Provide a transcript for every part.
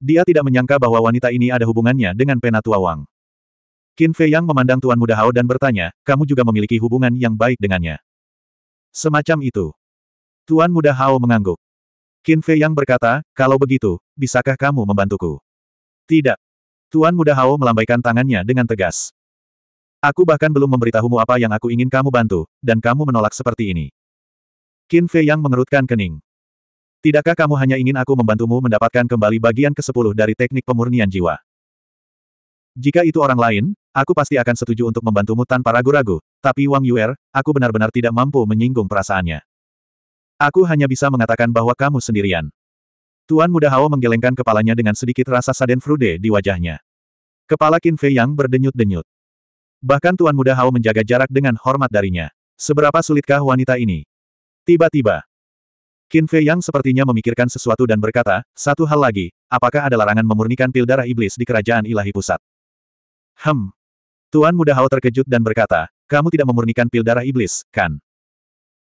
Dia tidak menyangka bahwa wanita ini ada hubungannya dengan Penatua Wang. Qin Fei Yang memandang Tuan Muda Hao dan bertanya, kamu juga memiliki hubungan yang baik dengannya. Semacam itu. Tuan Muda Hao mengangguk. Qin Fei Yang berkata, kalau begitu, bisakah kamu membantuku? Tidak. Tuan Muda Hao melambaikan tangannya dengan tegas. Aku bahkan belum memberitahumu apa yang aku ingin kamu bantu, dan kamu menolak seperti ini. Qin Fei Yang mengerutkan kening. Tidakkah kamu hanya ingin aku membantumu mendapatkan kembali bagian ke-10 dari teknik pemurnian jiwa? Jika itu orang lain, aku pasti akan setuju untuk membantumu tanpa ragu-ragu, tapi Wang Yuer, aku benar-benar tidak mampu menyinggung perasaannya. Aku hanya bisa mengatakan bahwa kamu sendirian. Tuan Muda Hao menggelengkan kepalanya dengan sedikit rasa saden frude di wajahnya. Kepala Qin Fei yang berdenyut-denyut. Bahkan Tuan Muda Hao menjaga jarak dengan hormat darinya. Seberapa sulitkah wanita ini? Tiba-tiba, Qin Fei Yang sepertinya memikirkan sesuatu dan berkata, satu hal lagi, apakah ada larangan memurnikan pil darah iblis di kerajaan ilahi pusat? Hem. Tuan muda Hao terkejut dan berkata, kamu tidak memurnikan pil darah iblis, kan?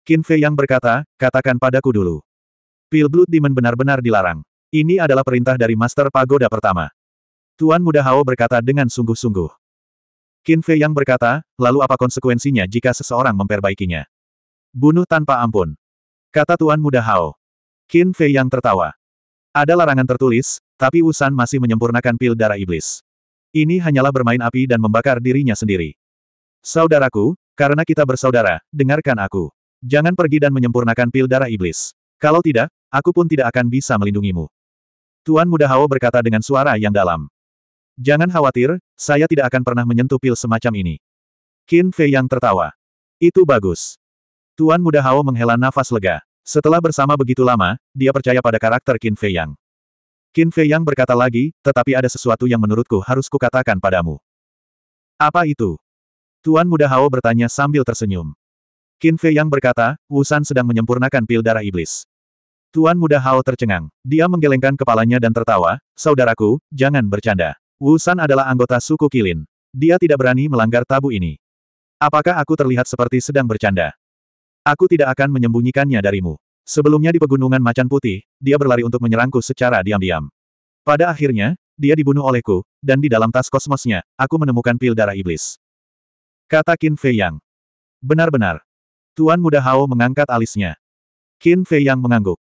Qin Fei Yang berkata, katakan padaku dulu. Pil Blood Demon benar-benar dilarang. Ini adalah perintah dari Master Pagoda pertama. Tuan muda Hao berkata dengan sungguh-sungguh. Qin Fei Yang berkata, lalu apa konsekuensinya jika seseorang memperbaikinya? Bunuh tanpa ampun. Kata Tuan Muda Hao. Qin Fei yang tertawa. Ada larangan tertulis, tapi usan masih menyempurnakan pil darah iblis. Ini hanyalah bermain api dan membakar dirinya sendiri. Saudaraku, karena kita bersaudara, dengarkan aku. Jangan pergi dan menyempurnakan pil darah iblis. Kalau tidak, aku pun tidak akan bisa melindungimu. Tuan Muda Hao berkata dengan suara yang dalam. Jangan khawatir, saya tidak akan pernah menyentuh pil semacam ini. Qin Fei yang tertawa. Itu bagus. Tuan Muda Hao menghela nafas lega. Setelah bersama begitu lama, dia percaya pada karakter Qin Fei Yang. Qin Fei Yang berkata lagi, tetapi ada sesuatu yang menurutku harus kukatakan padamu. Apa itu? Tuan Muda Hao bertanya sambil tersenyum. Qin Fei Yang berkata, Wusan sedang menyempurnakan pil darah iblis. Tuan Muda Hao tercengang. Dia menggelengkan kepalanya dan tertawa, saudaraku, jangan bercanda. Wusan adalah anggota suku Kilin. Dia tidak berani melanggar tabu ini. Apakah aku terlihat seperti sedang bercanda? Aku tidak akan menyembunyikannya darimu. Sebelumnya di pegunungan macan putih, dia berlari untuk menyerangku secara diam-diam. Pada akhirnya, dia dibunuh olehku, dan di dalam tas kosmosnya, aku menemukan pil darah iblis. Kata Qin Fei Yang. Benar-benar. Tuan Muda Hao mengangkat alisnya. Qin Fei Yang mengangguk.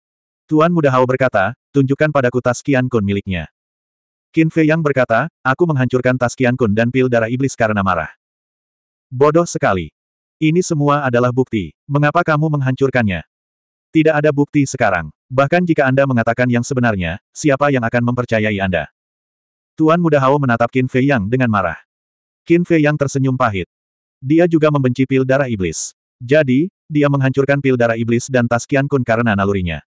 Tuan Muda Hao berkata, tunjukkan padaku tas Qian Kun miliknya. Qin Fei Yang berkata, aku menghancurkan tas Qian Kun dan pil darah iblis karena marah. Bodoh sekali. Ini semua adalah bukti. Mengapa kamu menghancurkannya? Tidak ada bukti sekarang. Bahkan jika Anda mengatakan yang sebenarnya, siapa yang akan mempercayai Anda? Tuan Muda Hao menatap Qin Fei Yang dengan marah. Qin Fei Yang tersenyum pahit. Dia juga membenci pil darah iblis. Jadi, dia menghancurkan pil darah iblis dan tas Qian Kun karena nalurinya.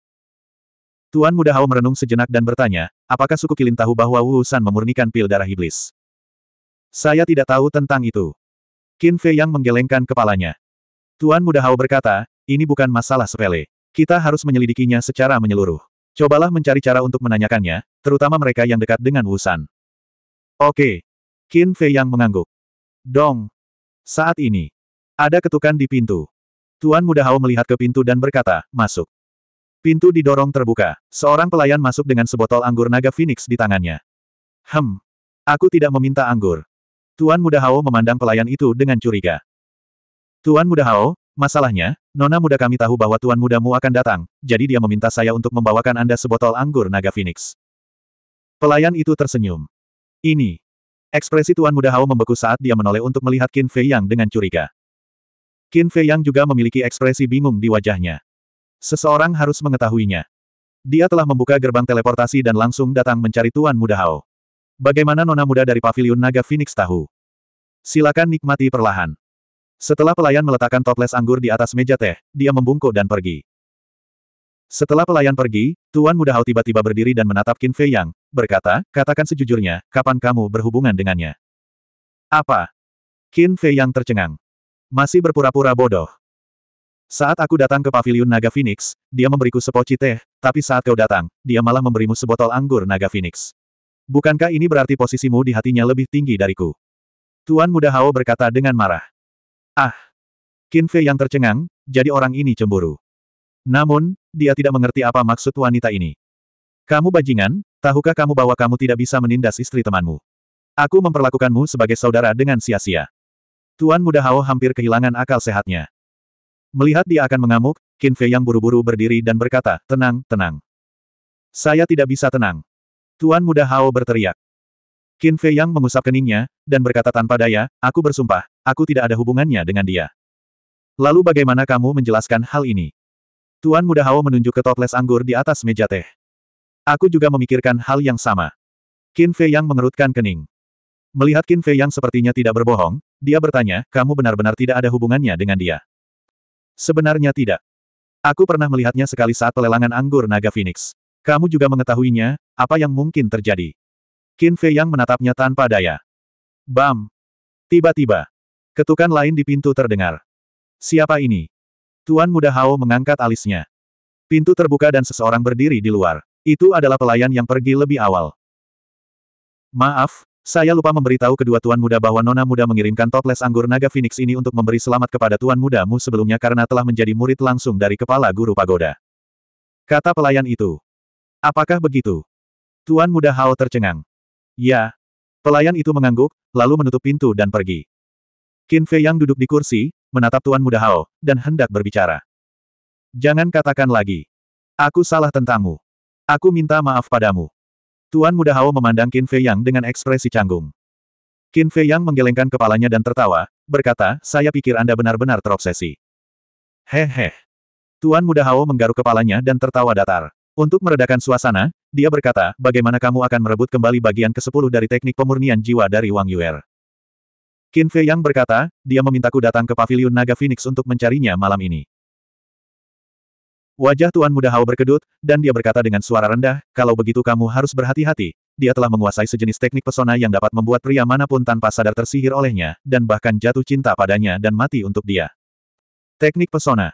Tuan Muda Hao merenung sejenak dan bertanya, apakah suku Kilin tahu bahwa Wu San memurnikan pil darah iblis? Saya tidak tahu tentang itu. Qin Fei yang menggelengkan kepalanya. Tuan Muda Hao berkata, ini bukan masalah sepele. Kita harus menyelidikinya secara menyeluruh. Cobalah mencari cara untuk menanyakannya, terutama mereka yang dekat dengan Wusan. Oke. Qin Fei yang mengangguk. Dong. Saat ini. Ada ketukan di pintu. Tuan Muda Hao melihat ke pintu dan berkata, masuk. Pintu didorong terbuka. Seorang pelayan masuk dengan sebotol anggur naga phoenix di tangannya. Hem. Aku tidak meminta anggur. Tuan Muda Hao memandang pelayan itu dengan curiga. Tuan Muda Hao, masalahnya, Nona Muda kami tahu bahwa Tuan muda mu akan datang, jadi dia meminta saya untuk membawakan Anda sebotol anggur naga Phoenix. Pelayan itu tersenyum. Ini. Ekspresi Tuan Muda Hao membeku saat dia menoleh untuk melihat Qin Fei Yang dengan curiga. Qin Fei Yang juga memiliki ekspresi bingung di wajahnya. Seseorang harus mengetahuinya. Dia telah membuka gerbang teleportasi dan langsung datang mencari Tuan Muda Hao. Bagaimana nona muda dari Paviliun naga Phoenix tahu? Silakan nikmati perlahan. Setelah pelayan meletakkan toples anggur di atas meja teh, dia membungkuk dan pergi. Setelah pelayan pergi, Tuan Muda Hao tiba-tiba berdiri dan menatap Qin Fei Yang, berkata, katakan sejujurnya, kapan kamu berhubungan dengannya? Apa? Qin Fei Yang tercengang. Masih berpura-pura bodoh. Saat aku datang ke Paviliun Naga Phoenix, dia memberiku sepoci teh, tapi saat kau datang, dia malah memberimu sebotol anggur Naga Phoenix. Bukankah ini berarti posisimu di hatinya lebih tinggi dariku? Tuan Muda Hao berkata dengan marah. Ah! Qin Fei yang tercengang, jadi orang ini cemburu. Namun, dia tidak mengerti apa maksud wanita ini. Kamu bajingan, tahukah kamu bahwa kamu tidak bisa menindas istri temanmu? Aku memperlakukanmu sebagai saudara dengan sia-sia. Tuan Muda Hao hampir kehilangan akal sehatnya. Melihat dia akan mengamuk, Qin Fei yang buru-buru berdiri dan berkata, tenang, tenang. Saya tidak bisa tenang. Tuan Muda Hao berteriak. Qin Fei Yang mengusap keningnya, dan berkata tanpa daya, aku bersumpah, aku tidak ada hubungannya dengan dia. Lalu bagaimana kamu menjelaskan hal ini? Tuan Muda Hao menunjuk ke toples anggur di atas meja teh. Aku juga memikirkan hal yang sama. Qin Fei Yang mengerutkan kening. Melihat Qin Fei Yang sepertinya tidak berbohong, dia bertanya, kamu benar-benar tidak ada hubungannya dengan dia. Sebenarnya tidak. Aku pernah melihatnya sekali saat pelelangan anggur naga Phoenix. Kamu juga mengetahuinya, apa yang mungkin terjadi? Qin Fei yang menatapnya tanpa daya. Bam! Tiba-tiba. Ketukan lain di pintu terdengar. Siapa ini? Tuan muda Hao mengangkat alisnya. Pintu terbuka dan seseorang berdiri di luar. Itu adalah pelayan yang pergi lebih awal. Maaf, saya lupa memberitahu kedua tuan muda bahwa Nona Muda mengirimkan toples anggur naga Phoenix ini untuk memberi selamat kepada tuan mudamu sebelumnya karena telah menjadi murid langsung dari kepala guru pagoda. Kata pelayan itu. Apakah begitu? Tuan muda Hao tercengang. Ya. Pelayan itu mengangguk, lalu menutup pintu dan pergi. Qin Fei yang duduk di kursi, menatap Tuan muda Hao, dan hendak berbicara. Jangan katakan lagi. Aku salah tentangmu. Aku minta maaf padamu. Tuan muda Hao memandang Qin Fei yang dengan ekspresi canggung. Qin Fei yang menggelengkan kepalanya dan tertawa, berkata, saya pikir Anda benar-benar terobsesi. Hehe. Tuan muda Hao menggaruk kepalanya dan tertawa datar. Untuk meredakan suasana, dia berkata, bagaimana kamu akan merebut kembali bagian ke-10 dari teknik pemurnian jiwa dari Wang Yuer. Qin Fei Yang berkata, dia memintaku datang ke paviliun Naga Phoenix untuk mencarinya malam ini. Wajah Tuan Muda Hao berkedut, dan dia berkata dengan suara rendah, kalau begitu kamu harus berhati-hati, dia telah menguasai sejenis teknik pesona yang dapat membuat pria manapun tanpa sadar tersihir olehnya, dan bahkan jatuh cinta padanya dan mati untuk dia. Teknik pesona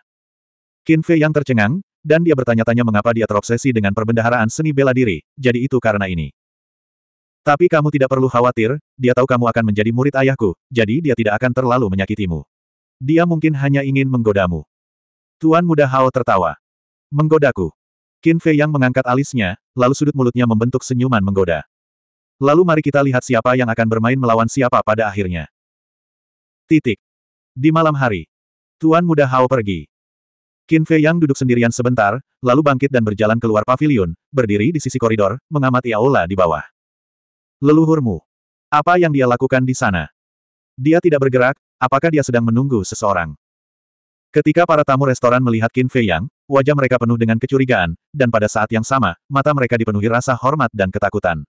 Qin Fei Yang tercengang, dan dia bertanya-tanya mengapa dia terobsesi dengan perbendaharaan seni bela diri, jadi itu karena ini. Tapi kamu tidak perlu khawatir, dia tahu kamu akan menjadi murid ayahku, jadi dia tidak akan terlalu menyakitimu. Dia mungkin hanya ingin menggodamu. Tuan muda Hao tertawa. Menggodaku. Qin Fei yang mengangkat alisnya, lalu sudut mulutnya membentuk senyuman menggoda. Lalu mari kita lihat siapa yang akan bermain melawan siapa pada akhirnya. Titik. Di malam hari. Tuan muda Hao pergi. Qin Fei Yang duduk sendirian sebentar, lalu bangkit dan berjalan keluar pavilion, berdiri di sisi koridor, mengamati aula di bawah. Leluhurmu. Apa yang dia lakukan di sana? Dia tidak bergerak, apakah dia sedang menunggu seseorang? Ketika para tamu restoran melihat Qin Fei Yang, wajah mereka penuh dengan kecurigaan, dan pada saat yang sama, mata mereka dipenuhi rasa hormat dan ketakutan.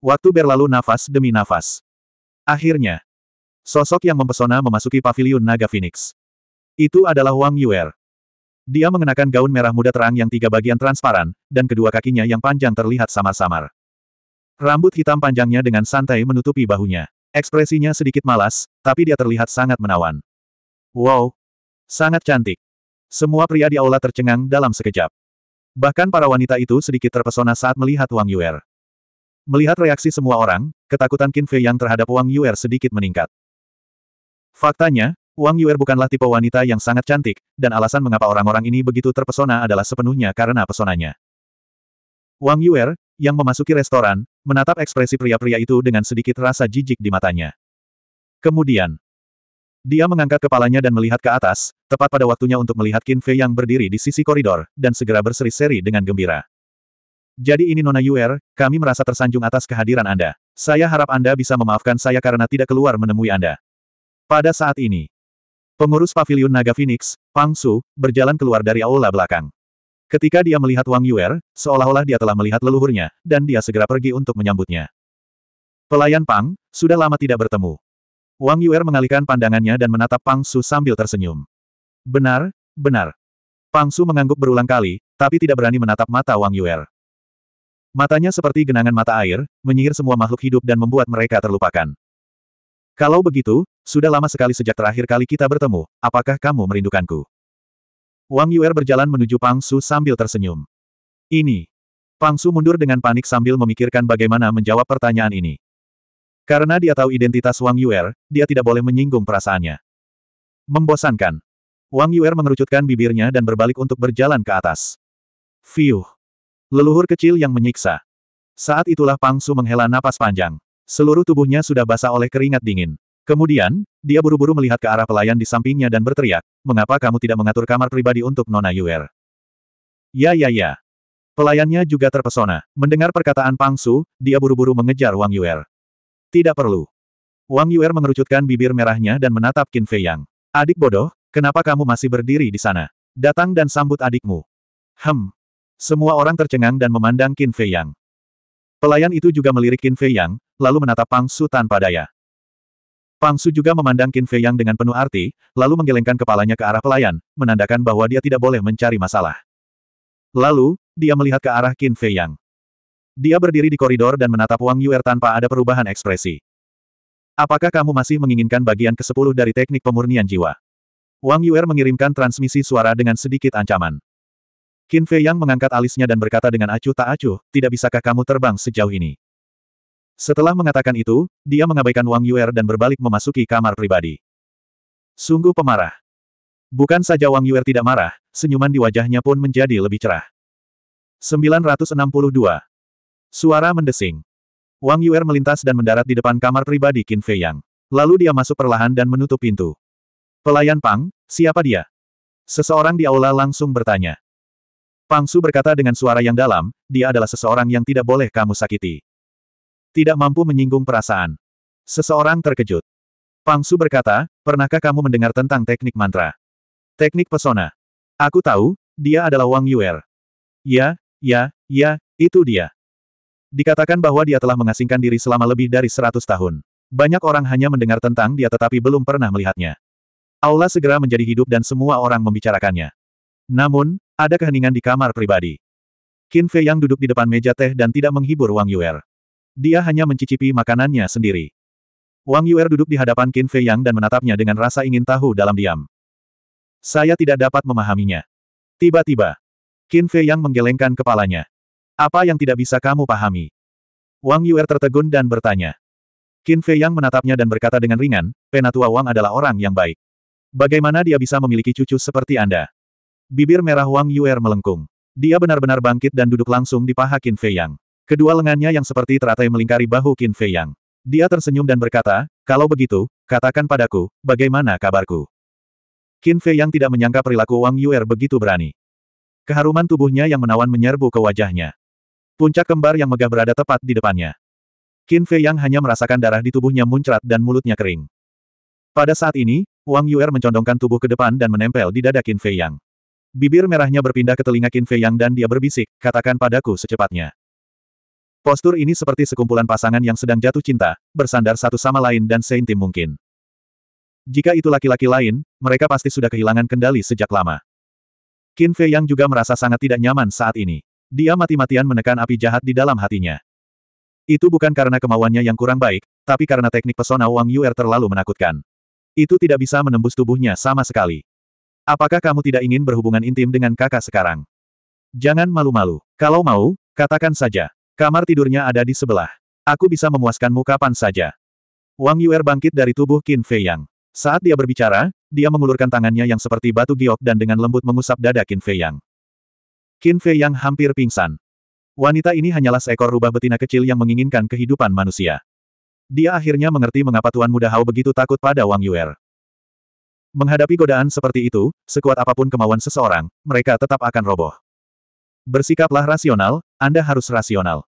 Waktu berlalu nafas demi nafas. Akhirnya, sosok yang mempesona memasuki pavilion Naga Phoenix. Itu adalah Wang Yuer. Dia mengenakan gaun merah muda terang yang tiga bagian transparan, dan kedua kakinya yang panjang terlihat samar-samar. Rambut hitam panjangnya dengan santai menutupi bahunya. Ekspresinya sedikit malas, tapi dia terlihat sangat menawan. Wow! Sangat cantik. Semua pria di aula tercengang dalam sekejap. Bahkan para wanita itu sedikit terpesona saat melihat Wang Yuer. Melihat reaksi semua orang, ketakutan Qin Fei yang terhadap Wang Yuer sedikit meningkat. Faktanya, Wang Yuer bukanlah tipe wanita yang sangat cantik, dan alasan mengapa orang-orang ini begitu terpesona adalah sepenuhnya karena pesonanya. Wang Yuer, yang memasuki restoran, menatap ekspresi pria-pria itu dengan sedikit rasa jijik di matanya. Kemudian, dia mengangkat kepalanya dan melihat ke atas, tepat pada waktunya untuk melihat Qin Fei yang berdiri di sisi koridor, dan segera berseri-seri dengan gembira. Jadi ini Nona Yuer, kami merasa tersanjung atas kehadiran Anda. Saya harap Anda bisa memaafkan saya karena tidak keluar menemui Anda. Pada saat ini, Pengurus Paviliun naga Phoenix, Pang Su, berjalan keluar dari aula belakang. Ketika dia melihat Wang Yuer, seolah-olah dia telah melihat leluhurnya, dan dia segera pergi untuk menyambutnya. Pelayan Pang, sudah lama tidak bertemu. Wang Yuer mengalihkan pandangannya dan menatap Pang Su sambil tersenyum. Benar, benar. Pang Su mengangguk berulang kali, tapi tidak berani menatap mata Wang Yuer. Matanya seperti genangan mata air, menyihir semua makhluk hidup dan membuat mereka terlupakan. Kalau begitu, sudah lama sekali sejak terakhir kali kita bertemu, apakah kamu merindukanku? Wang Yuer berjalan menuju Pang Su sambil tersenyum. Ini. Pang Su mundur dengan panik sambil memikirkan bagaimana menjawab pertanyaan ini. Karena dia tahu identitas Wang Yuer, dia tidak boleh menyinggung perasaannya. Membosankan. Wang Yuer mengerucutkan bibirnya dan berbalik untuk berjalan ke atas. Fiuh. Leluhur kecil yang menyiksa. Saat itulah Pang Su menghela napas panjang. Seluruh tubuhnya sudah basah oleh keringat dingin. Kemudian, dia buru-buru melihat ke arah pelayan di sampingnya dan berteriak, mengapa kamu tidak mengatur kamar pribadi untuk Nona Yuer? Ya ya ya. Pelayannya juga terpesona. Mendengar perkataan Pang Su, dia buru-buru mengejar Wang Yuer. Tidak perlu. Wang Yuer mengerucutkan bibir merahnya dan menatap Qin Fei Yang. Adik bodoh, kenapa kamu masih berdiri di sana? Datang dan sambut adikmu. Hem. Semua orang tercengang dan memandang Qin Fei Yang. Pelayan itu juga melirik Qin Fei Yang, lalu menatap Pang Su tanpa daya. Pang Su juga memandang Qin Fei Yang dengan penuh arti, lalu menggelengkan kepalanya ke arah pelayan, menandakan bahwa dia tidak boleh mencari masalah. Lalu, dia melihat ke arah Qin Fei Yang. Dia berdiri di koridor dan menatap Wang Yuer tanpa ada perubahan ekspresi. Apakah kamu masih menginginkan bagian ke-10 dari teknik pemurnian jiwa? Wang Yuer mengirimkan transmisi suara dengan sedikit ancaman. Qin Fei Yang mengangkat alisnya dan berkata dengan acuh tak acuh, tidak bisakah kamu terbang sejauh ini? Setelah mengatakan itu, dia mengabaikan Wang Yuer dan berbalik memasuki kamar pribadi. Sungguh pemarah. Bukan saja Wang Yuer tidak marah, senyuman di wajahnya pun menjadi lebih cerah. 962. Suara mendesing. Wang Yuer melintas dan mendarat di depan kamar pribadi Qin Fei Yang. Lalu dia masuk perlahan dan menutup pintu. Pelayan Pang, siapa dia? Seseorang di aula langsung bertanya. Pang Su berkata dengan suara yang dalam, dia adalah seseorang yang tidak boleh kamu sakiti. Tidak mampu menyinggung perasaan. Seseorang terkejut. Pang Su berkata, pernahkah kamu mendengar tentang teknik mantra? Teknik pesona. Aku tahu, dia adalah Wang Yuer. Ya, ya, ya, itu dia. Dikatakan bahwa dia telah mengasingkan diri selama lebih dari seratus tahun. Banyak orang hanya mendengar tentang dia tetapi belum pernah melihatnya. Aula segera menjadi hidup dan semua orang membicarakannya. Namun, ada keheningan di kamar pribadi. Qin Fei yang duduk di depan meja teh dan tidak menghibur Wang Yuer. Dia hanya mencicipi makanannya sendiri. Wang Yuer duduk di hadapan Qin Fei yang dan menatapnya dengan rasa ingin tahu dalam diam. Saya tidak dapat memahaminya. Tiba-tiba, Qin Fei yang menggelengkan kepalanya. Apa yang tidak bisa kamu pahami? Wang Yuer tertegun dan bertanya. Qin Fei yang menatapnya dan berkata dengan ringan, Penatua Wang adalah orang yang baik. Bagaimana dia bisa memiliki cucu seperti Anda? Bibir merah Wang Yuer melengkung. Dia benar-benar bangkit dan duduk langsung di paha Qin Fei Yang. Kedua lengannya yang seperti teratai melingkari bahu Qin Fei Yang. Dia tersenyum dan berkata, kalau begitu, katakan padaku, bagaimana kabarku? Qin Fei Yang tidak menyangka perilaku Wang Yuer begitu berani. Keharuman tubuhnya yang menawan menyerbu ke wajahnya. Puncak kembar yang megah berada tepat di depannya. Qin Fei Yang hanya merasakan darah di tubuhnya muncrat dan mulutnya kering. Pada saat ini, Wang Yuer mencondongkan tubuh ke depan dan menempel di dada Qin Fei Yang. Bibir merahnya berpindah ke telinga Qin Fei Yang dan dia berbisik, katakan padaku secepatnya. Postur ini seperti sekumpulan pasangan yang sedang jatuh cinta, bersandar satu sama lain dan seintim mungkin. Jika itu laki-laki lain, mereka pasti sudah kehilangan kendali sejak lama. Qin Fei Yang juga merasa sangat tidak nyaman saat ini. Dia mati-matian menekan api jahat di dalam hatinya. Itu bukan karena kemauannya yang kurang baik, tapi karena teknik pesona Wang Yuer terlalu menakutkan. Itu tidak bisa menembus tubuhnya sama sekali. Apakah kamu tidak ingin berhubungan intim dengan kakak sekarang? Jangan malu-malu. Kalau mau, katakan saja. Kamar tidurnya ada di sebelah. Aku bisa memuaskanmu kapan saja. Wang Yuer bangkit dari tubuh Qin Fei Yang. Saat dia berbicara, dia mengulurkan tangannya yang seperti batu giok dan dengan lembut mengusap dada Qin Fei Yang. Qin Fei Yang hampir pingsan. Wanita ini hanyalah seekor rubah betina kecil yang menginginkan kehidupan manusia. Dia akhirnya mengerti mengapa Tuan Muda Hao begitu takut pada Wang Yuer. Menghadapi godaan seperti itu, sekuat apapun kemauan seseorang, mereka tetap akan roboh. Bersikaplah rasional, Anda harus rasional.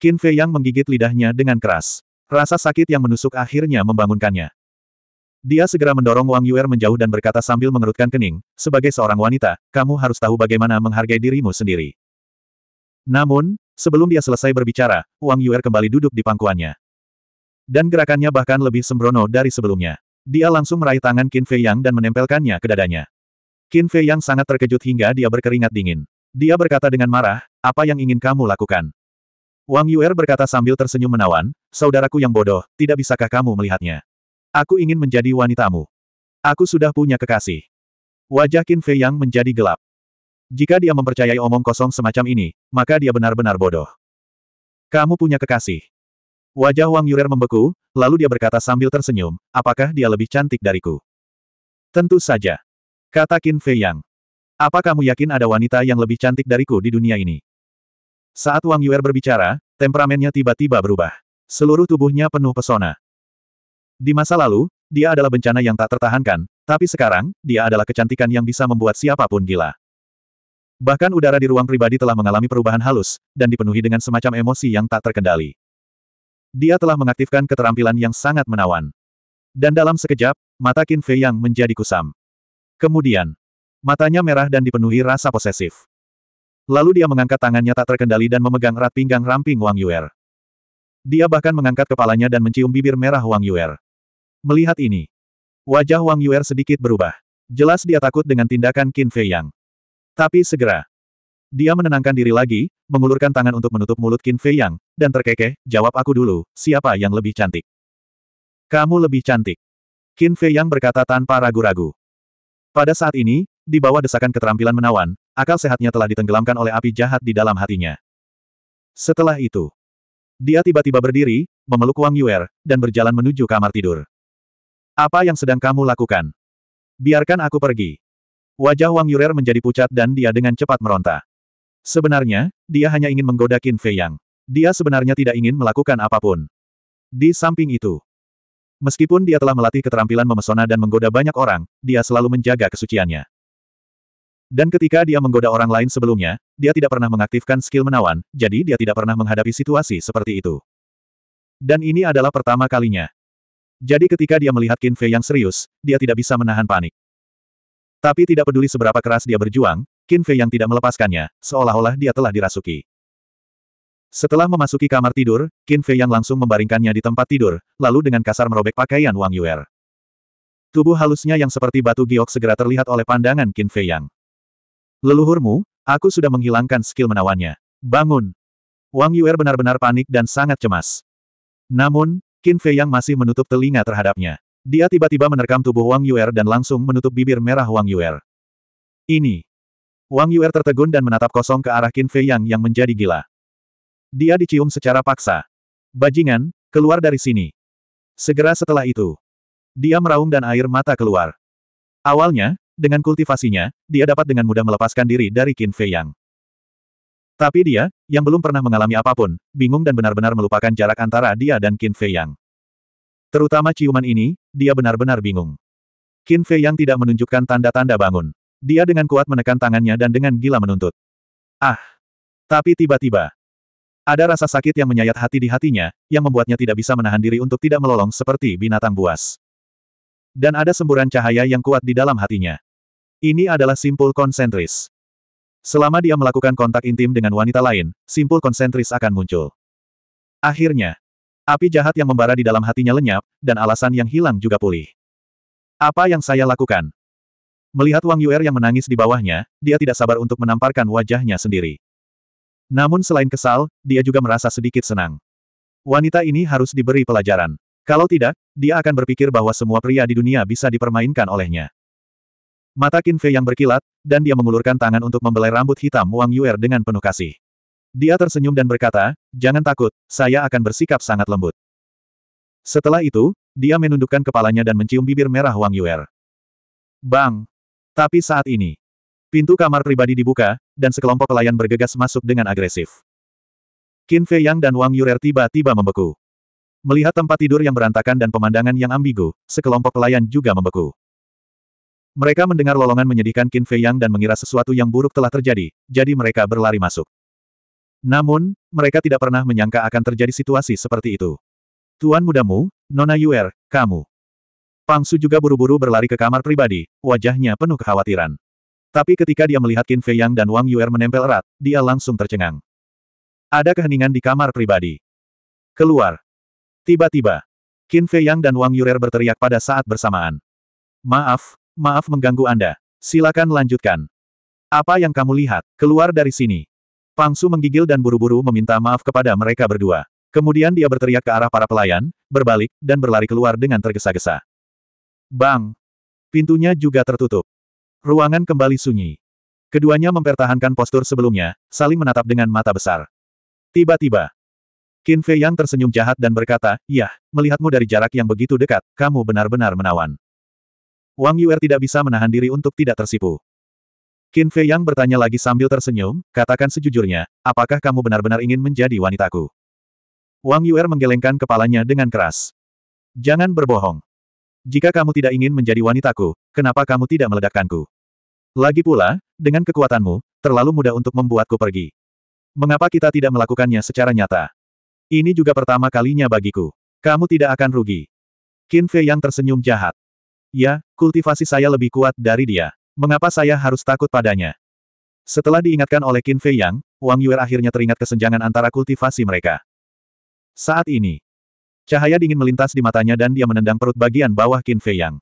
Qin Fei yang menggigit lidahnya dengan keras. Rasa sakit yang menusuk akhirnya membangunkannya. Dia segera mendorong Wang Yuer menjauh dan berkata sambil mengerutkan kening, sebagai seorang wanita, kamu harus tahu bagaimana menghargai dirimu sendiri. Namun, sebelum dia selesai berbicara, Wang Yuer kembali duduk di pangkuannya. Dan gerakannya bahkan lebih sembrono dari sebelumnya. Dia langsung meraih tangan Qin Fei Yang dan menempelkannya ke dadanya. Qin Fei Yang sangat terkejut hingga dia berkeringat dingin. Dia berkata dengan marah, apa yang ingin kamu lakukan? Wang Yuer berkata sambil tersenyum menawan, saudaraku yang bodoh, tidak bisakah kamu melihatnya? Aku ingin menjadi wanitamu. Aku sudah punya kekasih. Wajah Qin Fei Yang menjadi gelap. Jika dia mempercayai omong kosong semacam ini, maka dia benar-benar bodoh. Kamu punya kekasih. Wajah Wang Yurer membeku, lalu dia berkata sambil tersenyum, apakah dia lebih cantik dariku? Tentu saja. Kata Qin Fei Yang. Apa kamu yakin ada wanita yang lebih cantik dariku di dunia ini? Saat Wang Yuer berbicara, temperamennya tiba-tiba berubah. Seluruh tubuhnya penuh pesona. Di masa lalu, dia adalah bencana yang tak tertahankan, tapi sekarang, dia adalah kecantikan yang bisa membuat siapapun gila. Bahkan udara di ruang pribadi telah mengalami perubahan halus, dan dipenuhi dengan semacam emosi yang tak terkendali. Dia telah mengaktifkan keterampilan yang sangat menawan. Dan dalam sekejap, mata Qin Fei yang menjadi kusam. Kemudian, matanya merah dan dipenuhi rasa posesif. Lalu dia mengangkat tangannya tak terkendali dan memegang erat pinggang ramping Wang Yuer. Dia bahkan mengangkat kepalanya dan mencium bibir merah Wang Yuer. Melihat ini, wajah Wang Yuer sedikit berubah. Jelas dia takut dengan tindakan Qin Fei Yang. Tapi segera, dia menenangkan diri lagi, mengulurkan tangan untuk menutup mulut Qin Fei Yang, dan terkekeh, jawab aku dulu, siapa yang lebih cantik? Kamu lebih cantik. Qin Fei Yang berkata tanpa ragu-ragu. Pada saat ini, di bawah desakan keterampilan menawan, akal sehatnya telah ditenggelamkan oleh api jahat di dalam hatinya. Setelah itu, dia tiba-tiba berdiri, memeluk Wang Yuer, dan berjalan menuju kamar tidur. Apa yang sedang kamu lakukan? Biarkan aku pergi. Wajah Wang Yuer menjadi pucat dan dia dengan cepat meronta. Sebenarnya, dia hanya ingin menggoda Qin Fei Yang. Dia sebenarnya tidak ingin melakukan apapun. Di samping itu, meskipun dia telah melatih keterampilan memesona dan menggoda banyak orang, dia selalu menjaga kesuciannya. Dan ketika dia menggoda orang lain sebelumnya, dia tidak pernah mengaktifkan skill menawan, jadi dia tidak pernah menghadapi situasi seperti itu. Dan ini adalah pertama kalinya. Jadi ketika dia melihat Qin Fei yang serius, dia tidak bisa menahan panik. Tapi tidak peduli seberapa keras dia berjuang, Qin Fei yang tidak melepaskannya, seolah-olah dia telah dirasuki. Setelah memasuki kamar tidur, Qin Fei yang langsung membaringkannya di tempat tidur, lalu dengan kasar merobek pakaian Wang Yuer. Tubuh halusnya yang seperti batu giok segera terlihat oleh pandangan Qin Fei yang. Leluhurmu, aku sudah menghilangkan skill menawannya. Bangun! Wang Yuer benar-benar panik dan sangat cemas. Namun, Qin Fei yang masih menutup telinga terhadapnya. Dia tiba-tiba menerkam tubuh Wang Yuer dan langsung menutup bibir merah Wang Yuer. Ini, Wang Yuer tertegun dan menatap kosong ke arah Qin Fei Yang yang menjadi gila. Dia dicium secara paksa. Bajingan, keluar dari sini. Segera setelah itu. Dia meraung dan air mata keluar. Awalnya, dengan kultivasinya, dia dapat dengan mudah melepaskan diri dari Qin Fei Yang. Tapi dia, yang belum pernah mengalami apapun, bingung dan benar-benar melupakan jarak antara dia dan Qin Fei Yang. Terutama ciuman ini, dia benar-benar bingung. Qin Fei Yang tidak menunjukkan tanda-tanda bangun. Dia dengan kuat menekan tangannya dan dengan gila menuntut. Ah! Tapi tiba-tiba, ada rasa sakit yang menyayat hati di hatinya, yang membuatnya tidak bisa menahan diri untuk tidak melolong seperti binatang buas. Dan ada semburan cahaya yang kuat di dalam hatinya. Ini adalah simpul konsentris. Selama dia melakukan kontak intim dengan wanita lain, simpul konsentris akan muncul. Akhirnya, api jahat yang membara di dalam hatinya lenyap, dan alasan yang hilang juga pulih. Apa yang saya lakukan? Melihat Wang Yuer yang menangis di bawahnya, dia tidak sabar untuk menamparkan wajahnya sendiri. Namun selain kesal, dia juga merasa sedikit senang. Wanita ini harus diberi pelajaran. Kalau tidak, dia akan berpikir bahwa semua pria di dunia bisa dipermainkan olehnya. Mata Qin Fei yang berkilat, dan dia mengulurkan tangan untuk membelai rambut hitam Wang Yuer dengan penuh kasih. Dia tersenyum dan berkata, jangan takut, saya akan bersikap sangat lembut. Setelah itu, dia menundukkan kepalanya dan mencium bibir merah Wang Yuer. Bang! Tapi saat ini, pintu kamar pribadi dibuka, dan sekelompok pelayan bergegas masuk dengan agresif. Qin Fei Yang dan Wang Yurer tiba-tiba membeku. Melihat tempat tidur yang berantakan dan pemandangan yang ambigu, sekelompok pelayan juga membeku. Mereka mendengar lolongan menyedihkan Qin Fei Yang dan mengira sesuatu yang buruk telah terjadi, jadi mereka berlari masuk. Namun, mereka tidak pernah menyangka akan terjadi situasi seperti itu. Tuan mudamu, Nona Yuer, kamu. Pang Su juga buru-buru berlari ke kamar pribadi, wajahnya penuh kekhawatiran. Tapi ketika dia melihat Qin Fei Yang dan Wang Yuer menempel erat, dia langsung tercengang. Ada keheningan di kamar pribadi. Keluar. Tiba-tiba, Qin Fei Yang dan Wang Yuer berteriak pada saat bersamaan. Maaf, maaf mengganggu Anda. Silakan lanjutkan. Apa yang kamu lihat? Keluar dari sini. Pang Su menggigil dan buru-buru meminta maaf kepada mereka berdua. Kemudian dia berteriak ke arah para pelayan, berbalik, dan berlari keluar dengan tergesa-gesa. Bang! Pintunya juga tertutup. Ruangan kembali sunyi. Keduanya mempertahankan postur sebelumnya, saling menatap dengan mata besar. Tiba-tiba, Qin Fei Yang tersenyum jahat dan berkata, Yah, melihatmu dari jarak yang begitu dekat, kamu benar-benar menawan. Wang Yuer tidak bisa menahan diri untuk tidak tersipu. Qin Fei Yang bertanya lagi sambil tersenyum, katakan sejujurnya, apakah kamu benar-benar ingin menjadi wanitaku? Wang Yuer menggelengkan kepalanya dengan keras. Jangan berbohong. Jika kamu tidak ingin menjadi wanitaku, kenapa kamu tidak meledakkanku? Lagi pula, dengan kekuatanmu, terlalu mudah untuk membuatku pergi. Mengapa kita tidak melakukannya secara nyata? Ini juga pertama kalinya bagiku. Kamu tidak akan rugi. Qin Fei yang tersenyum jahat. Ya, kultivasi saya lebih kuat dari dia. Mengapa saya harus takut padanya? Setelah diingatkan oleh Qin Fei Yang, Wang Yue akhirnya teringat kesenjangan antara kultivasi mereka. Saat ini, Cahaya dingin melintas di matanya dan dia menendang perut bagian bawah Qin Fei Yang.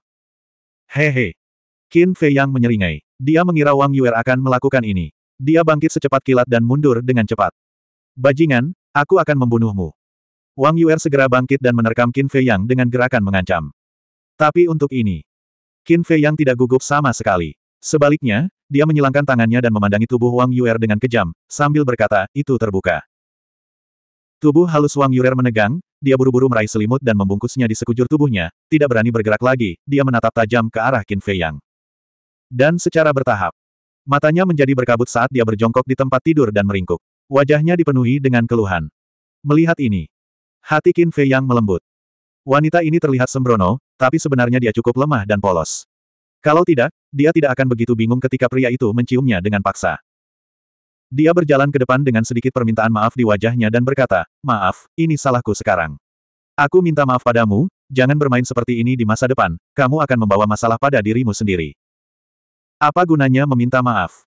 Hehe. He. Qin Fei Yang menyeringai. Dia mengira Wang Yuer akan melakukan ini. Dia bangkit secepat kilat dan mundur dengan cepat. Bajingan, aku akan membunuhmu. Wang Yuer segera bangkit dan menerkam Qin Fei Yang dengan gerakan mengancam. Tapi untuk ini, Qin Fei Yang tidak gugup sama sekali. Sebaliknya, dia menyilangkan tangannya dan memandangi tubuh Wang Yuer dengan kejam, sambil berkata, itu terbuka. Tubuh halus Wang Yuer menegang, dia buru-buru meraih selimut dan membungkusnya di sekujur tubuhnya, tidak berani bergerak lagi, dia menatap tajam ke arah Qin Fei Yang. Dan secara bertahap, matanya menjadi berkabut saat dia berjongkok di tempat tidur dan meringkuk. Wajahnya dipenuhi dengan keluhan. Melihat ini, hati Qin Fei Yang melembut. Wanita ini terlihat sembrono, tapi sebenarnya dia cukup lemah dan polos. Kalau tidak, dia tidak akan begitu bingung ketika pria itu menciumnya dengan paksa. Dia berjalan ke depan dengan sedikit permintaan maaf di wajahnya dan berkata, maaf, ini salahku sekarang. Aku minta maaf padamu, jangan bermain seperti ini di masa depan, kamu akan membawa masalah pada dirimu sendiri. Apa gunanya meminta maaf?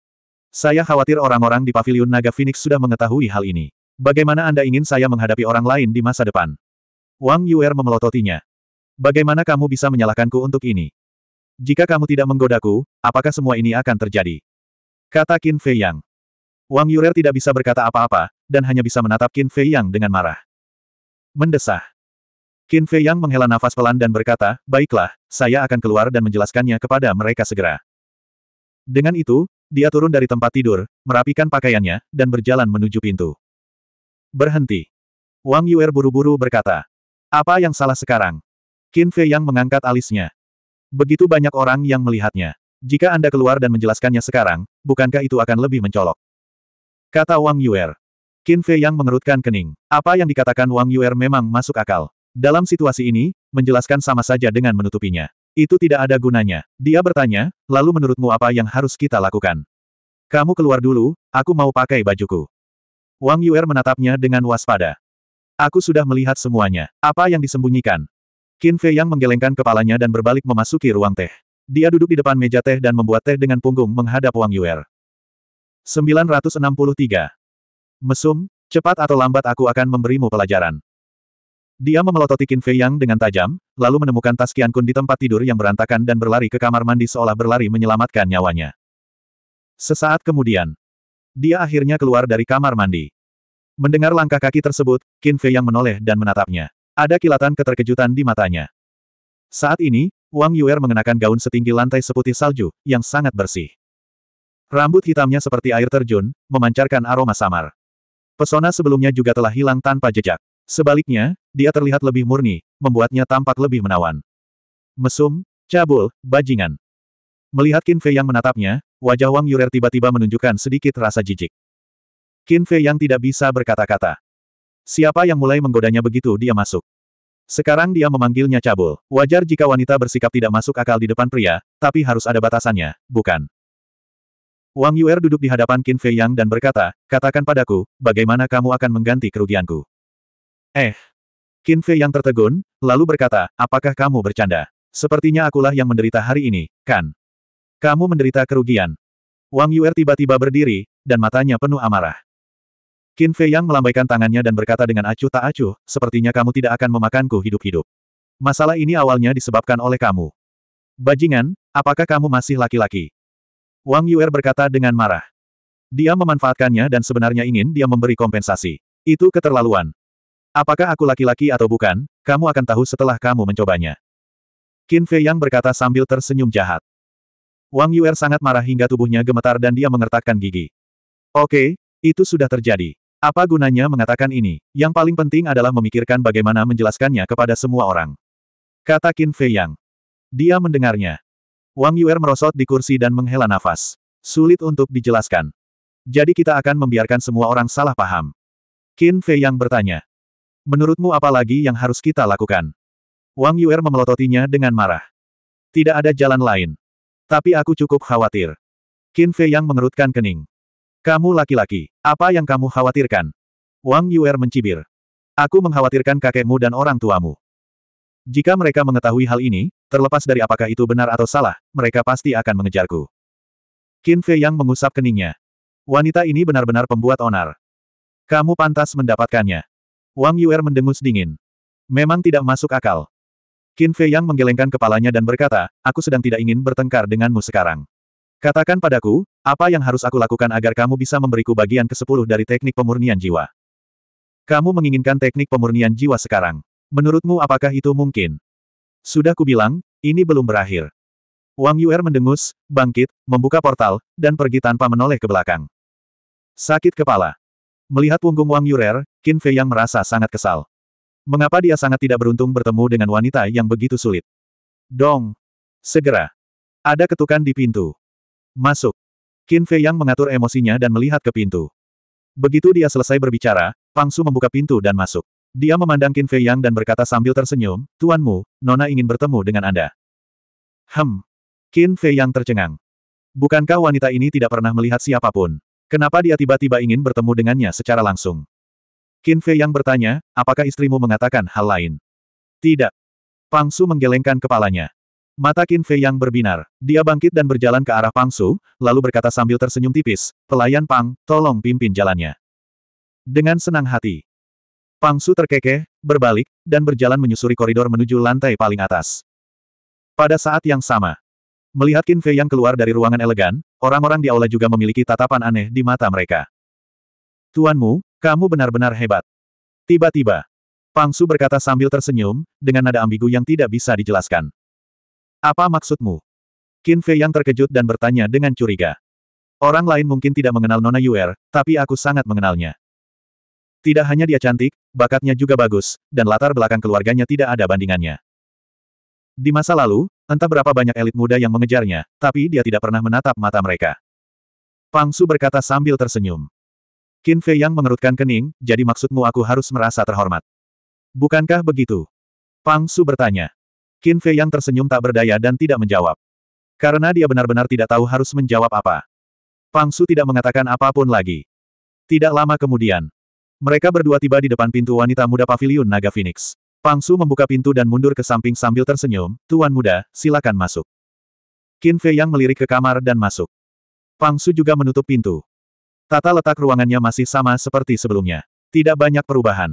Saya khawatir orang-orang di Paviliun Naga Phoenix sudah mengetahui hal ini. Bagaimana Anda ingin saya menghadapi orang lain di masa depan? Wang Yuer memelototinya. Bagaimana kamu bisa menyalahkanku untuk ini? Jika kamu tidak menggodaku, apakah semua ini akan terjadi? Kata Qin Fei Yang. Wang Yurer tidak bisa berkata apa-apa, dan hanya bisa menatap Qin Fei Yang dengan marah. Mendesah. Qin Fei Yang menghela nafas pelan dan berkata, baiklah, saya akan keluar dan menjelaskannya kepada mereka segera. Dengan itu, dia turun dari tempat tidur, merapikan pakaiannya, dan berjalan menuju pintu. Berhenti. Wang Yuer buru-buru berkata. Apa yang salah sekarang? Qin Fei Yang mengangkat alisnya. Begitu banyak orang yang melihatnya. Jika Anda keluar dan menjelaskannya sekarang, bukankah itu akan lebih mencolok? Kata Wang Yuer. Qin Fei yang mengerutkan kening. Apa yang dikatakan Wang Yuer memang masuk akal. Dalam situasi ini, menjelaskan sama saja dengan menutupinya. Itu tidak ada gunanya. Dia bertanya, lalu menurutmu apa yang harus kita lakukan? Kamu keluar dulu, aku mau pakai bajuku. Wang Yuer menatapnya dengan waspada. Aku sudah melihat semuanya. Apa yang disembunyikan? Qin Fei yang menggelengkan kepalanya dan berbalik memasuki ruang teh. Dia duduk di depan meja teh dan membuat teh dengan punggung menghadap Wang Yuer. 963. Mesum, cepat atau lambat aku akan memberimu pelajaran. Dia memelototi Qin Fei Yang dengan tajam, lalu menemukan tas Qian Kun di tempat tidur yang berantakan dan berlari ke kamar mandi seolah berlari menyelamatkan nyawanya. Sesaat kemudian, dia akhirnya keluar dari kamar mandi. Mendengar langkah kaki tersebut, Qin Fei Yang menoleh dan menatapnya. Ada kilatan keterkejutan di matanya. Saat ini, Wang Yuer mengenakan gaun setinggi lantai seputih salju, yang sangat bersih. Rambut hitamnya seperti air terjun, memancarkan aroma samar. Pesona sebelumnya juga telah hilang tanpa jejak. Sebaliknya, dia terlihat lebih murni, membuatnya tampak lebih menawan. Mesum, cabul, bajingan. Melihat Qin Fei yang menatapnya, wajah Wang Yurer tiba-tiba menunjukkan sedikit rasa jijik. Qin Fei yang tidak bisa berkata-kata. Siapa yang mulai menggodanya begitu dia masuk? Sekarang dia memanggilnya cabul. Wajar jika wanita bersikap tidak masuk akal di depan pria, tapi harus ada batasannya, bukan? Wang Yuer duduk di hadapan Qin Fei Yang dan berkata, katakan padaku, bagaimana kamu akan mengganti kerugianku? Eh. Qin Fei Yang tertegun, lalu berkata, apakah kamu bercanda? Sepertinya akulah yang menderita hari ini, kan? Kamu menderita kerugian. Wang Yuer tiba-tiba berdiri, dan matanya penuh amarah. Qin Fei Yang melambaikan tangannya dan berkata dengan acuh tak acuh, sepertinya kamu tidak akan memakanku hidup-hidup. Masalah ini awalnya disebabkan oleh kamu. Bajingan, apakah kamu masih laki-laki? Wang Yuer berkata dengan marah. Dia memanfaatkannya dan sebenarnya ingin dia memberi kompensasi. Itu keterlaluan. Apakah aku laki-laki atau bukan, kamu akan tahu setelah kamu mencobanya. Qin Fei Yang berkata sambil tersenyum jahat. Wang Yuer sangat marah hingga tubuhnya gemetar dan dia mengertakkan gigi. Oke, itu sudah terjadi. Apa gunanya mengatakan ini? Yang paling penting adalah memikirkan bagaimana menjelaskannya kepada semua orang. Kata Qin Fei Yang. Dia mendengarnya. Wang Yuer merosot di kursi dan menghela nafas. Sulit untuk dijelaskan. Jadi kita akan membiarkan semua orang salah paham. Qin Fei yang bertanya. Menurutmu apa lagi yang harus kita lakukan? Wang Yuer memelototinya dengan marah. Tidak ada jalan lain. Tapi aku cukup khawatir. Qin Fei yang mengerutkan kening. Kamu laki-laki, apa yang kamu khawatirkan? Wang Yuer mencibir. Aku mengkhawatirkan kakekmu dan orang tuamu. Jika mereka mengetahui hal ini, terlepas dari apakah itu benar atau salah, mereka pasti akan mengejarku. Qin Fei yang mengusap keningnya. Wanita ini benar-benar pembuat onar. Kamu pantas mendapatkannya. Wang Yuer mendengus dingin. Memang tidak masuk akal. Qin Fei yang menggelengkan kepalanya dan berkata, aku sedang tidak ingin bertengkar denganmu sekarang. Katakan padaku, apa yang harus aku lakukan agar kamu bisa memberiku bagian ke-10 dari teknik pemurnian jiwa. Kamu menginginkan teknik pemurnian jiwa sekarang. Menurutmu apakah itu mungkin? Sudah kubilang, ini belum berakhir. Wang Yuer mendengus, bangkit, membuka portal, dan pergi tanpa menoleh ke belakang. Sakit kepala. Melihat punggung Wang Yuer, Qin Fei yang merasa sangat kesal. Mengapa dia sangat tidak beruntung bertemu dengan wanita yang begitu sulit? Dong! Segera! Ada ketukan di pintu. Masuk! Qin Fei yang mengatur emosinya dan melihat ke pintu. Begitu dia selesai berbicara, Pangsu membuka pintu dan masuk. Dia memandang Qin Fei Yang dan berkata sambil tersenyum, Tuanmu, Nona ingin bertemu dengan Anda. Hem. Qin Fei Yang tercengang. Bukankah wanita ini tidak pernah melihat siapapun? Kenapa dia tiba-tiba ingin bertemu dengannya secara langsung? Qin Fei Yang bertanya, apakah istrimu mengatakan hal lain? Tidak. Pang Su menggelengkan kepalanya. Mata Qin Fei Yang berbinar. Dia bangkit dan berjalan ke arah Pang Su, lalu berkata sambil tersenyum tipis, Pelayan Pang, tolong pimpin jalannya. Dengan senang hati, Pang Su terkekeh, berbalik, dan berjalan menyusuri koridor menuju lantai paling atas. Pada saat yang sama, melihat Qin Fei yang keluar dari ruangan elegan, orang-orang di aula juga memiliki tatapan aneh di mata mereka. Tuanmu, kamu benar-benar hebat. Tiba-tiba, Pang Su berkata sambil tersenyum, dengan nada ambigu yang tidak bisa dijelaskan. Apa maksudmu? Qin Fei yang terkejut dan bertanya dengan curiga. Orang lain mungkin tidak mengenal Nona Yuer, tapi aku sangat mengenalnya. Tidak hanya dia cantik, bakatnya juga bagus, dan latar belakang keluarganya tidak ada bandingannya. Di masa lalu, entah berapa banyak elit muda yang mengejarnya, tapi dia tidak pernah menatap mata mereka. Pang Su berkata sambil tersenyum. Qin Fei yang mengerutkan kening, jadi maksudmu aku harus merasa terhormat. Bukankah begitu? Pang Su bertanya. Qin Fei yang tersenyum tak berdaya dan tidak menjawab. Karena dia benar-benar tidak tahu harus menjawab apa. Pang Su tidak mengatakan apapun lagi. Tidak lama kemudian, mereka berdua tiba di depan pintu wanita muda paviliun Naga Phoenix. Pangsu membuka pintu dan mundur ke samping sambil tersenyum, Tuan muda, silakan masuk. Qin Fei Yang melirik ke kamar dan masuk. Pangsu juga menutup pintu. Tata letak ruangannya masih sama seperti sebelumnya. Tidak banyak perubahan.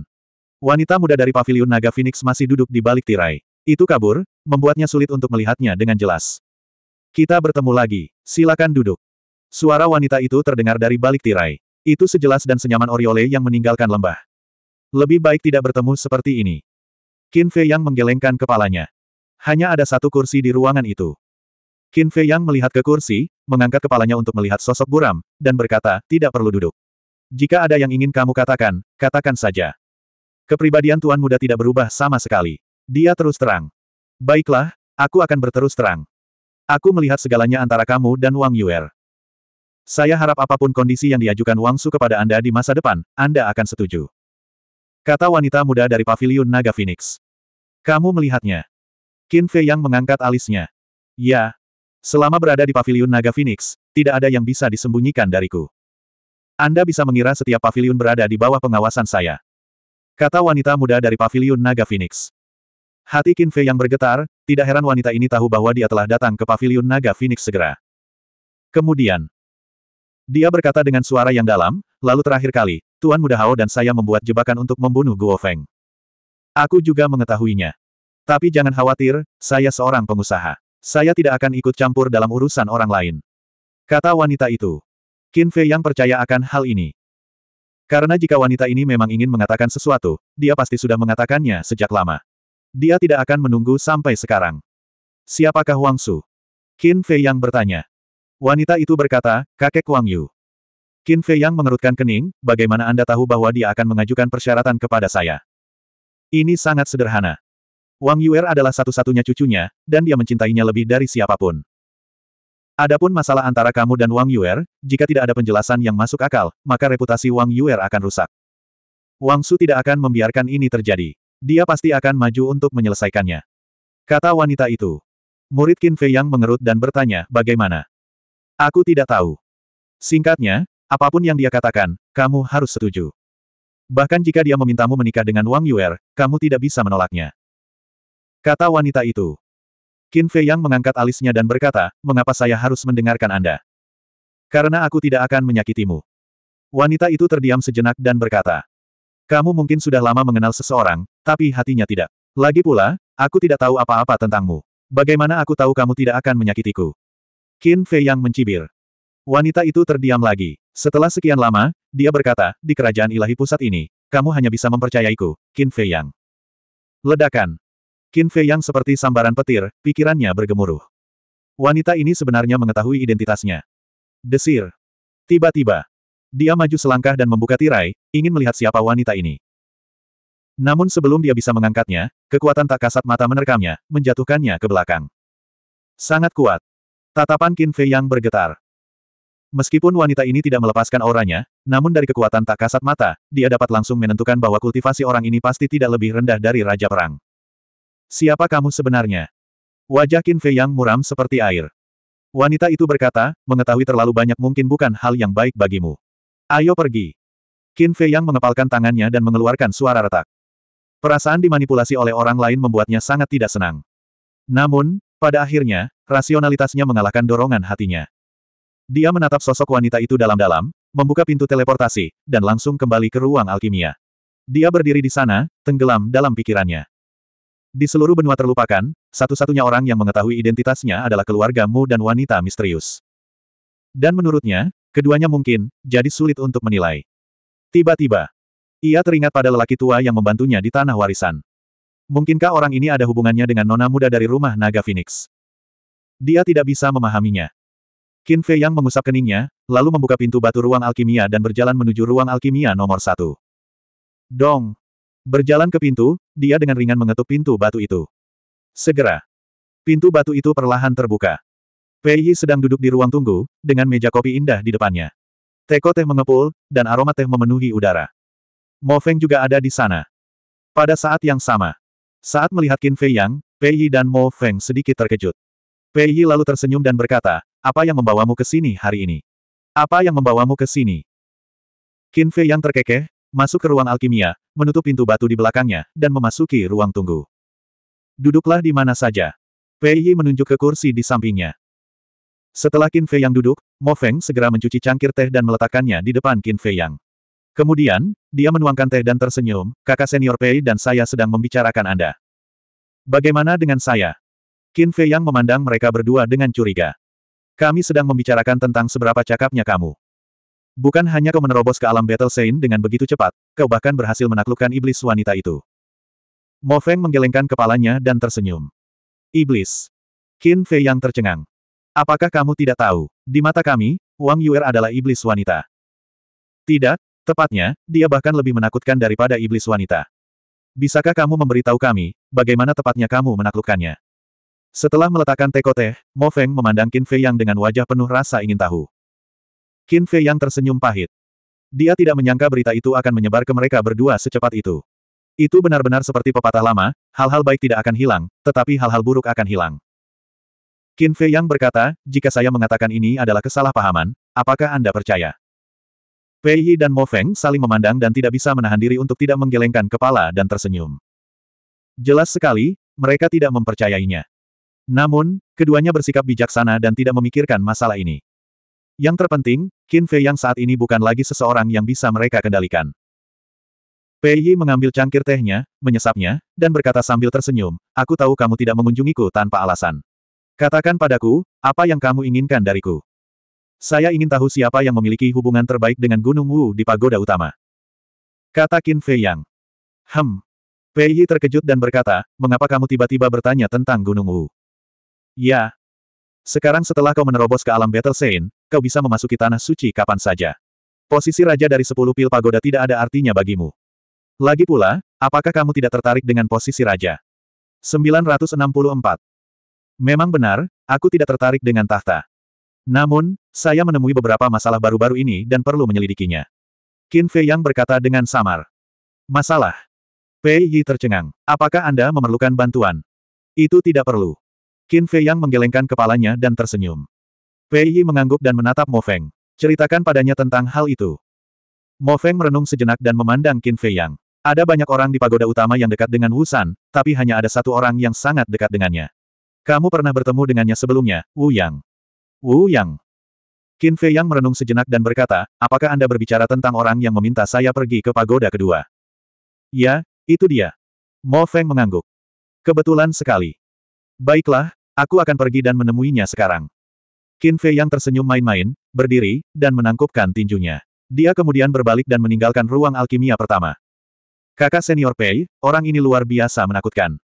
Wanita muda dari paviliun Naga Phoenix masih duduk di balik tirai. Itu kabur, membuatnya sulit untuk melihatnya dengan jelas. Kita bertemu lagi, silakan duduk. Suara wanita itu terdengar dari balik tirai. Itu sejelas dan senyaman Oriole yang meninggalkan lembah. Lebih baik tidak bertemu seperti ini. Qin Fei Yang menggelengkan kepalanya. Hanya ada satu kursi di ruangan itu. Qin Fei Yang melihat ke kursi, mengangkat kepalanya untuk melihat sosok buram, dan berkata, tidak perlu duduk. Jika ada yang ingin kamu katakan, katakan saja. Kepribadian Tuan Muda tidak berubah sama sekali. Dia terus terang. Baiklah, aku akan berterus terang. Aku melihat segalanya antara kamu dan Wang Yuer. Saya harap apapun kondisi yang diajukan Wang Su kepada Anda di masa depan, Anda akan setuju. Kata wanita muda dari paviliun Naga Phoenix. Kamu melihatnya. Qin Fei yang mengangkat alisnya. Ya. Selama berada di paviliun Naga Phoenix, tidak ada yang bisa disembunyikan dariku. Anda bisa mengira setiap paviliun berada di bawah pengawasan saya. Kata wanita muda dari paviliun Naga Phoenix. Hati Qin Fei yang bergetar, tidak heran wanita ini tahu bahwa dia telah datang ke paviliun Naga Phoenix segera. Kemudian, dia berkata dengan suara yang dalam, lalu terakhir kali, Tuan Muda Hao dan saya membuat jebakan untuk membunuh Guo Feng. Aku juga mengetahuinya. Tapi jangan khawatir, saya seorang pengusaha. Saya tidak akan ikut campur dalam urusan orang lain. Kata wanita itu. Qin Fei yang percaya akan hal ini. Karena jika wanita ini memang ingin mengatakan sesuatu, dia pasti sudah mengatakannya sejak lama. Dia tidak akan menunggu sampai sekarang. Siapakah Wang Su? Qin Fei yang bertanya. Wanita itu berkata, kakek Wang Yu. Qin Fei Yang mengerutkan kening, bagaimana Anda tahu bahwa dia akan mengajukan persyaratan kepada saya? Ini sangat sederhana. Wang Yuer adalah satu-satunya cucunya, dan dia mencintainya lebih dari siapapun. Adapun masalah antara kamu dan Wang Yuer, jika tidak ada penjelasan yang masuk akal, maka reputasi Wang Yuer akan rusak. Wang Su tidak akan membiarkan ini terjadi. Dia pasti akan maju untuk menyelesaikannya. Kata wanita itu. Murid Qin Fei Yang mengerut dan bertanya, bagaimana? Aku tidak tahu. Singkatnya, apapun yang dia katakan, kamu harus setuju. Bahkan jika dia memintamu menikah dengan Wang Yuer, kamu tidak bisa menolaknya. Kata wanita itu. Qin Fei Yang mengangkat alisnya dan berkata, mengapa saya harus mendengarkan Anda? Karena aku tidak akan menyakitimu. Wanita itu terdiam sejenak dan berkata, Kamu mungkin sudah lama mengenal seseorang, tapi hatinya tidak. Lagi pula, aku tidak tahu apa-apa tentangmu. Bagaimana aku tahu kamu tidak akan menyakitiku? Qin Fei yang mencibir. Wanita itu terdiam lagi. Setelah sekian lama, dia berkata, di kerajaan ilahi pusat ini, kamu hanya bisa mempercayaiku, Qin Fei Yang. Ledakan. Qin Fei Yang seperti sambaran petir, pikirannya bergemuruh. Wanita ini sebenarnya mengetahui identitasnya. Desir. Tiba-tiba. Dia maju selangkah dan membuka tirai, ingin melihat siapa wanita ini. Namun sebelum dia bisa mengangkatnya, kekuatan tak kasat mata menerkamnya, menjatuhkannya ke belakang. Sangat kuat. Tatapan Qin Fei yang bergetar. Meskipun wanita ini tidak melepaskan auranya, namun dari kekuatan tak kasat mata, dia dapat langsung menentukan bahwa kultivasi orang ini pasti tidak lebih rendah dari Raja Perang. Siapa kamu sebenarnya? Wajah Qin Fei yang muram seperti air. Wanita itu berkata, mengetahui terlalu banyak mungkin bukan hal yang baik bagimu. Ayo pergi. Qin Fei yang mengepalkan tangannya dan mengeluarkan suara retak. Perasaan dimanipulasi oleh orang lain membuatnya sangat tidak senang. Namun, pada akhirnya, rasionalitasnya mengalahkan dorongan hatinya. Dia menatap sosok wanita itu dalam-dalam, membuka pintu teleportasi, dan langsung kembali ke ruang alkimia. Dia berdiri di sana, tenggelam dalam pikirannya. Di seluruh benua terlupakan, satu-satunya orang yang mengetahui identitasnya adalah keluarga Mu dan wanita misterius. Dan menurutnya, keduanya mungkin, jadi sulit untuk menilai. Tiba-tiba, ia teringat pada lelaki tua yang membantunya di tanah warisan. Mungkinkah orang ini ada hubungannya dengan nona muda dari rumah naga Phoenix? Dia tidak bisa memahaminya. Qin Fei Yang mengusap keningnya, lalu membuka pintu batu ruang alkimia dan berjalan menuju ruang alkimia nomor satu. Dong! Berjalan ke pintu, dia dengan ringan mengetuk pintu batu itu. Segera! Pintu batu itu perlahan terbuka. Pei Yi sedang duduk di ruang tunggu, dengan meja kopi indah di depannya. Teko teh mengepul, dan aroma teh memenuhi udara. Mo Feng juga ada di sana. Pada saat yang sama, saat melihat Qin Fei Yang, Pei Yi dan Mo Feng sedikit terkejut. Pei Yi lalu tersenyum dan berkata, apa yang membawamu ke sini hari ini? Apa yang membawamu ke sini? Qin Fei yang terkekeh, masuk ke ruang alkimia, menutup pintu batu di belakangnya, dan memasuki ruang tunggu. Duduklah di mana saja. Pei Yi menunjuk ke kursi di sampingnya. Setelah Qin Fei yang duduk, Mo Feng segera mencuci cangkir teh dan meletakkannya di depan Qin Fei yang. Kemudian, dia menuangkan teh dan tersenyum, kakak senior Pei dan saya sedang membicarakan Anda. Bagaimana dengan saya? Qin Fei Yang memandang mereka berdua dengan curiga. Kami sedang membicarakan tentang seberapa cakapnya kamu. Bukan hanya kau menerobos ke alam Battle Saint dengan begitu cepat, kau bahkan berhasil menaklukkan iblis wanita itu. Mo Feng menggelengkan kepalanya dan tersenyum. Iblis. Qin Fei Yang tercengang. Apakah kamu tidak tahu, di mata kami, Wang Yuer adalah iblis wanita. Tidak, tepatnya, dia bahkan lebih menakutkan daripada iblis wanita. Bisakah kamu memberitahu kami, bagaimana tepatnya kamu menaklukkannya? Setelah meletakkan teko teh, Mo Feng memandang Qin Fei Yang dengan wajah penuh rasa ingin tahu. Qin Fei Yang tersenyum pahit. Dia tidak menyangka berita itu akan menyebar ke mereka berdua secepat itu. Itu benar-benar seperti pepatah lama, hal-hal baik tidak akan hilang, tetapi hal-hal buruk akan hilang. Qin Fei Yang berkata, jika saya mengatakan ini adalah kesalahpahaman, apakah Anda percaya? Pei Yi dan Mo Feng saling memandang dan tidak bisa menahan diri untuk tidak menggelengkan kepala dan tersenyum. Jelas sekali, mereka tidak mempercayainya. Namun, keduanya bersikap bijaksana dan tidak memikirkan masalah ini. Yang terpenting, Qin Fei yang saat ini bukan lagi seseorang yang bisa mereka kendalikan. Pei Yi mengambil cangkir tehnya, menyesapnya, dan berkata sambil tersenyum, Aku tahu kamu tidak mengunjungiku tanpa alasan. Katakan padaku, apa yang kamu inginkan dariku? Saya ingin tahu siapa yang memiliki hubungan terbaik dengan Gunung Wu di pagoda utama. Kata Qin Fei Yang. Hem. Pei Yi terkejut dan berkata, mengapa kamu tiba-tiba bertanya tentang Gunung Wu? Ya. Sekarang setelah kau menerobos ke alam Battle Saint, kau bisa memasuki Tanah Suci kapan saja. Posisi raja dari sepuluh pil pagoda tidak ada artinya bagimu. Lagi pula, apakah kamu tidak tertarik dengan posisi raja? 964. Memang benar, aku tidak tertarik dengan tahta. Namun, saya menemui beberapa masalah baru-baru ini dan perlu menyelidikinya. Qin Fei Yang berkata dengan samar. Masalah. Pei Yi tercengang. Apakah Anda memerlukan bantuan? Itu tidak perlu. Qin Fei Yang menggelengkan kepalanya dan tersenyum. Fei Yi mengangguk dan menatap Mo Feng. Ceritakan padanya tentang hal itu. Mo Feng merenung sejenak dan memandang Qin Fei Yang. Ada banyak orang di pagoda utama yang dekat dengan Wu San, tapi hanya ada satu orang yang sangat dekat dengannya. Kamu pernah bertemu dengannya sebelumnya, Wu Yang. Wu Yang. Qin Fei Yang merenung sejenak dan berkata, apakah Anda berbicara tentang orang yang meminta saya pergi ke pagoda kedua? Ya, itu dia. Mo Feng mengangguk. Kebetulan sekali. Baiklah, Aku akan pergi dan menemuinya sekarang. Qin Fei yang tersenyum main-main, berdiri, dan menangkupkan tinjunya. Dia kemudian berbalik dan meninggalkan ruang alkimia pertama. Kakak senior Pei, orang ini luar biasa menakutkan.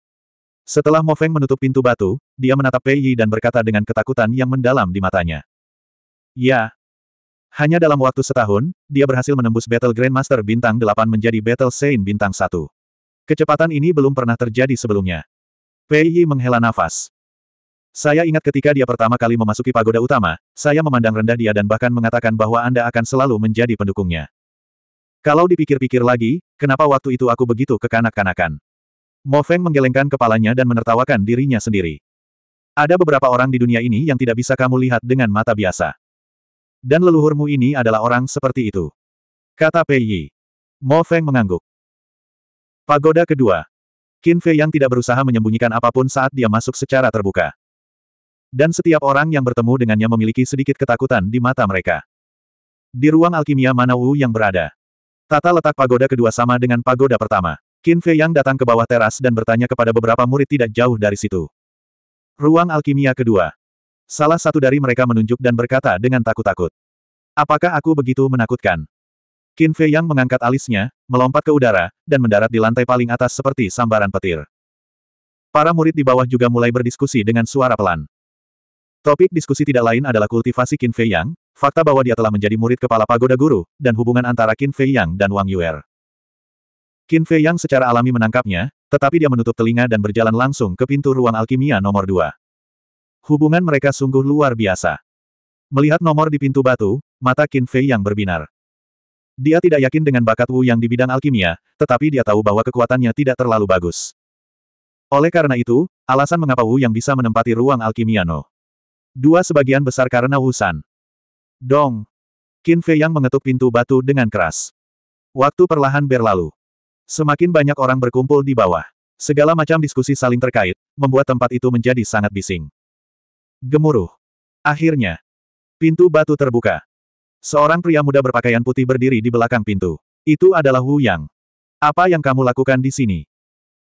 Setelah Mo Feng menutup pintu batu, dia menatap Pei Yi dan berkata dengan ketakutan yang mendalam di matanya. Ya. Hanya dalam waktu setahun, dia berhasil menembus Battle Grandmaster Bintang 8 menjadi Battle Saint Bintang 1. Kecepatan ini belum pernah terjadi sebelumnya. Pei Yi menghela nafas. Saya ingat ketika dia pertama kali memasuki pagoda utama, saya memandang rendah dia dan bahkan mengatakan bahwa Anda akan selalu menjadi pendukungnya. Kalau dipikir-pikir lagi, kenapa waktu itu aku begitu kekanak-kanakan? Mo Feng menggelengkan kepalanya dan menertawakan dirinya sendiri. Ada beberapa orang di dunia ini yang tidak bisa kamu lihat dengan mata biasa. Dan leluhurmu ini adalah orang seperti itu. Kata Pei Yi. Mo Feng mengangguk. Pagoda kedua. Qin Fei yang tidak berusaha menyembunyikan apapun saat dia masuk secara terbuka. Dan setiap orang yang bertemu dengannya memiliki sedikit ketakutan di mata mereka. Di ruang alkimia mana Wu yang berada? Tata letak pagoda kedua sama dengan pagoda pertama. Qin Fei yang datang ke bawah teras dan bertanya kepada beberapa murid tidak jauh dari situ. Ruang alkimia kedua. Salah satu dari mereka menunjuk dan berkata dengan takut-takut. Apakah aku begitu menakutkan? Qin Fei Yang mengangkat alisnya, melompat ke udara, dan mendarat di lantai paling atas seperti sambaran petir. Para murid di bawah juga mulai berdiskusi dengan suara pelan. Topik diskusi tidak lain adalah kultivasi Qin Fei Yang, fakta bahwa dia telah menjadi murid kepala pagoda guru, dan hubungan antara Qin Fei Yang dan Wang Yuer. Qin Fei Yang secara alami menangkapnya, tetapi dia menutup telinga dan berjalan langsung ke pintu ruang alkimia nomor dua. Hubungan mereka sungguh luar biasa. Melihat nomor di pintu batu, mata Qin Fei Yang berbinar. Dia tidak yakin dengan bakat Wu Yang di bidang alkimia, tetapi dia tahu bahwa kekuatannya tidak terlalu bagus. Oleh karena itu, alasan mengapa Wu Yang bisa menempati ruang alkimia No. Dua sebagian besar karena Wusan. Dong! Qin Fei yang mengetuk pintu batu dengan keras. Waktu perlahan berlalu. Semakin banyak orang berkumpul di bawah. Segala macam diskusi saling terkait, membuat tempat itu menjadi sangat bising. Gemuruh. Akhirnya. Pintu batu terbuka. Seorang pria muda berpakaian putih berdiri di belakang pintu. Itu adalah Wu Yang. Apa yang kamu lakukan di sini?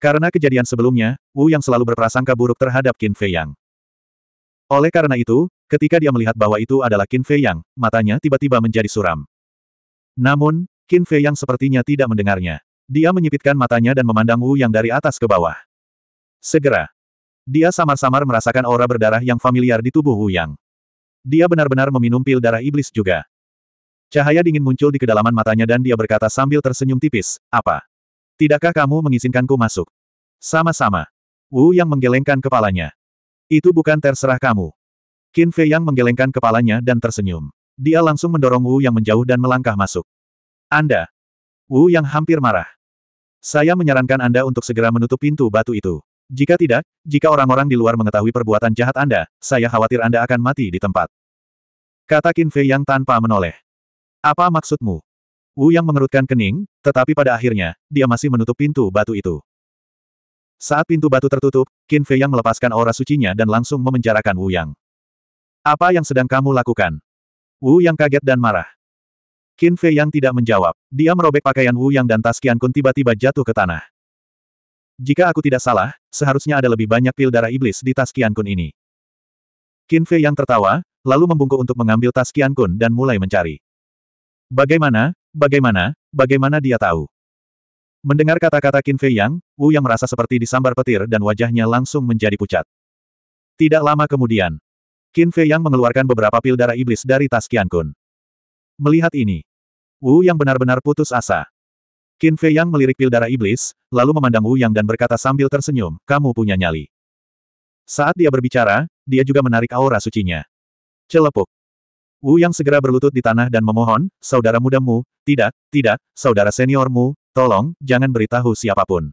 Karena kejadian sebelumnya, Wu Yang selalu berprasangka buruk terhadap Qin Fei Yang. Oleh karena itu, ketika dia melihat bahwa itu adalah Qin Fei Yang, matanya tiba-tiba menjadi suram. Namun, Qin Fei Yang sepertinya tidak mendengarnya. Dia menyipitkan matanya dan memandang Wu Yang dari atas ke bawah. Segera, dia samar-samar merasakan aura berdarah yang familiar di tubuh Wu Yang. Dia benar-benar meminum pil darah iblis juga. Cahaya dingin muncul di kedalaman matanya dan dia berkata sambil tersenyum tipis, apa? Tidakkah kamu mengizinkanku masuk? Sama-sama. Wu Yang menggelengkan kepalanya. Itu bukan terserah kamu. Qin Fei yang menggelengkan kepalanya dan tersenyum. Dia langsung mendorong Wu yang menjauh dan melangkah masuk. Anda. Wu yang hampir marah. Saya menyarankan Anda untuk segera menutup pintu batu itu. Jika tidak, jika orang-orang di luar mengetahui perbuatan jahat Anda, saya khawatir Anda akan mati di tempat. Kata Qin Fei yang tanpa menoleh. Apa maksudmu? Wu yang mengerutkan kening, tetapi pada akhirnya, dia masih menutup pintu batu itu. Saat pintu batu tertutup, Qin Fei yang melepaskan aura sucinya dan langsung memenjarakan Wu Yang. Apa yang sedang kamu lakukan? Wu Yang kaget dan marah. Qin Fei yang tidak menjawab. Dia merobek pakaian Wu Yang dan tas Qian Kun tiba-tiba jatuh ke tanah. Jika aku tidak salah, seharusnya ada lebih banyak pil darah iblis di tas Qian Kun ini. Qin Fei yang tertawa, lalu membungkuk untuk mengambil tas Qian Kun dan mulai mencari. Bagaimana, bagaimana, bagaimana dia tahu? Mendengar kata-kata Qin Fei Yang, Wu Yang merasa seperti disambar petir dan wajahnya langsung menjadi pucat. Tidak lama kemudian, Qin Fei Yang mengeluarkan beberapa pil darah iblis dari tas Qian Kun. Melihat ini, Wu Yang benar-benar putus asa. Qin Fei Yang melirik pil darah iblis, lalu memandang Wu Yang dan berkata sambil tersenyum, kamu punya nyali. Saat dia berbicara, dia juga menarik aura sucinya. Celepuk. Wu Yang segera berlutut di tanah dan memohon, saudara mudamu, tidak, tidak, saudara seniormu, Tolong, jangan beritahu siapapun.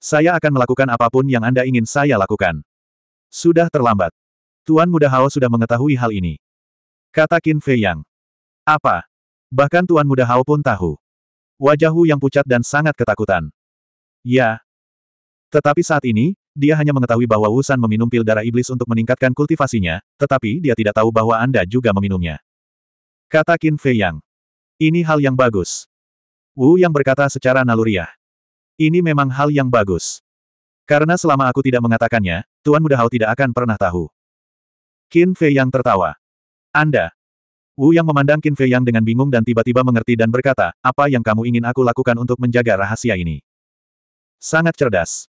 Saya akan melakukan apapun yang Anda ingin saya lakukan. Sudah terlambat. Tuan Muda Hao sudah mengetahui hal ini. Kata Qin Fei Yang. Apa? Bahkan Tuan Muda Hao pun tahu. Wajah Hu yang pucat dan sangat ketakutan. Ya. Tetapi saat ini, dia hanya mengetahui bahwa Wu San meminum pil darah iblis untuk meningkatkan kultivasinya, tetapi dia tidak tahu bahwa Anda juga meminumnya. Kata Qin Fei Yang. Ini hal yang bagus. Wu yang berkata secara naluriah. Ini memang hal yang bagus. Karena selama aku tidak mengatakannya, Tuan Muda Hao tidak akan pernah tahu. Qin Fei yang tertawa. Anda. Wu yang memandang Qin Fei yang dengan bingung dan tiba-tiba mengerti dan berkata, apa yang kamu ingin aku lakukan untuk menjaga rahasia ini? Sangat cerdas.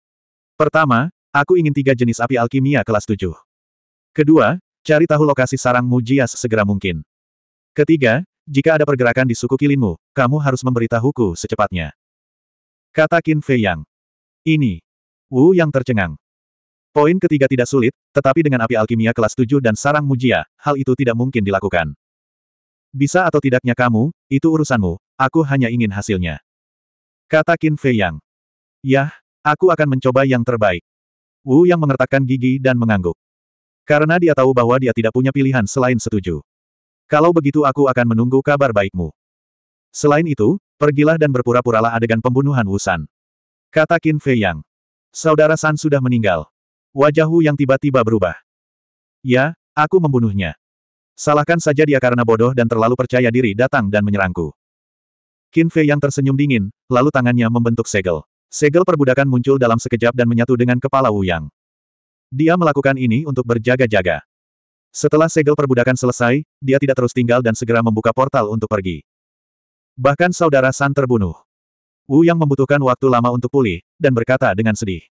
Pertama, aku ingin tiga jenis api alkimia kelas tujuh. Kedua, cari tahu lokasi sarang Mujias segera mungkin. Ketiga, jika ada pergerakan di suku kilinmu, kamu harus memberitahuku secepatnya. Kata Qin Fei Yang. Ini. Wu Yang tercengang. Poin ketiga tidak sulit, tetapi dengan api alkimia kelas 7 dan sarang mujia, hal itu tidak mungkin dilakukan. Bisa atau tidaknya kamu, itu urusanmu, aku hanya ingin hasilnya. Kata Qin Fei Yang. Yah, aku akan mencoba yang terbaik. Wu Yang mengertakkan gigi dan mengangguk. Karena dia tahu bahwa dia tidak punya pilihan selain setuju. Kalau begitu aku akan menunggu kabar baikmu. Selain itu, pergilah dan berpura-puralah adegan pembunuhan Wusan. Kata Qin Fei Yang. Saudara San sudah meninggal. Wajah Hu yang tiba-tiba berubah. Ya, aku membunuhnya. Salahkan saja dia karena bodoh dan terlalu percaya diri datang dan menyerangku. Qin Fei yang tersenyum dingin, lalu tangannya membentuk segel. Segel perbudakan muncul dalam sekejap dan menyatu dengan kepala Wu Yang. Dia melakukan ini untuk berjaga-jaga. Setelah segel perbudakan selesai, dia tidak terus tinggal dan segera membuka portal untuk pergi. Bahkan saudara San terbunuh. Wu yang membutuhkan waktu lama untuk pulih, dan berkata dengan sedih.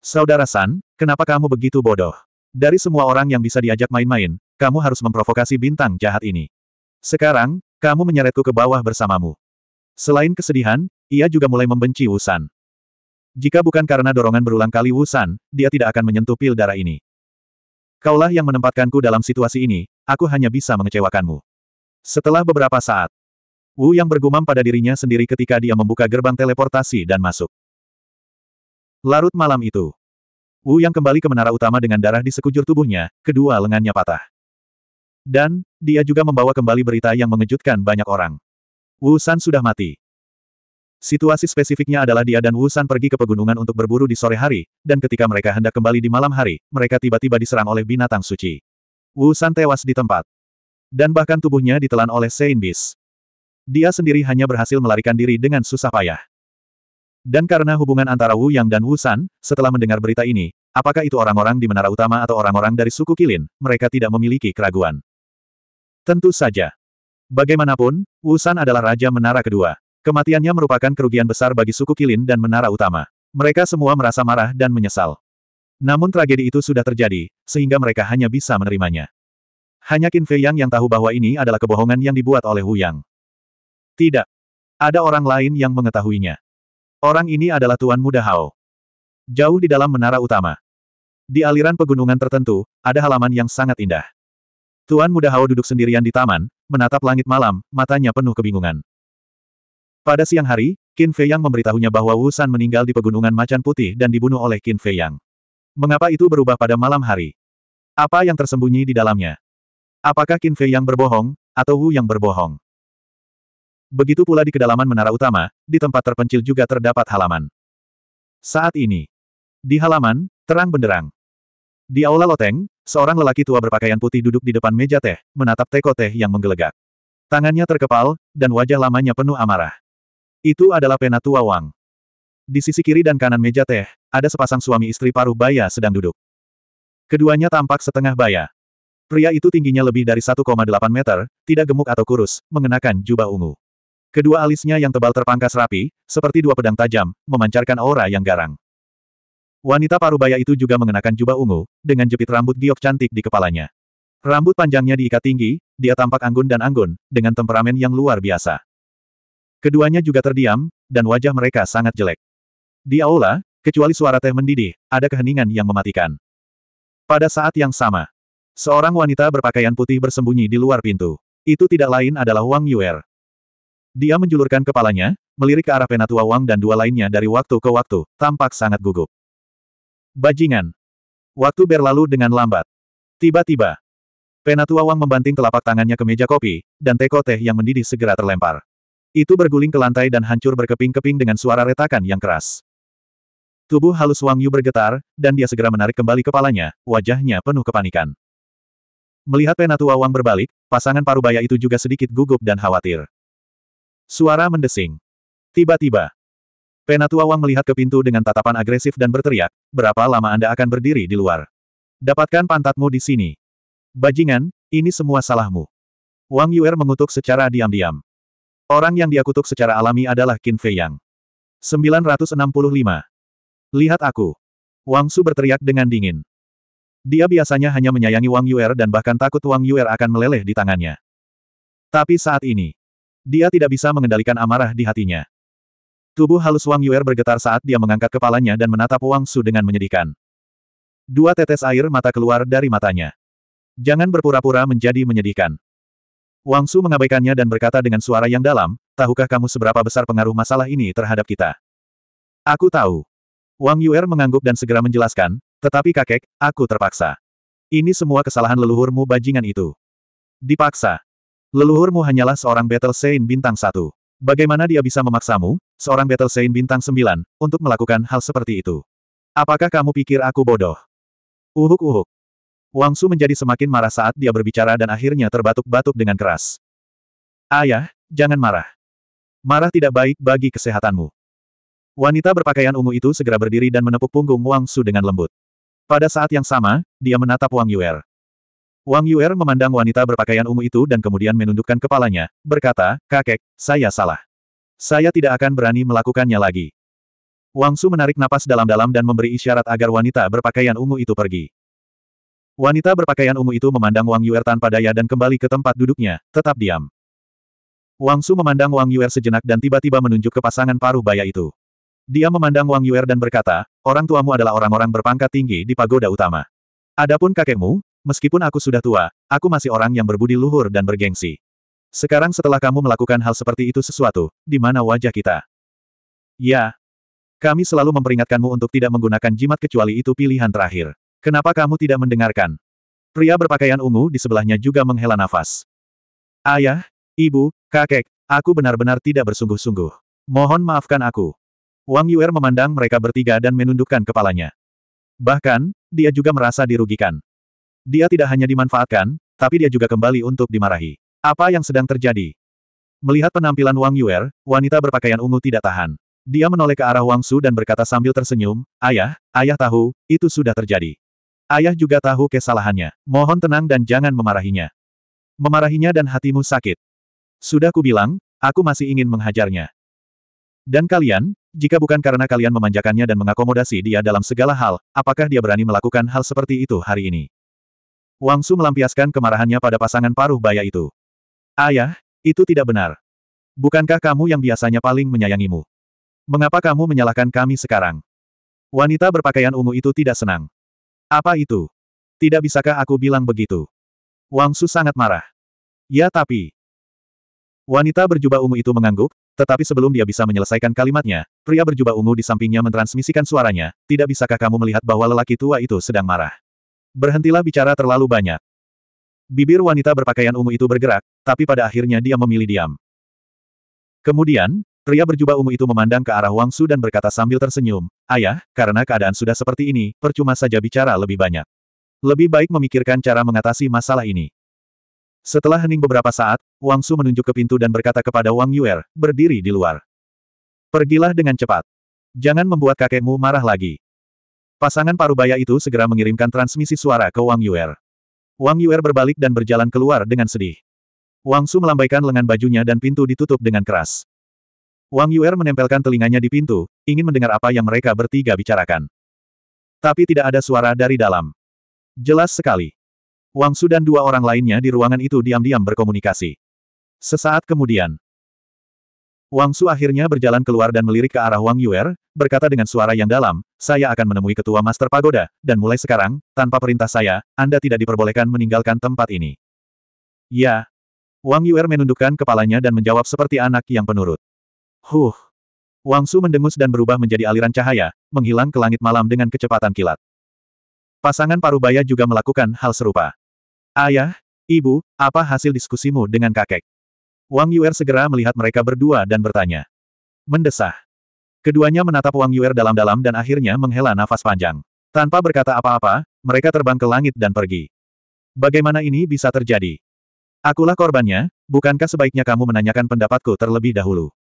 Saudara San, kenapa kamu begitu bodoh? Dari semua orang yang bisa diajak main-main, kamu harus memprovokasi bintang jahat ini. Sekarang, kamu menyeretku ke bawah bersamamu. Selain kesedihan, ia juga mulai membenci Wu San. Jika bukan karena dorongan berulang kali Wu San, dia tidak akan menyentuh pil darah ini. Kaulah yang menempatkanku dalam situasi ini, aku hanya bisa mengecewakanmu. Setelah beberapa saat, Wu yang bergumam pada dirinya sendiri ketika dia membuka gerbang teleportasi dan masuk. Larut malam itu, Wu yang kembali ke menara utama dengan darah di sekujur tubuhnya, kedua lengannya patah. Dan, dia juga membawa kembali berita yang mengejutkan banyak orang. Wu San sudah mati. Situasi spesifiknya adalah dia dan Wusan pergi ke pegunungan untuk berburu di sore hari, dan ketika mereka hendak kembali di malam hari, mereka tiba-tiba diserang oleh binatang suci. Wusan tewas di tempat. Dan bahkan tubuhnya ditelan oleh Sein Bis. Dia sendiri hanya berhasil melarikan diri dengan susah payah. Dan karena hubungan antara Wu Yang dan Wusan, setelah mendengar berita ini, apakah itu orang-orang di Menara Utama atau orang-orang dari suku Kilin, mereka tidak memiliki keraguan. Tentu saja. Bagaimanapun, Wusan adalah Raja Menara Kedua. Kematiannya merupakan kerugian besar bagi suku Kilin dan Menara Utama. Mereka semua merasa marah dan menyesal. Namun tragedi itu sudah terjadi, sehingga mereka hanya bisa menerimanya. Hanya Qin Fei Yang yang tahu bahwa ini adalah kebohongan yang dibuat oleh Hu Yang. Tidak. Ada orang lain yang mengetahuinya. Orang ini adalah Tuan Muda Hao. Jauh di dalam menara utama. Di aliran pegunungan tertentu, ada halaman yang sangat indah. Tuan Muda Hao duduk sendirian di taman, menatap langit malam, matanya penuh kebingungan. Pada siang hari, Qin Yang memberitahunya bahwa Wu San meninggal di pegunungan Macan Putih dan dibunuh oleh Qin Yang. Mengapa itu berubah pada malam hari? Apa yang tersembunyi di dalamnya? Apakah Qin Yang berbohong, atau Wu yang berbohong? Begitu pula di kedalaman menara utama, di tempat terpencil juga terdapat halaman. Saat ini, di halaman, terang benderang. Di aula loteng, seorang lelaki tua berpakaian putih duduk di depan meja teh, menatap teko teh yang menggelegak. Tangannya terkepal, dan wajah lamanya penuh amarah. Itu adalah Penatua Wang. Di sisi kiri dan kanan meja teh, ada sepasang suami istri paruh baya sedang duduk. Keduanya tampak setengah baya. Pria itu tingginya lebih dari 1,8 meter, tidak gemuk atau kurus, mengenakan jubah ungu. Kedua alisnya yang tebal terpangkas rapi, seperti dua pedang tajam, memancarkan aura yang garang. Wanita paruh baya itu juga mengenakan jubah ungu, dengan jepit rambut giok cantik di kepalanya. Rambut panjangnya diikat tinggi, dia tampak anggun dan anggun, dengan temperamen yang luar biasa. Keduanya juga terdiam, dan wajah mereka sangat jelek. Di aula, kecuali suara teh mendidih, ada keheningan yang mematikan. Pada saat yang sama, seorang wanita berpakaian putih bersembunyi di luar pintu. Itu tidak lain adalah Wang Yuer. Dia menjulurkan kepalanya, melirik ke arah penatua Wang dan dua lainnya dari waktu ke waktu, tampak sangat gugup. Bajingan. Waktu berlalu dengan lambat. Tiba-tiba, penatua Wang membanting telapak tangannya ke meja kopi, dan teko teh yang mendidih segera terlempar. Itu berguling ke lantai dan hancur berkeping-keping dengan suara retakan yang keras. Tubuh halus Wang Yu bergetar, dan dia segera menarik kembali kepalanya, wajahnya penuh kepanikan. Melihat Penatua Wang berbalik, pasangan parubaya itu juga sedikit gugup dan khawatir. Suara mendesing. Tiba-tiba, Penatua Wang melihat ke pintu dengan tatapan agresif dan berteriak, berapa lama Anda akan berdiri di luar? Dapatkan pantatmu di sini. Bajingan, ini semua salahmu. Wang Yuer mengutuk secara diam-diam. Orang yang dia kutuk secara alami adalah Qin Fei Yang. 965. Lihat aku. Wang Su berteriak dengan dingin. Dia biasanya hanya menyayangi Wang Yuer dan bahkan takut Wang Yuer akan meleleh di tangannya. Tapi saat ini, dia tidak bisa mengendalikan amarah di hatinya. Tubuh halus Wang Yuer bergetar saat dia mengangkat kepalanya dan menatap Wang Su dengan menyedihkan. Dua tetes air mata keluar dari matanya. Jangan berpura-pura menjadi menyedihkan. Wang Su mengabaikannya dan berkata dengan suara yang dalam, tahukah kamu seberapa besar pengaruh masalah ini terhadap kita? Aku tahu. Wang Yuer mengangguk dan segera menjelaskan, tetapi kakek, aku terpaksa. Ini semua kesalahan leluhurmu bajingan itu. Dipaksa. Leluhurmu hanyalah seorang Battle Saint bintang satu. Bagaimana dia bisa memaksamu, seorang Battle Saint bintang sembilan, untuk melakukan hal seperti itu? Apakah kamu pikir aku bodoh? Uhuk-uhuk. Wang Su menjadi semakin marah saat dia berbicara dan akhirnya terbatuk-batuk dengan keras. Ayah, jangan marah. Marah tidak baik bagi kesehatanmu. Wanita berpakaian ungu itu segera berdiri dan menepuk punggung Wang Su dengan lembut. Pada saat yang sama, dia menatap Wang Yuer. Wang Yuer memandang wanita berpakaian ungu itu dan kemudian menundukkan kepalanya, berkata, Kakek, saya salah. Saya tidak akan berani melakukannya lagi. Wang Su menarik napas dalam-dalam dan memberi isyarat agar wanita berpakaian ungu itu pergi. Wanita berpakaian ungu itu memandang Wang Yuer tanpa daya dan kembali ke tempat duduknya, tetap diam. Wang Su memandang Wang Yuer sejenak dan tiba-tiba menunjuk ke pasangan paruh baya itu. Dia memandang Wang Yuer dan berkata, orang tuamu adalah orang-orang berpangkat tinggi di pagoda utama. Adapun kakekmu, meskipun aku sudah tua, aku masih orang yang berbudi luhur dan bergengsi. Sekarang setelah kamu melakukan hal seperti itu sesuatu, di mana wajah kita? Ya. Kami selalu memperingatkanmu untuk tidak menggunakan jimat kecuali itu pilihan terakhir. Kenapa kamu tidak mendengarkan? Pria berpakaian ungu di sebelahnya juga menghela nafas. Ayah, ibu, kakek, aku benar-benar tidak bersungguh-sungguh. Mohon maafkan aku. Wang Yuer memandang mereka bertiga dan menundukkan kepalanya. Bahkan, dia juga merasa dirugikan. Dia tidak hanya dimanfaatkan, tapi dia juga kembali untuk dimarahi. Apa yang sedang terjadi? Melihat penampilan Wang Yuer, wanita berpakaian ungu tidak tahan. Dia menoleh ke arah Wang Su dan berkata sambil tersenyum, Ayah, ayah tahu, itu sudah terjadi. Ayah juga tahu kesalahannya. Mohon tenang dan jangan memarahinya. Memarahinya dan hatimu sakit. Sudah kubilang, aku masih ingin menghajarnya. Dan kalian, jika bukan karena kalian memanjakannya dan mengakomodasi dia dalam segala hal, apakah dia berani melakukan hal seperti itu hari ini? Wang Su melampiaskan kemarahannya pada pasangan paruh baya itu. Ayah, itu tidak benar. Bukankah kamu yang biasanya paling menyayangimu? Mengapa kamu menyalahkan kami sekarang? Wanita berpakaian ungu itu tidak senang. Apa itu? Tidak bisakah aku bilang begitu? Wang Su sangat marah. Ya tapi... Wanita berjubah ungu itu mengangguk, tetapi sebelum dia bisa menyelesaikan kalimatnya, pria berjubah ungu di sampingnya mentransmisikan suaranya, tidak bisakah kamu melihat bahwa lelaki tua itu sedang marah? Berhentilah bicara terlalu banyak. Bibir wanita berpakaian ungu itu bergerak, tapi pada akhirnya dia memilih diam. Kemudian, Pria berjubah ungu itu memandang ke arah Wang Su dan berkata sambil tersenyum, Ayah, karena keadaan sudah seperti ini, percuma saja bicara lebih banyak. Lebih baik memikirkan cara mengatasi masalah ini. Setelah hening beberapa saat, Wang Su menunjuk ke pintu dan berkata kepada Wang Yuer, berdiri di luar. Pergilah dengan cepat. Jangan membuat kakekmu marah lagi. Pasangan parubaya itu segera mengirimkan transmisi suara ke Wang Yuer. Wang Yuer berbalik dan berjalan keluar dengan sedih. Wang Su melambaikan lengan bajunya dan pintu ditutup dengan keras. Wang Yuer menempelkan telinganya di pintu, ingin mendengar apa yang mereka bertiga bicarakan. Tapi tidak ada suara dari dalam. Jelas sekali. Wang Su dan dua orang lainnya di ruangan itu diam-diam berkomunikasi. Sesaat kemudian, Wang Su akhirnya berjalan keluar dan melirik ke arah Wang Yuer, berkata dengan suara yang dalam, saya akan menemui ketua Master Pagoda, dan mulai sekarang, tanpa perintah saya, Anda tidak diperbolehkan meninggalkan tempat ini. Ya. Wang Yuer menundukkan kepalanya dan menjawab seperti anak yang penurut. Huh. Wang Su mendengus dan berubah menjadi aliran cahaya, menghilang ke langit malam dengan kecepatan kilat. Pasangan Parubaya juga melakukan hal serupa. Ayah, ibu, apa hasil diskusimu dengan kakek? Wang Yuer segera melihat mereka berdua dan bertanya. Mendesah. Keduanya menatap Wang Yuer dalam-dalam dan akhirnya menghela nafas panjang. Tanpa berkata apa-apa, mereka terbang ke langit dan pergi. Bagaimana ini bisa terjadi? Akulah korbannya, bukankah sebaiknya kamu menanyakan pendapatku terlebih dahulu?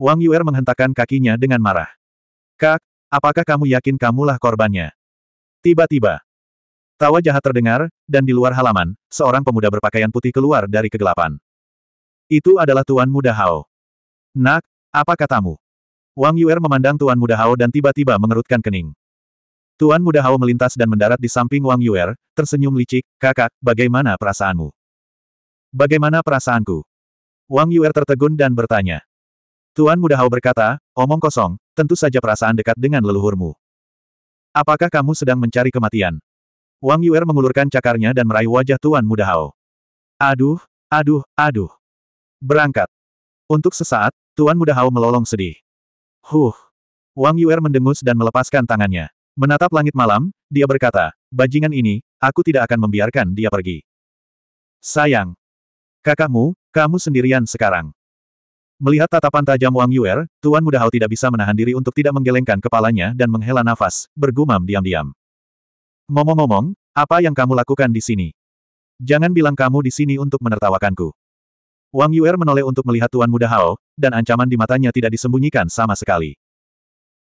Wang Yuer menghentakkan kakinya dengan marah. Kak, apakah kamu yakin kamulah korbannya? Tiba-tiba. Tawa jahat terdengar, dan di luar halaman, seorang pemuda berpakaian putih keluar dari kegelapan. Itu adalah Tuan Muda Hao. Nak, apa katamu? Wang Yuer memandang Tuan Muda Hao dan tiba-tiba mengerutkan kening. Tuan Muda Hao melintas dan mendarat di samping Wang Yuer, tersenyum licik, kakak, bagaimana perasaanmu? Bagaimana perasaanku? Wang Yuer tertegun dan bertanya. Tuan Muda Hao berkata, omong kosong, tentu saja perasaan dekat dengan leluhurmu. Apakah kamu sedang mencari kematian? Wang Yuer mengulurkan cakarnya dan meraih wajah Tuan Muda Hao. Aduh, aduh, aduh. Berangkat. Untuk sesaat, Tuan Muda Hao melolong sedih. Huh. Wang Yuer mendengus dan melepaskan tangannya. Menatap langit malam, dia berkata, bajingan ini, aku tidak akan membiarkan dia pergi. Sayang. Kakakmu, kamu sendirian sekarang. Melihat tatapan tajam Wang Yuer, Tuan Muda Hao tidak bisa menahan diri untuk tidak menggelengkan kepalanya dan menghela nafas, bergumam diam-diam. Ngomong-ngomong, apa yang kamu lakukan di sini? Jangan bilang kamu di sini untuk menertawakanku. Wang Yuer menoleh untuk melihat Tuan Muda Hao, dan ancaman di matanya tidak disembunyikan sama sekali.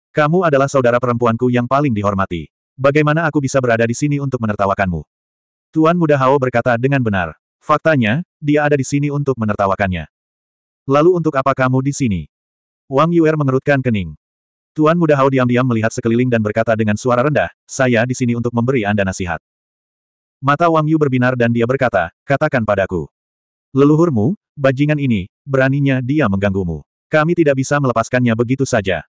Kamu adalah saudara perempuanku yang paling dihormati. Bagaimana aku bisa berada di sini untuk menertawakanmu? Tuan Muda Hao berkata dengan benar. Faktanya, dia ada di sini untuk menertawakannya. Lalu untuk apa kamu di sini? Wang Yuer mengerutkan kening. Tuan Muda Hao diam-diam melihat sekeliling dan berkata dengan suara rendah, saya di sini untuk memberi Anda nasihat. Mata Wang Yu berbinar dan dia berkata, katakan padaku. Leluhurmu, bajingan ini, beraninya dia mengganggumu. Kami tidak bisa melepaskannya begitu saja.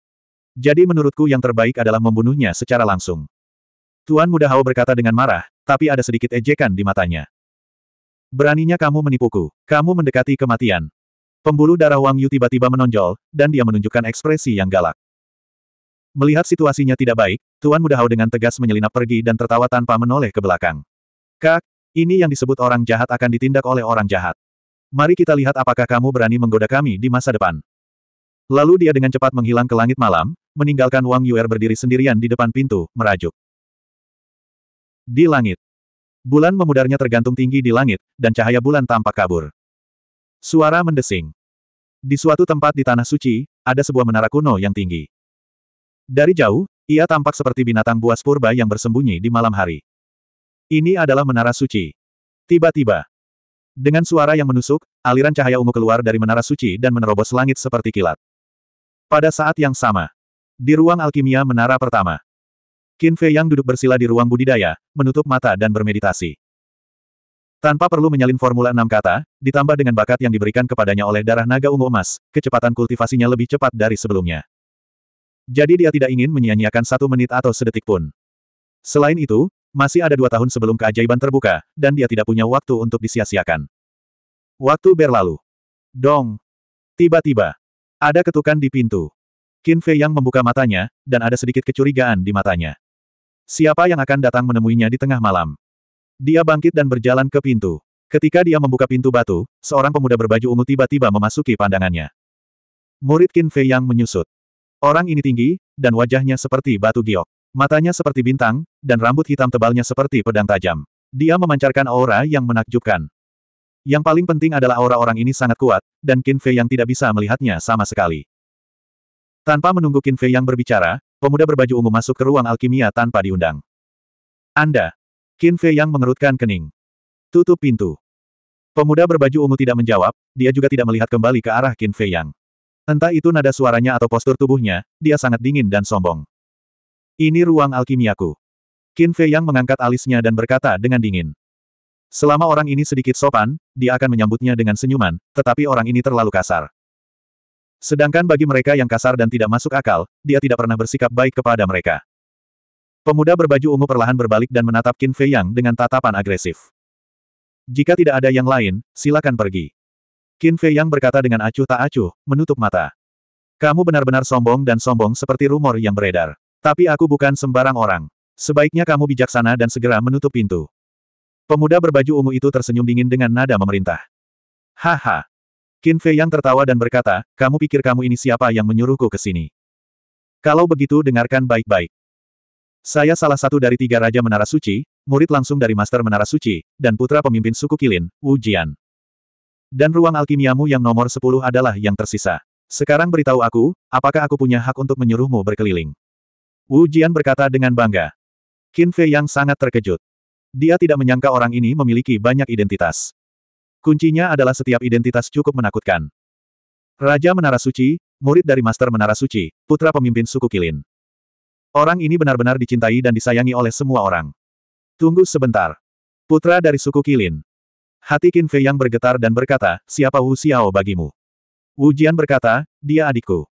Jadi menurutku yang terbaik adalah membunuhnya secara langsung. Tuan Muda Hao berkata dengan marah, tapi ada sedikit ejekan di matanya. Beraninya kamu menipuku. Kamu mendekati kematian. Pembuluh darah Wang Yu tiba-tiba menonjol, dan dia menunjukkan ekspresi yang galak. Melihat situasinya tidak baik, Tuan mudahau dengan tegas menyelinap pergi dan tertawa tanpa menoleh ke belakang. Kak, ini yang disebut orang jahat akan ditindak oleh orang jahat. Mari kita lihat apakah kamu berani menggoda kami di masa depan. Lalu dia dengan cepat menghilang ke langit malam, meninggalkan Wang Yuer berdiri sendirian di depan pintu, merajuk. Di langit. Bulan memudarnya tergantung tinggi di langit, dan cahaya bulan tampak kabur. Suara mendesing. Di suatu tempat di Tanah Suci, ada sebuah menara kuno yang tinggi. Dari jauh, ia tampak seperti binatang buas purba yang bersembunyi di malam hari. Ini adalah menara suci. Tiba-tiba. Dengan suara yang menusuk, aliran cahaya ungu keluar dari menara suci dan menerobos langit seperti kilat. Pada saat yang sama. Di ruang alkimia menara pertama. Qin Fei yang duduk bersila di ruang budidaya, menutup mata dan bermeditasi. Tanpa perlu menyalin formula enam kata, ditambah dengan bakat yang diberikan kepadanya oleh darah naga ungu emas, kecepatan kultivasinya lebih cepat dari sebelumnya. Jadi dia tidak ingin menyia-nyiakan satu menit atau sedetik pun. Selain itu, masih ada dua tahun sebelum keajaiban terbuka, dan dia tidak punya waktu untuk disia-siakan. Waktu berlalu. Dong. Tiba-tiba. Ada ketukan di pintu. Qin Fei yang membuka matanya, dan ada sedikit kecurigaan di matanya. Siapa yang akan datang menemuinya di tengah malam? Dia bangkit dan berjalan ke pintu. Ketika dia membuka pintu batu, seorang pemuda berbaju ungu tiba-tiba memasuki pandangannya. Murid Qin Fei yang menyusut. Orang ini tinggi, dan wajahnya seperti batu giok. Matanya seperti bintang, dan rambut hitam tebalnya seperti pedang tajam. Dia memancarkan aura yang menakjubkan. Yang paling penting adalah aura orang ini sangat kuat, dan Qin Fei yang tidak bisa melihatnya sama sekali. Tanpa menunggu Qin Fei yang berbicara, pemuda berbaju ungu masuk ke ruang alkimia tanpa diundang. Anda, Qin Fei yang mengerutkan kening. Tutup pintu. Pemuda berbaju ungu tidak menjawab, dia juga tidak melihat kembali ke arah Qin Fei yang. Entah itu nada suaranya atau postur tubuhnya, dia sangat dingin dan sombong. Ini ruang alkimiaku. Qin Fei yang mengangkat alisnya dan berkata dengan dingin. Selama orang ini sedikit sopan, dia akan menyambutnya dengan senyuman, tetapi orang ini terlalu kasar. Sedangkan bagi mereka yang kasar dan tidak masuk akal, dia tidak pernah bersikap baik kepada mereka. Pemuda berbaju ungu perlahan berbalik dan menatap Qin Fei Yang dengan tatapan agresif. Jika tidak ada yang lain, silakan pergi. Qin Fei Yang berkata dengan acuh tak acuh, menutup mata. Kamu benar-benar sombong dan sombong seperti rumor yang beredar. Tapi aku bukan sembarang orang. Sebaiknya kamu bijaksana dan segera menutup pintu. Pemuda berbaju ungu itu tersenyum dingin dengan nada memerintah. Haha. Qin Fei Yang tertawa dan berkata, kamu pikir kamu ini siapa yang menyuruhku ke sini? Kalau begitu dengarkan baik-baik. Saya salah satu dari tiga Raja Menara Suci, murid langsung dari Master Menara Suci, dan putra pemimpin suku Kilin, Wu Jian. Dan ruang alkimiamu yang nomor sepuluh adalah yang tersisa. Sekarang beritahu aku, apakah aku punya hak untuk menyuruhmu berkeliling? Wu Jian berkata dengan bangga. Qin Fei yang sangat terkejut. Dia tidak menyangka orang ini memiliki banyak identitas. Kuncinya adalah setiap identitas cukup menakutkan. Raja Menara Suci, murid dari Master Menara Suci, putra pemimpin suku Kilin. Orang ini benar-benar dicintai dan disayangi oleh semua orang. Tunggu sebentar. Putra dari suku Kilin. Hati Qin Fei yang bergetar dan berkata, siapa Wu Xiao bagimu? Wu Jian berkata, dia adikku.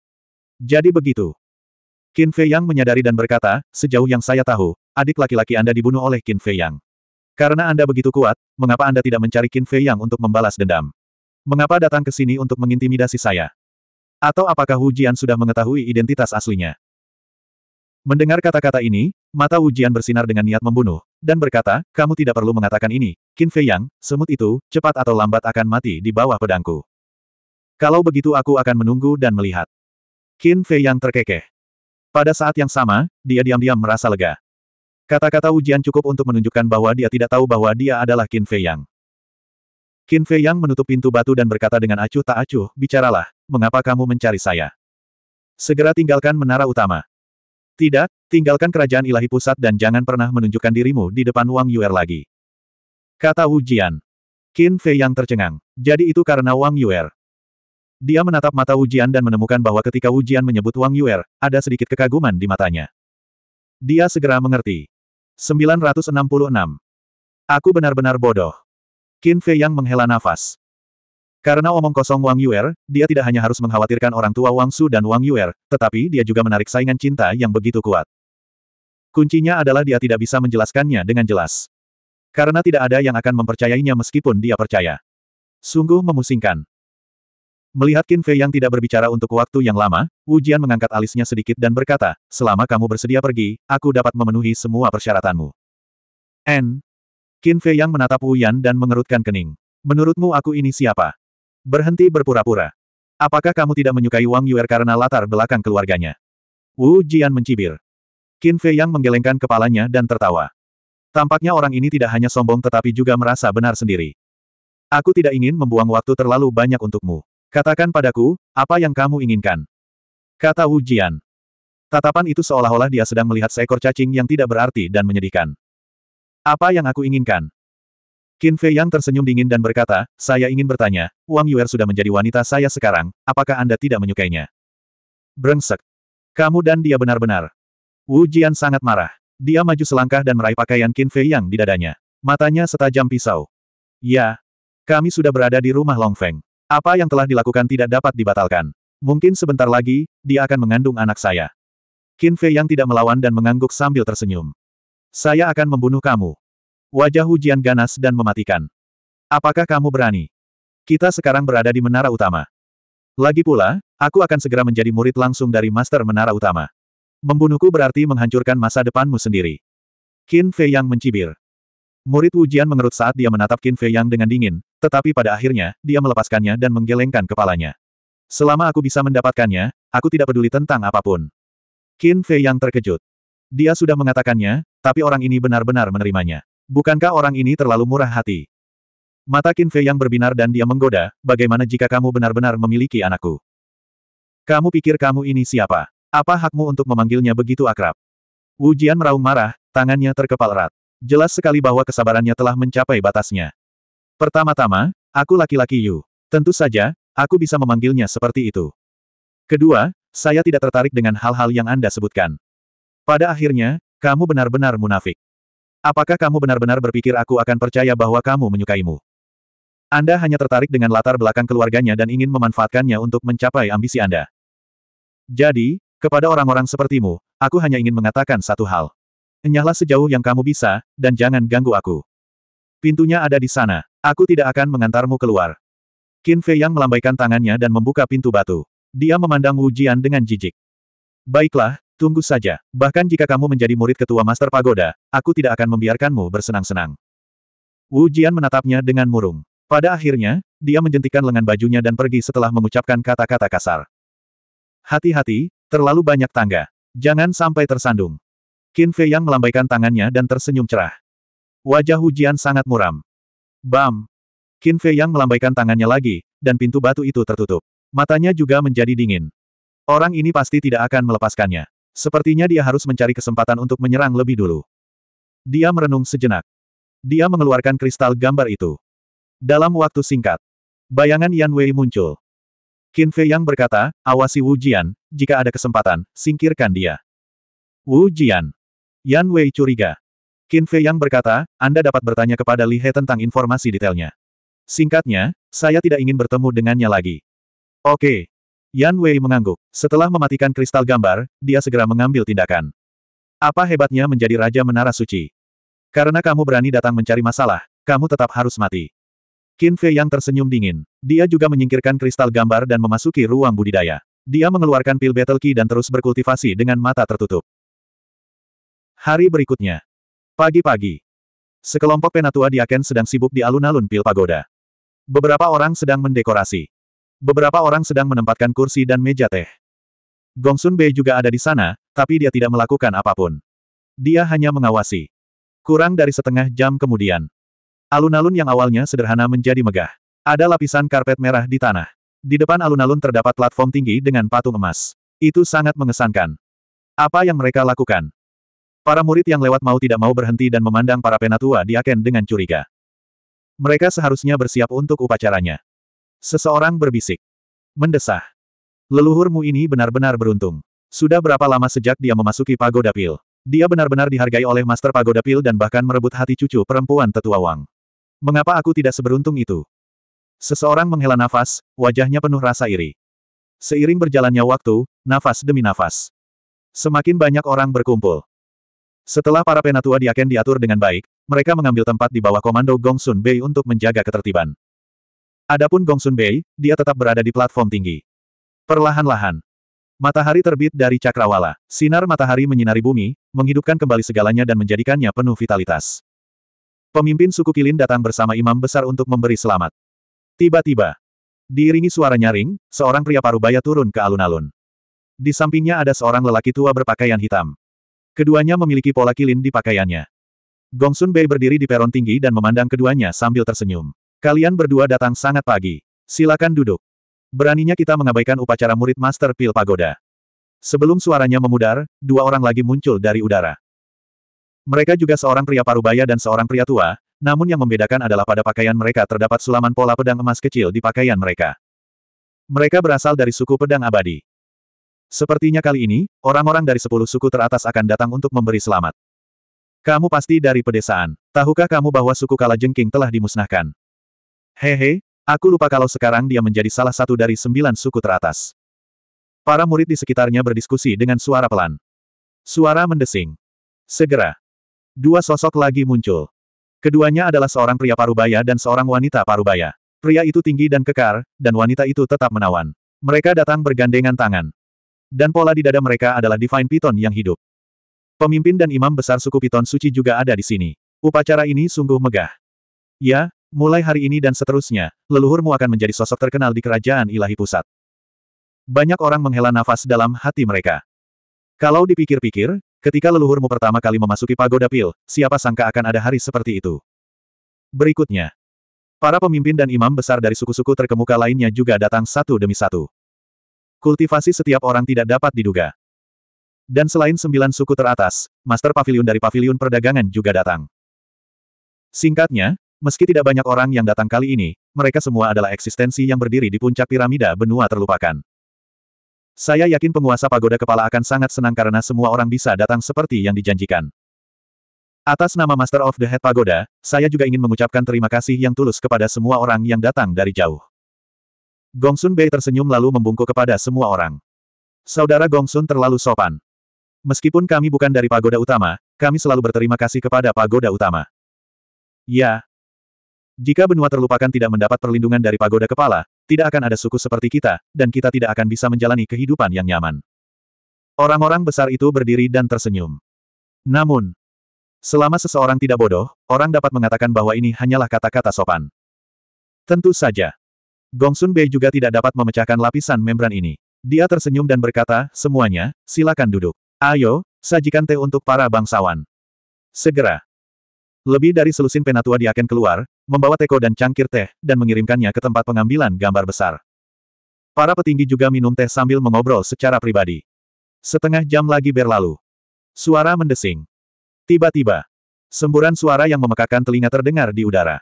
Jadi begitu. Qin Fei yang menyadari dan berkata, sejauh yang saya tahu, adik laki-laki Anda dibunuh oleh Qin Fei yang. Karena Anda begitu kuat, mengapa Anda tidak mencari Qin Fei yang untuk membalas dendam? Mengapa datang ke sini untuk mengintimidasi saya? Atau apakah Wu Jian sudah mengetahui identitas aslinya? Mendengar kata-kata ini, mata ujian bersinar dengan niat membunuh, dan berkata, kamu tidak perlu mengatakan ini, Qin Fei Yang, semut itu, cepat atau lambat akan mati di bawah pedangku. Kalau begitu aku akan menunggu dan melihat. Qin Fei Yang terkekeh. Pada saat yang sama, dia diam-diam merasa lega. Kata-kata ujian cukup untuk menunjukkan bahwa dia tidak tahu bahwa dia adalah Qin Fei Yang. Qin Fei Yang menutup pintu batu dan berkata dengan acuh tak acuh, bicaralah, mengapa kamu mencari saya? Segera tinggalkan menara utama. Tidak, tinggalkan kerajaan ilahi pusat dan jangan pernah menunjukkan dirimu di depan Wang Yuer lagi. Kata Wu Jian. Qin Fei yang tercengang. Jadi itu karena Wang Yuer. Dia menatap mata Wu Jian dan menemukan bahwa ketika Wu Jian menyebut Wang Yuer, ada sedikit kekaguman di matanya. Dia segera mengerti. 966. Aku benar-benar bodoh. Qin Fei yang menghela nafas. Karena omong kosong Wang Yuer, dia tidak hanya harus mengkhawatirkan orang tua Wang Su dan Wang Yuer, tetapi dia juga menarik saingan cinta yang begitu kuat. Kuncinya adalah dia tidak bisa menjelaskannya dengan jelas. Karena tidak ada yang akan mempercayainya meskipun dia percaya. Sungguh memusingkan. Melihat Qin Fei yang tidak berbicara untuk waktu yang lama, Wu Jian mengangkat alisnya sedikit dan berkata, selama kamu bersedia pergi, aku dapat memenuhi semua persyaratanmu. N. Qin Fei yang menatap Wu Yan dan mengerutkan kening. Menurutmu aku ini siapa? Berhenti berpura-pura. Apakah kamu tidak menyukai Wang Yuer karena latar belakang keluarganya? Wu Jian mencibir. Qin Fei Yang menggelengkan kepalanya dan tertawa. Tampaknya orang ini tidak hanya sombong tetapi juga merasa benar sendiri. Aku tidak ingin membuang waktu terlalu banyak untukmu. Katakan padaku, apa yang kamu inginkan? Kata Wu Jian. Tatapan itu seolah-olah dia sedang melihat seekor cacing yang tidak berarti dan menyedihkan. Apa yang aku inginkan? Qin Fei Yang tersenyum dingin dan berkata, saya ingin bertanya, Wang Yuer sudah menjadi wanita saya sekarang, apakah Anda tidak menyukainya? Brengsek. Kamu dan dia benar-benar. Wu Jian sangat marah. Dia maju selangkah dan meraih pakaian Qin Fei Yang di dadanya. Matanya setajam pisau. Ya. Kami sudah berada di rumah Long Feng. Apa yang telah dilakukan tidak dapat dibatalkan. Mungkin sebentar lagi, dia akan mengandung anak saya. Qin Fei Yang tidak melawan dan mengangguk sambil tersenyum. Saya akan membunuh kamu. Wajah hujan ganas dan mematikan. Apakah kamu berani? Kita sekarang berada di menara utama. Lagi pula, aku akan segera menjadi murid langsung dari Master Menara Utama. Membunuhku berarti menghancurkan masa depanmu sendiri. Qin Fei Yang mencibir. Murid Wujian mengerut saat dia menatap Qin Fei Yang dengan dingin, tetapi pada akhirnya, dia melepaskannya dan menggelengkan kepalanya. Selama aku bisa mendapatkannya, aku tidak peduli tentang apapun. Qin Fei Yang terkejut. Dia sudah mengatakannya, tapi orang ini benar-benar menerimanya. Bukankah orang ini terlalu murah hati? Mata Qin Fei yang berbinar dan dia menggoda, bagaimana jika kamu benar-benar memiliki anakku? Kamu pikir kamu ini siapa? Apa hakmu untuk memanggilnya begitu akrab? Wu Jian meraung marah, tangannya terkepal erat. Jelas sekali bahwa kesabarannya telah mencapai batasnya. Pertama-tama, aku laki-laki Yu. Tentu saja, aku bisa memanggilnya seperti itu. Kedua, saya tidak tertarik dengan hal-hal yang Anda sebutkan. Pada akhirnya, kamu benar-benar munafik. Apakah kamu benar-benar berpikir aku akan percaya bahwa kamu menyukaimu? Anda hanya tertarik dengan latar belakang keluarganya dan ingin memanfaatkannya untuk mencapai ambisi Anda. Jadi, kepada orang-orang sepertimu, aku hanya ingin mengatakan satu hal. Enyahlah sejauh yang kamu bisa, dan jangan ganggu aku. Pintunya ada di sana. Aku tidak akan mengantarmu keluar. Qin Fei yang melambaikan tangannya dan membuka pintu batu. Dia memandang Wu Jian dengan jijik. Baiklah, Tunggu saja, bahkan jika kamu menjadi murid ketua Master Pagoda, aku tidak akan membiarkanmu bersenang-senang. Wu Jian menatapnya dengan murung. Pada akhirnya, dia menjentikan lengan bajunya dan pergi setelah mengucapkan kata-kata kasar. Hati-hati, terlalu banyak tangga. Jangan sampai tersandung. Qin Fei yang melambaikan tangannya dan tersenyum cerah. Wajah Jian sangat muram. Bam! Qin Fei yang melambaikan tangannya lagi, dan pintu batu itu tertutup. Matanya juga menjadi dingin. Orang ini pasti tidak akan melepaskannya. Sepertinya dia harus mencari kesempatan untuk menyerang lebih dulu. Dia merenung sejenak. Dia mengeluarkan kristal gambar itu. Dalam waktu singkat, bayangan Yan Wei muncul. Qin Fei Yang berkata, awasi Wu Jian, jika ada kesempatan, singkirkan dia. Wu Jian. Yan Wei curiga. Qin Fei Yang berkata, Anda dapat bertanya kepada Li He tentang informasi detailnya. Singkatnya, saya tidak ingin bertemu dengannya lagi. Oke, Yan Wei mengangguk. Setelah mematikan kristal gambar, dia segera mengambil tindakan. Apa hebatnya menjadi Raja Menara Suci? Karena kamu berani datang mencari masalah, kamu tetap harus mati. Qin Fei yang tersenyum dingin. Dia juga menyingkirkan kristal gambar dan memasuki ruang budidaya. Dia mengeluarkan pil battle key dan terus berkultivasi dengan mata tertutup. Hari berikutnya. Pagi-pagi. Sekelompok penatua di Aken sedang sibuk di alun-alun pil pagoda. Beberapa orang sedang mendekorasi. Beberapa orang sedang menempatkan kursi dan meja teh. Gongsun Bei juga ada di sana, tapi dia tidak melakukan apapun. Dia hanya mengawasi. Kurang dari setengah jam kemudian. Alun-alun yang awalnya sederhana menjadi megah. Ada lapisan karpet merah di tanah. Di depan alun-alun terdapat platform tinggi dengan patung emas. Itu sangat mengesankan. Apa yang mereka lakukan? Para murid yang lewat mau tidak mau berhenti dan memandang para penatua di Aken dengan curiga. Mereka seharusnya bersiap untuk upacaranya. Seseorang berbisik. Mendesah. Leluhurmu ini benar-benar beruntung. Sudah berapa lama sejak dia memasuki Pagoda Pil? Dia benar-benar dihargai oleh Master Pagoda Pil dan bahkan merebut hati cucu perempuan tetua Wang. Mengapa aku tidak seberuntung itu? Seseorang menghela nafas, wajahnya penuh rasa iri. Seiring berjalannya waktu, nafas demi nafas. Semakin banyak orang berkumpul. Setelah para penatua diaken diatur dengan baik, mereka mengambil tempat di bawah komando Gongsun Bei untuk menjaga ketertiban. Adapun Gongsun Bei, dia tetap berada di platform tinggi. Perlahan-lahan. Matahari terbit dari cakrawala. Sinar matahari menyinari bumi, menghidupkan kembali segalanya dan menjadikannya penuh vitalitas. Pemimpin suku Kilin datang bersama imam besar untuk memberi selamat. Tiba-tiba. Diiringi suara nyaring, seorang pria paruh baya turun ke alun-alun. Di sampingnya ada seorang lelaki tua berpakaian hitam. Keduanya memiliki pola kilin di pakaiannya. Gongsun Bei berdiri di peron tinggi dan memandang keduanya sambil tersenyum. Kalian berdua datang sangat pagi. Silakan duduk. Beraninya kita mengabaikan upacara murid Master Pil Pagoda. Sebelum suaranya memudar, dua orang lagi muncul dari udara. Mereka juga seorang pria parubaya dan seorang pria tua, namun yang membedakan adalah pada pakaian mereka terdapat sulaman pola pedang emas kecil di pakaian mereka. Mereka berasal dari suku pedang abadi. Sepertinya kali ini, orang-orang dari sepuluh suku teratas akan datang untuk memberi selamat. Kamu pasti dari pedesaan. Tahukah kamu bahwa suku Kalajengking telah dimusnahkan? Hehe, aku lupa kalau sekarang dia menjadi salah satu dari sembilan suku teratas. Para murid di sekitarnya berdiskusi dengan suara pelan. Suara mendesing. Segera. Dua sosok lagi muncul. Keduanya adalah seorang pria parubaya dan seorang wanita parubaya. Pria itu tinggi dan kekar, dan wanita itu tetap menawan. Mereka datang bergandengan tangan. Dan pola di dada mereka adalah Divine Piton yang hidup. Pemimpin dan imam besar suku Piton suci juga ada di sini. Upacara ini sungguh megah. Ya, Mulai hari ini dan seterusnya, leluhurmu akan menjadi sosok terkenal di kerajaan ilahi pusat. Banyak orang menghela nafas dalam hati mereka. Kalau dipikir-pikir, ketika leluhurmu pertama kali memasuki pagoda pil, siapa sangka akan ada hari seperti itu. Berikutnya, para pemimpin dan imam besar dari suku-suku terkemuka lainnya juga datang satu demi satu. Kultivasi setiap orang tidak dapat diduga. Dan selain sembilan suku teratas, master pavilion dari pavilion perdagangan juga datang. Singkatnya, Meski tidak banyak orang yang datang kali ini, mereka semua adalah eksistensi yang berdiri di puncak piramida benua terlupakan. Saya yakin penguasa pagoda kepala akan sangat senang karena semua orang bisa datang seperti yang dijanjikan. Atas nama Master of the Head Pagoda, saya juga ingin mengucapkan terima kasih yang tulus kepada semua orang yang datang dari jauh. Gongsun Bei tersenyum lalu membungkuk kepada semua orang. Saudara Gongsun terlalu sopan. Meskipun kami bukan dari pagoda utama, kami selalu berterima kasih kepada pagoda utama. Ya, jika benua terlupakan tidak mendapat perlindungan dari pagoda kepala, tidak akan ada suku seperti kita, dan kita tidak akan bisa menjalani kehidupan yang nyaman. Orang-orang besar itu berdiri dan tersenyum. Namun, selama seseorang tidak bodoh, orang dapat mengatakan bahwa ini hanyalah kata-kata sopan. Tentu saja. Gongsun Bei juga tidak dapat memecahkan lapisan membran ini. Dia tersenyum dan berkata, semuanya, silakan duduk. Ayo, sajikan teh untuk para bangsawan. Segera, lebih dari selusin penatua diaken keluar, membawa teko dan cangkir teh, dan mengirimkannya ke tempat pengambilan gambar besar. Para petinggi juga minum teh sambil mengobrol secara pribadi. Setengah jam lagi berlalu. Suara mendesing. Tiba-tiba, semburan suara yang memekakan telinga terdengar di udara.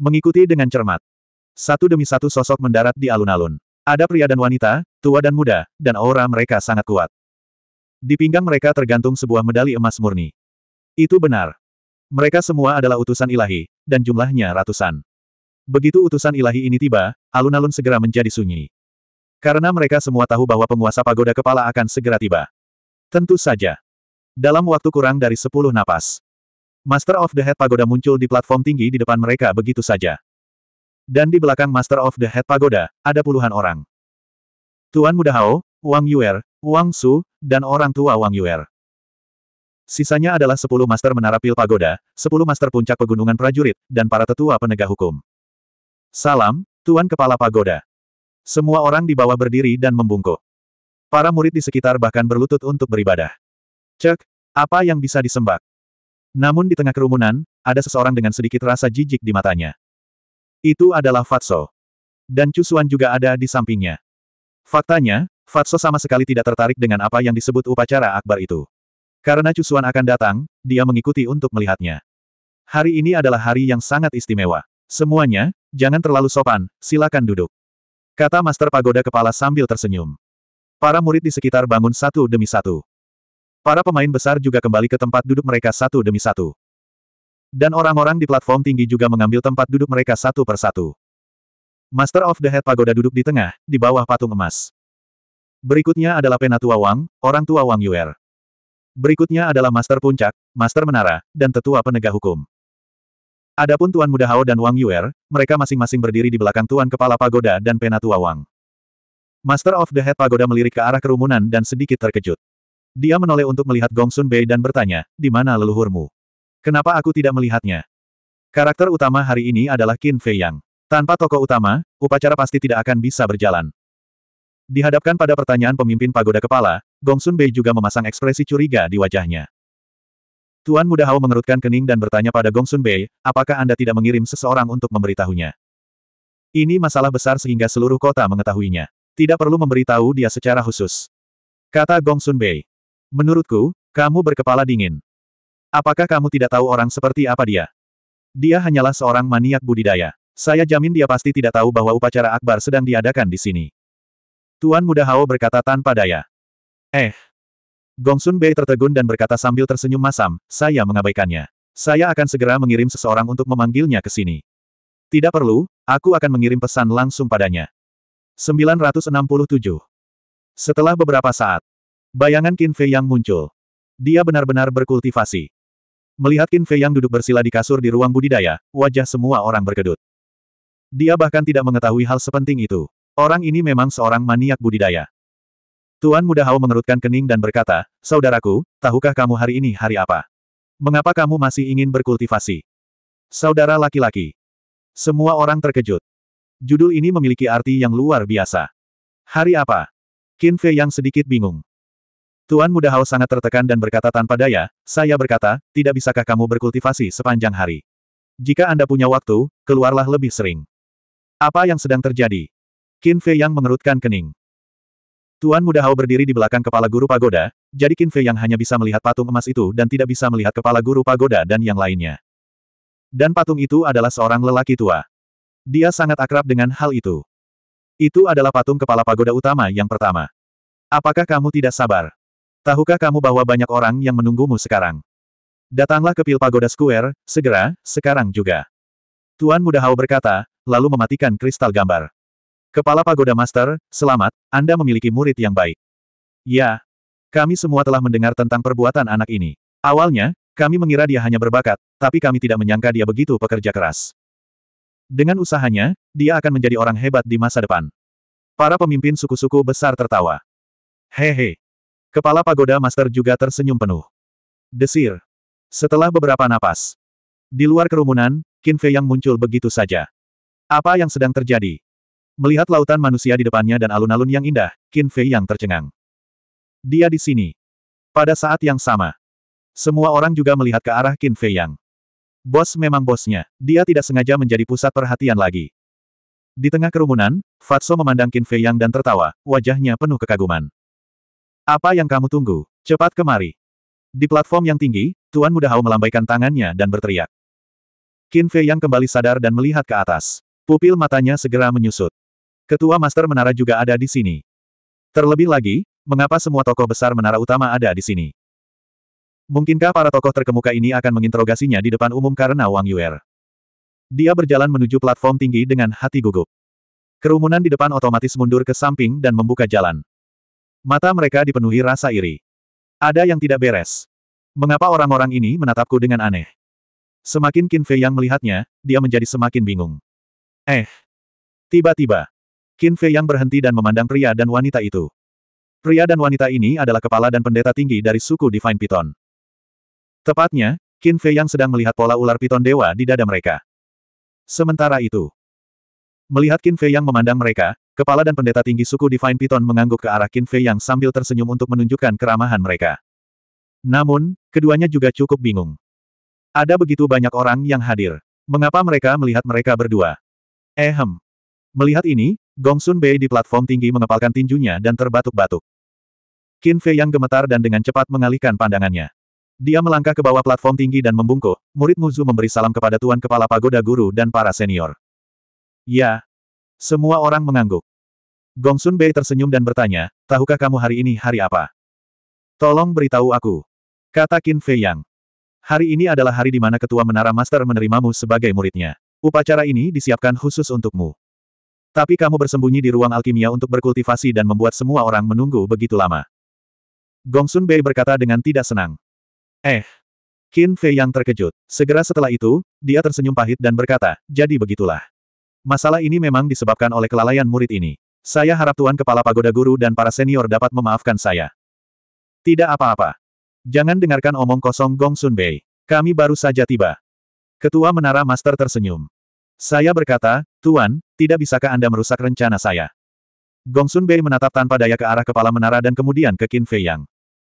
Mengikuti dengan cermat. Satu demi satu sosok mendarat di alun-alun. Ada pria dan wanita, tua dan muda, dan aura mereka sangat kuat. Di pinggang mereka tergantung sebuah medali emas murni. Itu benar. Mereka semua adalah utusan ilahi, dan jumlahnya ratusan. Begitu utusan ilahi ini tiba, alun-alun segera menjadi sunyi. Karena mereka semua tahu bahwa penguasa pagoda kepala akan segera tiba. Tentu saja. Dalam waktu kurang dari sepuluh napas. Master of the Head Pagoda muncul di platform tinggi di depan mereka begitu saja. Dan di belakang Master of the Head Pagoda, ada puluhan orang. Tuan Muda Hao, Wang Yuer, Wang Su, dan orang tua Wang Yuer. Sisanya adalah sepuluh master menara pil pagoda, sepuluh master puncak pegunungan prajurit, dan para tetua penegak hukum. Salam, Tuan Kepala Pagoda. Semua orang di bawah berdiri dan membungkuk. Para murid di sekitar bahkan berlutut untuk beribadah. Cek, apa yang bisa disembah? Namun di tengah kerumunan, ada seseorang dengan sedikit rasa jijik di matanya. Itu adalah Fatso. Dan Cusuan juga ada di sampingnya. Faktanya, Fatso sama sekali tidak tertarik dengan apa yang disebut upacara akbar itu. Karena Cusuan akan datang, dia mengikuti untuk melihatnya. Hari ini adalah hari yang sangat istimewa. Semuanya, jangan terlalu sopan, silakan duduk. Kata Master Pagoda Kepala sambil tersenyum. Para murid di sekitar bangun satu demi satu. Para pemain besar juga kembali ke tempat duduk mereka satu demi satu. Dan orang-orang di platform tinggi juga mengambil tempat duduk mereka satu per satu. Master of the Head Pagoda duduk di tengah, di bawah patung emas. Berikutnya adalah Penatua Wang, orang tua Wang Yuer. Berikutnya adalah Master Puncak, Master Menara, dan Tetua Penegak Hukum. Adapun Tuan Muda Hao dan Wang Yuer, mereka masing-masing berdiri di belakang Tuan Kepala Pagoda dan Penatua Wang. Master of the Head Pagoda melirik ke arah kerumunan dan sedikit terkejut. Dia menoleh untuk melihat Gong Sun Bei dan bertanya, di mana leluhurmu? Kenapa aku tidak melihatnya? Karakter utama hari ini adalah Qin Fei Yang. Tanpa tokoh utama, upacara pasti tidak akan bisa berjalan. Dihadapkan pada pertanyaan pemimpin pagoda kepala, Gongsun Bei juga memasang ekspresi curiga di wajahnya. Tuan Muda Hao mengerutkan kening dan bertanya pada Gongsun Bei, apakah Anda tidak mengirim seseorang untuk memberitahunya? Ini masalah besar sehingga seluruh kota mengetahuinya. Tidak perlu memberitahu dia secara khusus. Kata Gongsun Bei. Menurutku, kamu berkepala dingin. Apakah kamu tidak tahu orang seperti apa dia? Dia hanyalah seorang maniak budidaya. Saya jamin dia pasti tidak tahu bahwa upacara akbar sedang diadakan di sini. Tuan Muda Hao berkata tanpa daya. Eh. Gongsun Bei tertegun dan berkata sambil tersenyum masam, saya mengabaikannya. Saya akan segera mengirim seseorang untuk memanggilnya ke sini. Tidak perlu, aku akan mengirim pesan langsung padanya. 967. Setelah beberapa saat, bayangan Qin Fei yang muncul. Dia benar-benar berkultivasi. Melihat Qin Fei yang duduk bersila di kasur di ruang budidaya, wajah semua orang berkedut. Dia bahkan tidak mengetahui hal sepenting itu. Orang ini memang seorang maniak budidaya. Tuan Muda Hao mengerutkan kening dan berkata, Saudaraku, tahukah kamu hari ini hari apa? Mengapa kamu masih ingin berkultivasi? Saudara laki-laki. Semua orang terkejut. Judul ini memiliki arti yang luar biasa. Hari apa? Qin Fei yang sedikit bingung. Tuan Muda Hao sangat tertekan dan berkata tanpa daya, saya berkata, tidak bisakah kamu berkultivasi sepanjang hari? Jika Anda punya waktu, keluarlah lebih sering. Apa yang sedang terjadi? Qin Fei Yang mengerutkan kening. Tuan Muda Hao berdiri di belakang kepala guru pagoda, jadi Qin Fei Yang hanya bisa melihat patung emas itu dan tidak bisa melihat kepala guru pagoda dan yang lainnya. Dan patung itu adalah seorang lelaki tua. Dia sangat akrab dengan hal itu. Itu adalah patung kepala pagoda utama yang pertama. Apakah kamu tidak sabar? Tahukah kamu bahwa banyak orang yang menunggumu sekarang? Datanglah ke Pil Pagoda Square, segera, sekarang juga. Tuan Muda Hao berkata, lalu mematikan kristal gambar. Kepala Pagoda Master, selamat, Anda memiliki murid yang baik. Ya. Kami semua telah mendengar tentang perbuatan anak ini. Awalnya, kami mengira dia hanya berbakat, tapi kami tidak menyangka dia begitu pekerja keras. Dengan usahanya, dia akan menjadi orang hebat di masa depan. Para pemimpin suku-suku besar tertawa. Hehe. Kepala Pagoda Master juga tersenyum penuh. Desir. Setelah beberapa napas. Di luar kerumunan, Qin Fei yang muncul begitu saja. Apa yang sedang terjadi? Melihat lautan manusia di depannya dan alun-alun yang indah, Qin Fei yang tercengang. Dia di sini. Pada saat yang sama. Semua orang juga melihat ke arah Qin Fei Yang. Bos memang bosnya, dia tidak sengaja menjadi pusat perhatian lagi. Di tengah kerumunan, Fatso memandang Qin Fei Yang dan tertawa, wajahnya penuh kekaguman. Apa yang kamu tunggu? Cepat kemari. Di platform yang tinggi, Tuan Muda Hao melambaikan tangannya dan berteriak. Qin Fei Yang kembali sadar dan melihat ke atas. Pupil matanya segera menyusut. Ketua Master Menara juga ada di sini. Terlebih lagi, mengapa semua tokoh besar menara utama ada di sini? Mungkinkah para tokoh terkemuka ini akan menginterogasinya di depan umum karena Wang Yuer? Dia berjalan menuju platform tinggi dengan hati gugup. Kerumunan di depan otomatis mundur ke samping dan membuka jalan. Mata mereka dipenuhi rasa iri. Ada yang tidak beres. Mengapa orang-orang ini menatapku dengan aneh? Semakin Qin Fei yang melihatnya, dia menjadi semakin bingung. Eh. Tiba-tiba, Qin Fei yang berhenti dan memandang pria dan wanita itu. Pria dan wanita ini adalah kepala dan pendeta tinggi dari suku Divine Python. Tepatnya, Qin Fei yang sedang melihat pola ular piton dewa di dada mereka. Sementara itu, melihat Qin Fei yang memandang mereka, kepala dan pendeta tinggi suku Divine Python mengangguk ke arah Qin Fei yang sambil tersenyum untuk menunjukkan keramahan mereka. Namun, keduanya juga cukup bingung. Ada begitu banyak orang yang hadir. Mengapa mereka melihat mereka berdua? Ehem, eh, Melihat ini, Gong Sun Bei di platform tinggi mengepalkan tinjunya dan terbatuk-batuk. Qin Fei yang gemetar dan dengan cepat mengalihkan pandangannya. Dia melangkah ke bawah platform tinggi dan membungkuk, murid Muzu memberi salam kepada Tuan Kepala Pagoda Guru dan para senior. Ya. Semua orang mengangguk. Gong Sun Bei tersenyum dan bertanya, tahukah kamu hari ini hari apa? Tolong beritahu aku. Kata Qin Fei Yang. Hari ini adalah hari di mana Ketua Menara Master menerimamu sebagai muridnya. Upacara ini disiapkan khusus untukmu. Tapi kamu bersembunyi di ruang alkimia untuk berkultivasi dan membuat semua orang menunggu begitu lama. Gongsun Bei berkata dengan tidak senang. Eh. Qin Fei yang terkejut. Segera setelah itu, dia tersenyum pahit dan berkata, jadi begitulah. Masalah ini memang disebabkan oleh kelalaian murid ini. Saya harap Tuan Kepala Pagoda Guru dan para senior dapat memaafkan saya. Tidak apa-apa. Jangan dengarkan omong kosong Gong Sun Bei. Kami baru saja tiba. Ketua Menara Master tersenyum. Saya berkata, Tuan, tidak bisakah Anda merusak rencana saya? Gongsun Bei menatap tanpa daya ke arah kepala menara dan kemudian ke Qin Fei Yang.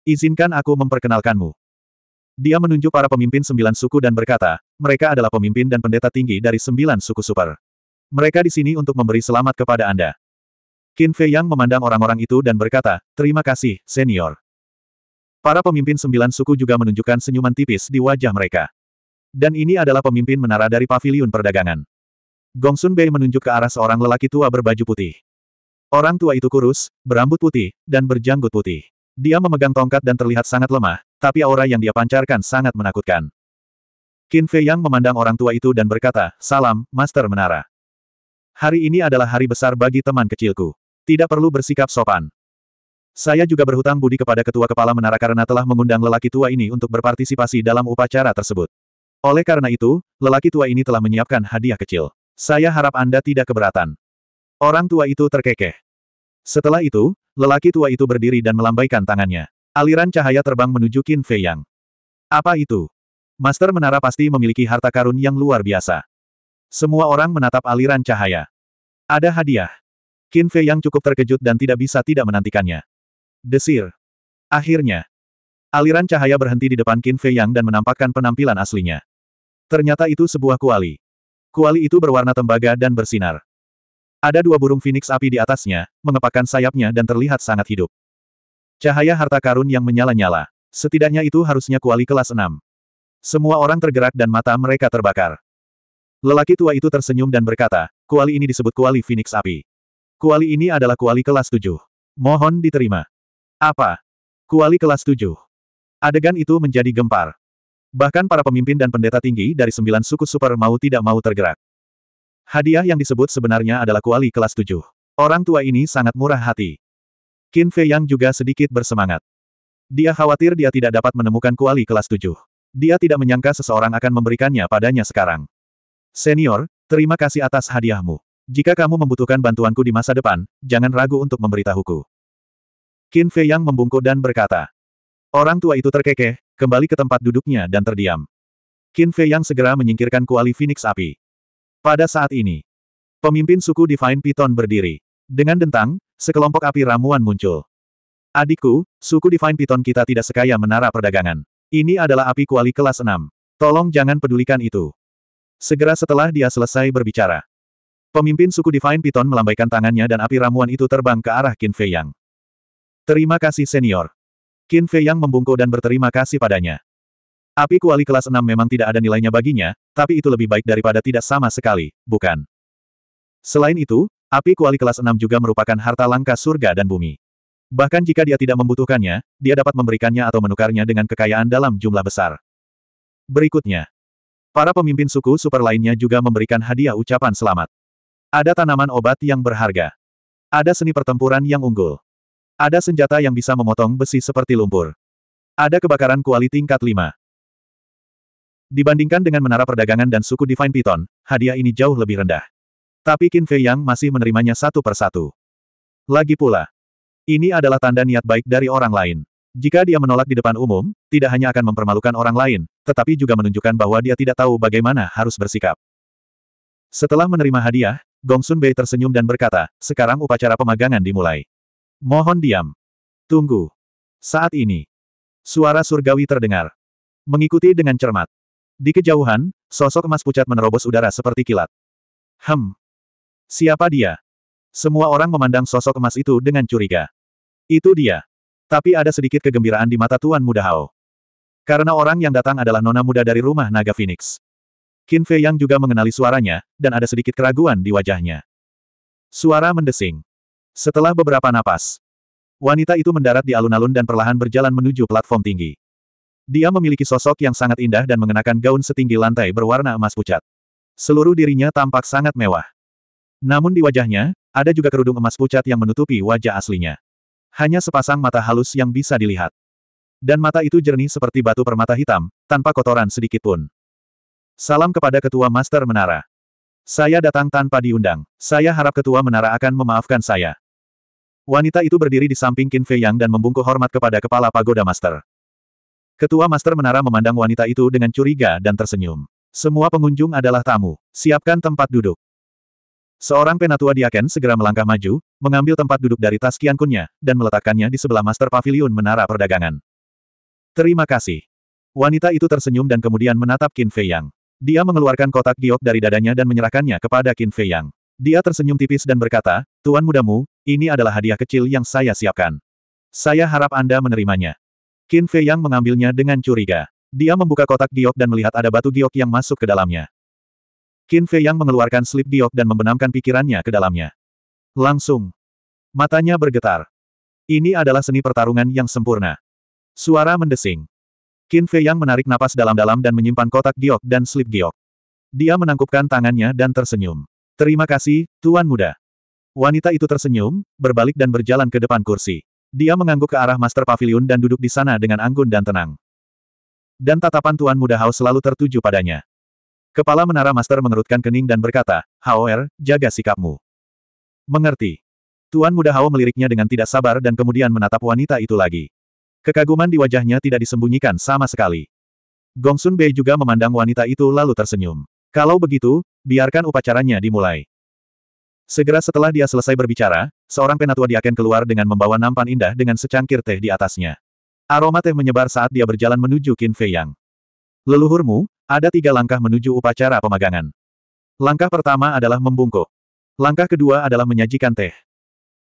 Izinkan aku memperkenalkanmu. Dia menunjuk para pemimpin sembilan suku dan berkata, mereka adalah pemimpin dan pendeta tinggi dari sembilan suku super. Mereka di sini untuk memberi selamat kepada Anda. Qin Fei Yang memandang orang-orang itu dan berkata, terima kasih, senior. Para pemimpin sembilan suku juga menunjukkan senyuman tipis di wajah mereka. Dan ini adalah pemimpin menara dari paviliun perdagangan. Gongsun Bei menunjuk ke arah seorang lelaki tua berbaju putih. Orang tua itu kurus, berambut putih, dan berjanggut putih. Dia memegang tongkat dan terlihat sangat lemah, tapi aura yang dia pancarkan sangat menakutkan. Qin Fei Yang memandang orang tua itu dan berkata, Salam, Master Menara. Hari ini adalah hari besar bagi teman kecilku. Tidak perlu bersikap sopan. Saya juga berhutang budi kepada ketua kepala menara karena telah mengundang lelaki tua ini untuk berpartisipasi dalam upacara tersebut. Oleh karena itu, lelaki tua ini telah menyiapkan hadiah kecil. Saya harap Anda tidak keberatan. Orang tua itu terkekeh. Setelah itu, lelaki tua itu berdiri dan melambaikan tangannya. Aliran cahaya terbang menuju Qin Fei Yang. Apa itu? Master Menara pasti memiliki harta karun yang luar biasa. Semua orang menatap aliran cahaya. Ada hadiah. Qin Fei Yang cukup terkejut dan tidak bisa tidak menantikannya. Desir. Akhirnya. Aliran cahaya berhenti di depan Qin Fei Yang dan menampakkan penampilan aslinya. Ternyata itu sebuah kuali. Kuali itu berwarna tembaga dan bersinar. Ada dua burung phoenix api di atasnya, mengepakkan sayapnya dan terlihat sangat hidup. Cahaya harta karun yang menyala-nyala. Setidaknya itu harusnya kuali kelas 6. Semua orang tergerak dan mata mereka terbakar. Lelaki tua itu tersenyum dan berkata, kuali ini disebut kuali phoenix api. Kuali ini adalah kuali kelas 7. Mohon diterima. Apa? Kuali kelas 7. Adegan itu menjadi gempar. Bahkan para pemimpin dan pendeta tinggi dari sembilan suku super mau tidak mau tergerak. Hadiah yang disebut sebenarnya adalah kuali kelas tujuh. Orang tua ini sangat murah hati. Qin Fei Yang juga sedikit bersemangat. Dia khawatir dia tidak dapat menemukan kuali kelas tujuh. Dia tidak menyangka seseorang akan memberikannya padanya sekarang. Senior, terima kasih atas hadiahmu. Jika kamu membutuhkan bantuanku di masa depan, jangan ragu untuk memberitahuku. Qin Fei Yang membungkuk dan berkata. Orang tua itu terkekeh, kembali ke tempat duduknya dan terdiam. Qin Fei Yang segera menyingkirkan kuali Phoenix api. Pada saat ini, pemimpin suku Divine Python berdiri. Dengan dentang, sekelompok api ramuan muncul. Adikku, suku Divine Python kita tidak sekaya menara perdagangan. Ini adalah api kuali kelas 6. Tolong jangan pedulikan itu. Segera setelah dia selesai berbicara, Pemimpin suku Divine Python melambaikan tangannya dan api ramuan itu terbang ke arah Qin Fei Yang. Terima kasih senior. Qin Fei yang membungkuk dan berterima kasih padanya. Api kuali kelas 6 memang tidak ada nilainya baginya, tapi itu lebih baik daripada tidak sama sekali, bukan? Selain itu, api kuali kelas 6 juga merupakan harta langka surga dan bumi. Bahkan jika dia tidak membutuhkannya, dia dapat memberikannya atau menukarnya dengan kekayaan dalam jumlah besar. Berikutnya, para pemimpin suku super lainnya juga memberikan hadiah ucapan selamat. Ada tanaman obat yang berharga. Ada seni pertempuran yang unggul. Ada senjata yang bisa memotong besi seperti lumpur. Ada kebakaran kuali tingkat 5. Dibandingkan dengan menara perdagangan dan suku Divine Python, hadiah ini jauh lebih rendah. Tapi Qin Fei Yang masih menerimanya satu persatu. Lagi pula, ini adalah tanda niat baik dari orang lain. Jika dia menolak di depan umum, tidak hanya akan mempermalukan orang lain, tetapi juga menunjukkan bahwa dia tidak tahu bagaimana harus bersikap. Setelah menerima hadiah, Gongsun Bei tersenyum dan berkata, sekarang upacara pemagangan dimulai. Mohon diam. Tunggu. Saat ini. Suara surgawi terdengar. Mengikuti dengan cermat. Di kejauhan, sosok emas pucat menerobos udara seperti kilat. Hem. Siapa dia? Semua orang memandang sosok emas itu dengan curiga. Itu dia. Tapi ada sedikit kegembiraan di mata Tuan Muda Hao. Karena orang yang datang adalah nona muda dari rumah naga Phoenix. Qin Fei yang juga mengenali suaranya, dan ada sedikit keraguan di wajahnya. Suara mendesing. Setelah beberapa napas, wanita itu mendarat di alun-alun dan perlahan berjalan menuju platform tinggi. Dia memiliki sosok yang sangat indah dan mengenakan gaun setinggi lantai berwarna emas pucat. Seluruh dirinya tampak sangat mewah. Namun di wajahnya, ada juga kerudung emas pucat yang menutupi wajah aslinya. Hanya sepasang mata halus yang bisa dilihat. Dan mata itu jernih seperti batu permata hitam, tanpa kotoran sedikit pun. Salam kepada Ketua Master Menara. Saya datang tanpa diundang. Saya harap ketua menara akan memaafkan saya. Wanita itu berdiri di samping Qin Fei Yang dan membungkuk hormat kepada kepala pagoda master. Ketua master menara memandang wanita itu dengan curiga dan tersenyum. Semua pengunjung adalah tamu. Siapkan tempat duduk. Seorang penatua diaken segera melangkah maju, mengambil tempat duduk dari tas kiankunnya, dan meletakkannya di sebelah master pavilion menara perdagangan. Terima kasih. Wanita itu tersenyum dan kemudian menatap Qin Fei Yang. Dia mengeluarkan kotak giok dari dadanya dan menyerahkannya kepada Qin Fei Yang. Dia tersenyum tipis dan berkata, Tuan mudamu, ini adalah hadiah kecil yang saya siapkan. Saya harap Anda menerimanya. Qin Fei Yang mengambilnya dengan curiga. Dia membuka kotak giok dan melihat ada batu giok yang masuk ke dalamnya. Qin Fei Yang mengeluarkan slip giok dan membenamkan pikirannya ke dalamnya. Langsung. Matanya bergetar. Ini adalah seni pertarungan yang sempurna. Suara mendesing. Qin Fei Yang menarik napas dalam-dalam dan menyimpan kotak giok dan slip giok. Dia menangkupkan tangannya dan tersenyum. Terima kasih, Tuan Muda. Wanita itu tersenyum, berbalik dan berjalan ke depan kursi. Dia mengangguk ke arah Master Pavilion dan duduk di sana dengan anggun dan tenang. Dan tatapan Tuan Muda Hao selalu tertuju padanya. Kepala Menara Master mengerutkan kening dan berkata, Haoer, jaga sikapmu. Mengerti. Tuan Muda Hao meliriknya dengan tidak sabar dan kemudian menatap wanita itu lagi. Kekaguman di wajahnya tidak disembunyikan sama sekali. Gongsun Bei juga memandang wanita itu lalu tersenyum. Kalau begitu, biarkan upacaranya dimulai. Segera setelah dia selesai berbicara, seorang penatua diaken keluar dengan membawa nampan indah dengan secangkir teh di atasnya. Aroma teh menyebar saat dia berjalan menuju Qin Fei Yang. Leluhurmu, ada tiga langkah menuju upacara pemagangan. Langkah pertama adalah membungkuk. Langkah kedua adalah menyajikan teh.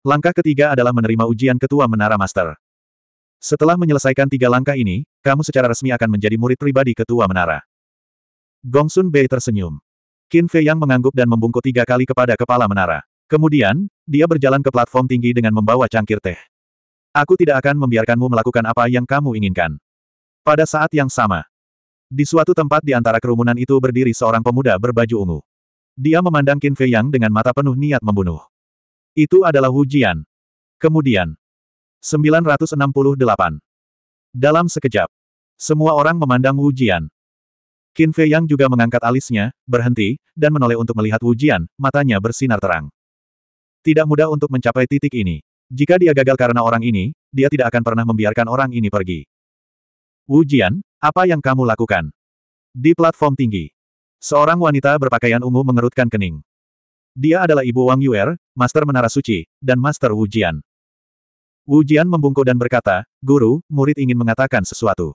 Langkah ketiga adalah menerima ujian ketua menara master. Setelah menyelesaikan tiga langkah ini, kamu secara resmi akan menjadi murid pribadi ketua menara. Gongsun Bei tersenyum. Qin Fei Yang mengangguk dan membungkuk tiga kali kepada kepala menara. Kemudian, dia berjalan ke platform tinggi dengan membawa cangkir teh. Aku tidak akan membiarkanmu melakukan apa yang kamu inginkan. Pada saat yang sama, di suatu tempat di antara kerumunan itu berdiri seorang pemuda berbaju ungu. Dia memandang Qin Fei Yang dengan mata penuh niat membunuh. Itu adalah Hu Jian. Kemudian, 968. Dalam sekejap, semua orang memandang Wu Jian. Qin Fei Yang juga mengangkat alisnya, berhenti, dan menoleh untuk melihat Wu Jian, matanya bersinar terang. Tidak mudah untuk mencapai titik ini. Jika dia gagal karena orang ini, dia tidak akan pernah membiarkan orang ini pergi. Wu Jian, apa yang kamu lakukan? Di platform tinggi, seorang wanita berpakaian ungu mengerutkan kening. Dia adalah ibu Wang Yuer, Master Menara Suci, dan Master Wu Jian. Wu Jian membungkuk dan berkata, Guru, murid ingin mengatakan sesuatu.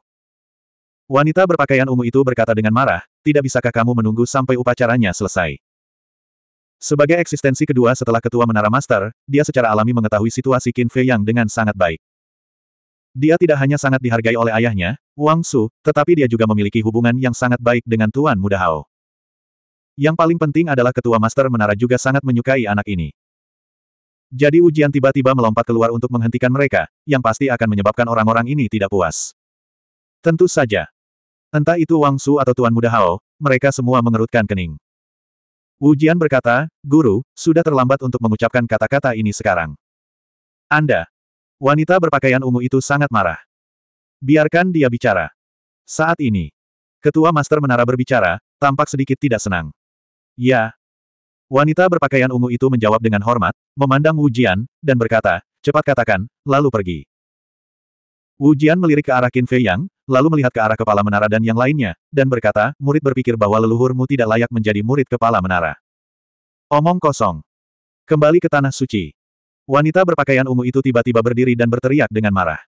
Wanita berpakaian ungu itu berkata dengan marah, tidak bisakah kamu menunggu sampai upacaranya selesai? Sebagai eksistensi kedua setelah ketua menara master, dia secara alami mengetahui situasi Qin Fei Yang dengan sangat baik. Dia tidak hanya sangat dihargai oleh ayahnya, Wang Su, tetapi dia juga memiliki hubungan yang sangat baik dengan Tuan Muda Hao. Yang paling penting adalah ketua master menara juga sangat menyukai anak ini. Jadi ujian tiba-tiba melompat keluar untuk menghentikan mereka, yang pasti akan menyebabkan orang-orang ini tidak puas. Tentu saja. Entah itu Wang Su atau Tuan Muda Hao, mereka semua mengerutkan kening. Ujian berkata, Guru, sudah terlambat untuk mengucapkan kata-kata ini sekarang. Anda. Wanita berpakaian ungu itu sangat marah. Biarkan dia bicara. Saat ini. Ketua Master Menara berbicara, tampak sedikit tidak senang. Ya, Wanita berpakaian ungu itu menjawab dengan hormat, memandang Wu Jian, dan berkata, cepat katakan, lalu pergi. Wu Jian melirik ke arah Qin Fei Yang, lalu melihat ke arah kepala menara dan yang lainnya, dan berkata, murid berpikir bahwa leluhurmu tidak layak menjadi murid kepala menara. Omong kosong. Kembali ke tanah suci. Wanita berpakaian ungu itu tiba-tiba berdiri dan berteriak dengan marah.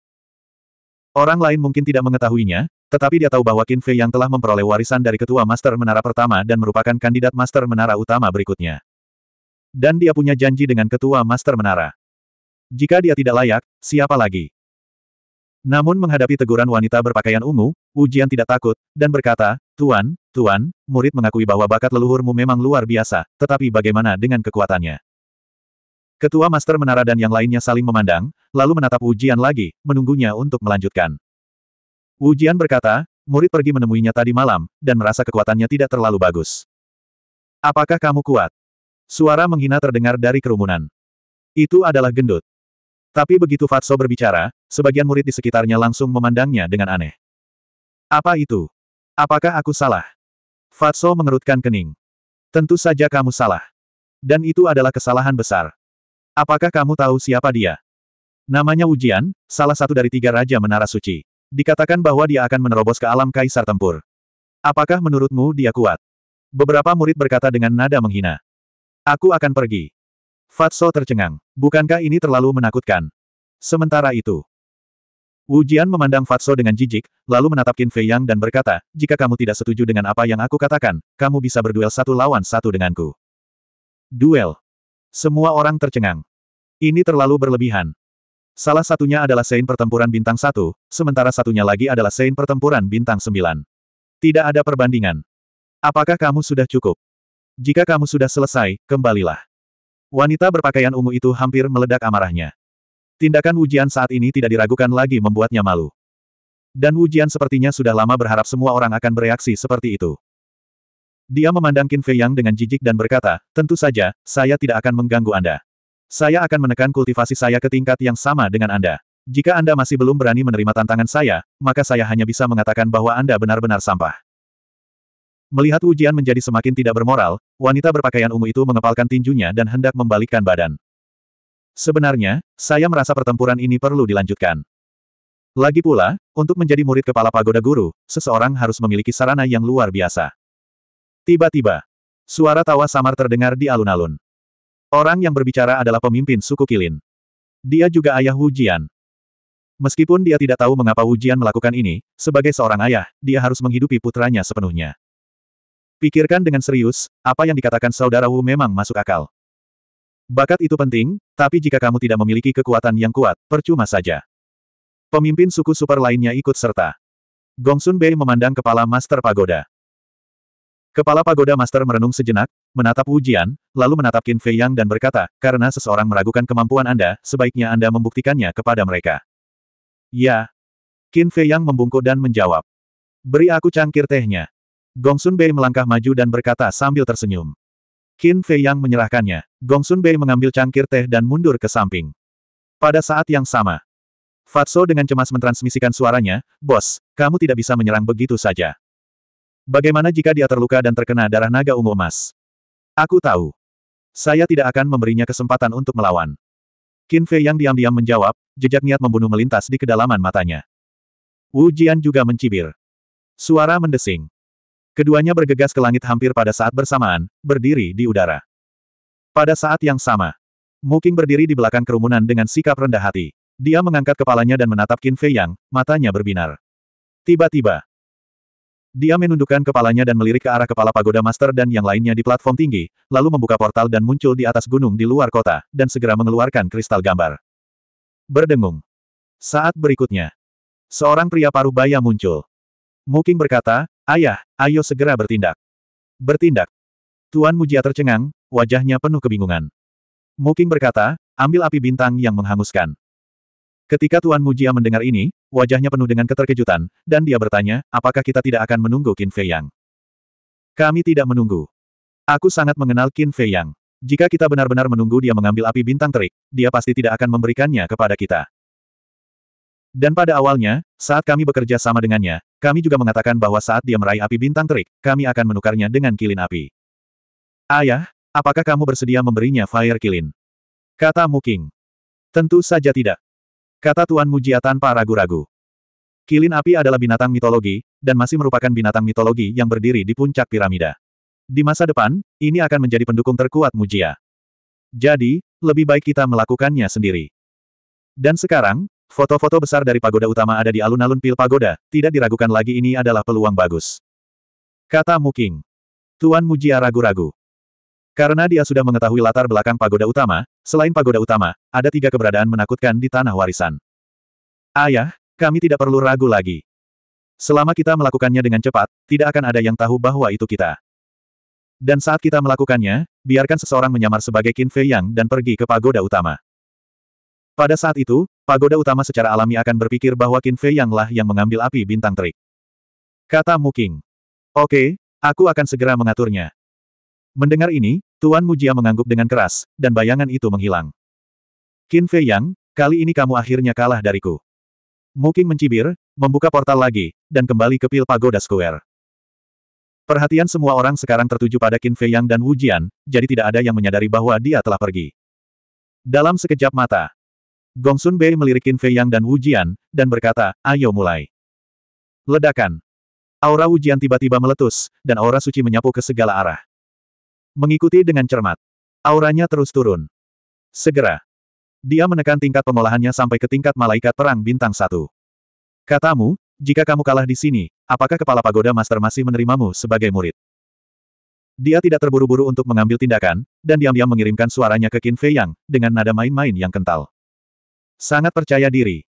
Orang lain mungkin tidak mengetahuinya, tetapi dia tahu bahwa Qin Fei yang telah memperoleh warisan dari ketua master menara pertama dan merupakan kandidat master menara utama berikutnya. Dan dia punya janji dengan ketua master menara. Jika dia tidak layak, siapa lagi? Namun menghadapi teguran wanita berpakaian ungu, Ujian tidak takut, dan berkata, Tuan, Tuan, murid mengakui bahwa bakat leluhurmu memang luar biasa, tetapi bagaimana dengan kekuatannya? Ketua Master Menara dan yang lainnya saling memandang, lalu menatap ujian lagi, menunggunya untuk melanjutkan. Wu Jian berkata, murid pergi menemuinya tadi malam, dan merasa kekuatannya tidak terlalu bagus. Apakah kamu kuat? Suara menghina terdengar dari kerumunan. Itu adalah gendut. Tapi begitu Fatso berbicara, sebagian murid di sekitarnya langsung memandangnya dengan aneh. Apa itu? Apakah aku salah? Fatso mengerutkan kening. Tentu saja kamu salah. Dan itu adalah kesalahan besar. Apakah kamu tahu siapa dia? Namanya Ujian, salah satu dari tiga Raja Menara Suci. Dikatakan bahwa dia akan menerobos ke alam kaisar tempur. Apakah menurutmu dia kuat? Beberapa murid berkata dengan nada menghina. Aku akan pergi. Fatso tercengang. Bukankah ini terlalu menakutkan? Sementara itu, Wu Jian memandang Fatso dengan jijik, lalu menatap Qin Fei Yang dan berkata, jika kamu tidak setuju dengan apa yang aku katakan, kamu bisa berduel satu lawan satu denganku. Duel. Semua orang tercengang. Ini terlalu berlebihan. Salah satunya adalah Sein Pertempuran Bintang 1, sementara satunya lagi adalah Sein Pertempuran Bintang 9. Tidak ada perbandingan. Apakah kamu sudah cukup? Jika kamu sudah selesai, kembalilah. Wanita berpakaian ungu itu hampir meledak amarahnya. Tindakan ujian saat ini tidak diragukan lagi membuatnya malu. Dan ujian sepertinya sudah lama berharap semua orang akan bereaksi seperti itu. Dia memandang Qin Fei Yang dengan jijik dan berkata, tentu saja, saya tidak akan mengganggu Anda. Saya akan menekan kultivasi saya ke tingkat yang sama dengan Anda. Jika Anda masih belum berani menerima tantangan saya, maka saya hanya bisa mengatakan bahwa Anda benar-benar sampah. Melihat ujian menjadi semakin tidak bermoral, wanita berpakaian ungu itu mengepalkan tinjunya dan hendak membalikkan badan. Sebenarnya, saya merasa pertempuran ini perlu dilanjutkan. Lagi pula, untuk menjadi murid kepala pagoda guru, seseorang harus memiliki sarana yang luar biasa. Tiba-tiba, suara tawa samar terdengar di alun-alun. Orang yang berbicara adalah pemimpin suku Kilin. Dia juga ayah Wu Jian. Meskipun dia tidak tahu mengapa Wu Jian melakukan ini, sebagai seorang ayah, dia harus menghidupi putranya sepenuhnya. Pikirkan dengan serius, apa yang dikatakan saudara Wu memang masuk akal. Bakat itu penting, tapi jika kamu tidak memiliki kekuatan yang kuat, percuma saja. Pemimpin suku super lainnya ikut serta. Gongsun Bei memandang kepala Master Pagoda. Kepala pagoda master merenung sejenak, menatap ujian, lalu menatap Qin Fei Yang dan berkata, karena seseorang meragukan kemampuan Anda, sebaiknya Anda membuktikannya kepada mereka. Ya. Qin Fei Yang membungkuk dan menjawab. Beri aku cangkir tehnya. Gongsun Bei melangkah maju dan berkata sambil tersenyum. Qin Fei Yang menyerahkannya. Gongsun Bei mengambil cangkir teh dan mundur ke samping. Pada saat yang sama, Fatso dengan cemas mentransmisikan suaranya, Bos, kamu tidak bisa menyerang begitu saja. Bagaimana jika dia terluka dan terkena darah naga ungu emas? Aku tahu. Saya tidak akan memberinya kesempatan untuk melawan. Qin Fei yang diam-diam menjawab, jejak niat membunuh melintas di kedalaman matanya. Wu Jian juga mencibir. Suara mendesing. Keduanya bergegas ke langit hampir pada saat bersamaan, berdiri di udara. Pada saat yang sama, Muking berdiri di belakang kerumunan dengan sikap rendah hati. Dia mengangkat kepalanya dan menatap Qin Fei Yang, matanya berbinar. Tiba-tiba, dia menundukkan kepalanya dan melirik ke arah kepala pagoda master dan yang lainnya di platform tinggi, lalu membuka portal dan muncul di atas gunung di luar kota, dan segera mengeluarkan kristal gambar. Berdengung. Saat berikutnya, seorang pria paruh baya muncul. Muking berkata, Ayah, ayo segera bertindak. Bertindak. Tuan Mujia tercengang, wajahnya penuh kebingungan. Muking berkata, ambil api bintang yang menghanguskan. Ketika Tuan Mujia mendengar ini, wajahnya penuh dengan keterkejutan, dan dia bertanya, apakah kita tidak akan menunggu Qin Fei Yang? Kami tidak menunggu. Aku sangat mengenal Qin Fei Yang. Jika kita benar-benar menunggu dia mengambil api bintang terik, dia pasti tidak akan memberikannya kepada kita. Dan pada awalnya, saat kami bekerja sama dengannya, kami juga mengatakan bahwa saat dia meraih api bintang terik, kami akan menukarnya dengan kilin api. Ayah, apakah kamu bersedia memberinya fire kilin? Kata Mu Muking. Tentu saja tidak. Kata Tuan Mujia tanpa ragu-ragu. Kilin api adalah binatang mitologi, dan masih merupakan binatang mitologi yang berdiri di puncak piramida. Di masa depan, ini akan menjadi pendukung terkuat Mujia. Jadi, lebih baik kita melakukannya sendiri. Dan sekarang, foto-foto besar dari pagoda utama ada di alun-alun pil pagoda, tidak diragukan lagi ini adalah peluang bagus. Kata Muking. Tuan Mujia ragu-ragu. Karena dia sudah mengetahui latar belakang pagoda utama, selain pagoda utama, ada tiga keberadaan menakutkan di tanah warisan. Ayah, kami tidak perlu ragu lagi. Selama kita melakukannya dengan cepat, tidak akan ada yang tahu bahwa itu kita. Dan saat kita melakukannya, biarkan seseorang menyamar sebagai Qin Fei Yang dan pergi ke pagoda utama. Pada saat itu, pagoda utama secara alami akan berpikir bahwa Qin Fei Yang lah yang mengambil api bintang terik. Kata Qing. Oke, aku akan segera mengaturnya. Mendengar ini, Tuan Mujia mengangguk dengan keras, dan bayangan itu menghilang. Qin Fei Yang, kali ini kamu akhirnya kalah dariku. Muking mencibir, membuka portal lagi, dan kembali ke pil pagoda square. Perhatian semua orang sekarang tertuju pada Qin Fei Yang dan Wu Jian, jadi tidak ada yang menyadari bahwa dia telah pergi. Dalam sekejap mata, Gong Sun Bei melirik Qin Fei Yang dan Wu Jian, dan berkata, ayo mulai. Ledakan. Aura Wu Jian tiba-tiba meletus, dan aura suci menyapu ke segala arah. Mengikuti dengan cermat. Auranya terus turun. Segera. Dia menekan tingkat pengolahannya sampai ke tingkat malaikat perang bintang satu. Katamu, jika kamu kalah di sini, apakah kepala pagoda master masih menerimamu sebagai murid? Dia tidak terburu-buru untuk mengambil tindakan, dan diam-diam mengirimkan suaranya ke Qin Fei Yang, dengan nada main-main yang kental. Sangat percaya diri.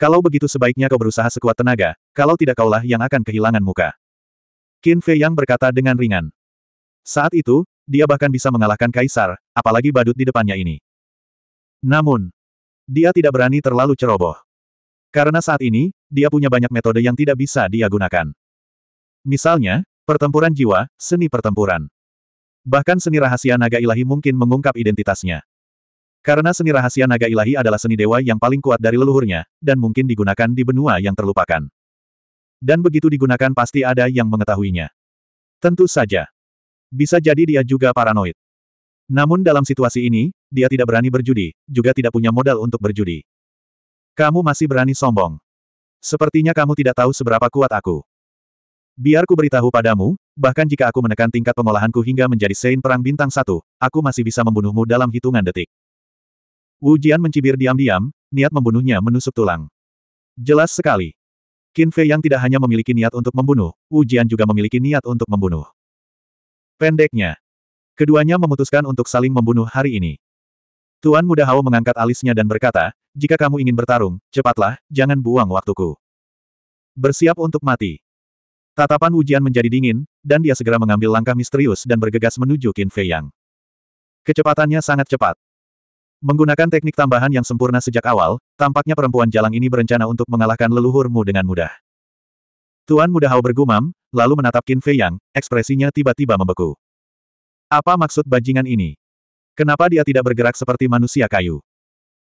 Kalau begitu sebaiknya kau berusaha sekuat tenaga, kalau tidak kaulah yang akan kehilangan muka. Qin Fei Yang berkata dengan ringan. Saat itu, dia bahkan bisa mengalahkan Kaisar, apalagi badut di depannya ini. Namun, dia tidak berani terlalu ceroboh. Karena saat ini, dia punya banyak metode yang tidak bisa dia gunakan. Misalnya, pertempuran jiwa, seni pertempuran. Bahkan seni rahasia naga ilahi mungkin mengungkap identitasnya. Karena seni rahasia naga ilahi adalah seni dewa yang paling kuat dari leluhurnya, dan mungkin digunakan di benua yang terlupakan. Dan begitu digunakan pasti ada yang mengetahuinya. Tentu saja. Bisa jadi dia juga paranoid. Namun dalam situasi ini, dia tidak berani berjudi, juga tidak punya modal untuk berjudi. Kamu masih berani sombong. Sepertinya kamu tidak tahu seberapa kuat aku. Biar ku beritahu padamu, bahkan jika aku menekan tingkat pengolahanku hingga menjadi Sein Perang Bintang satu, aku masih bisa membunuhmu dalam hitungan detik. Wu Jian mencibir diam-diam, niat membunuhnya menusuk tulang. Jelas sekali. Qin Fei yang tidak hanya memiliki niat untuk membunuh, Wu Jian juga memiliki niat untuk membunuh. Pendeknya. Keduanya memutuskan untuk saling membunuh hari ini. Tuan Muda Hao mengangkat alisnya dan berkata, jika kamu ingin bertarung, cepatlah, jangan buang waktuku. Bersiap untuk mati. Tatapan ujian menjadi dingin, dan dia segera mengambil langkah misterius dan bergegas menuju Qin Fei Yang. Kecepatannya sangat cepat. Menggunakan teknik tambahan yang sempurna sejak awal, tampaknya perempuan jalang ini berencana untuk mengalahkan leluhurmu dengan mudah. Tuan Muda Hao bergumam, lalu menatap Qin Fei Yang, ekspresinya tiba-tiba membeku. Apa maksud bajingan ini? Kenapa dia tidak bergerak seperti manusia kayu?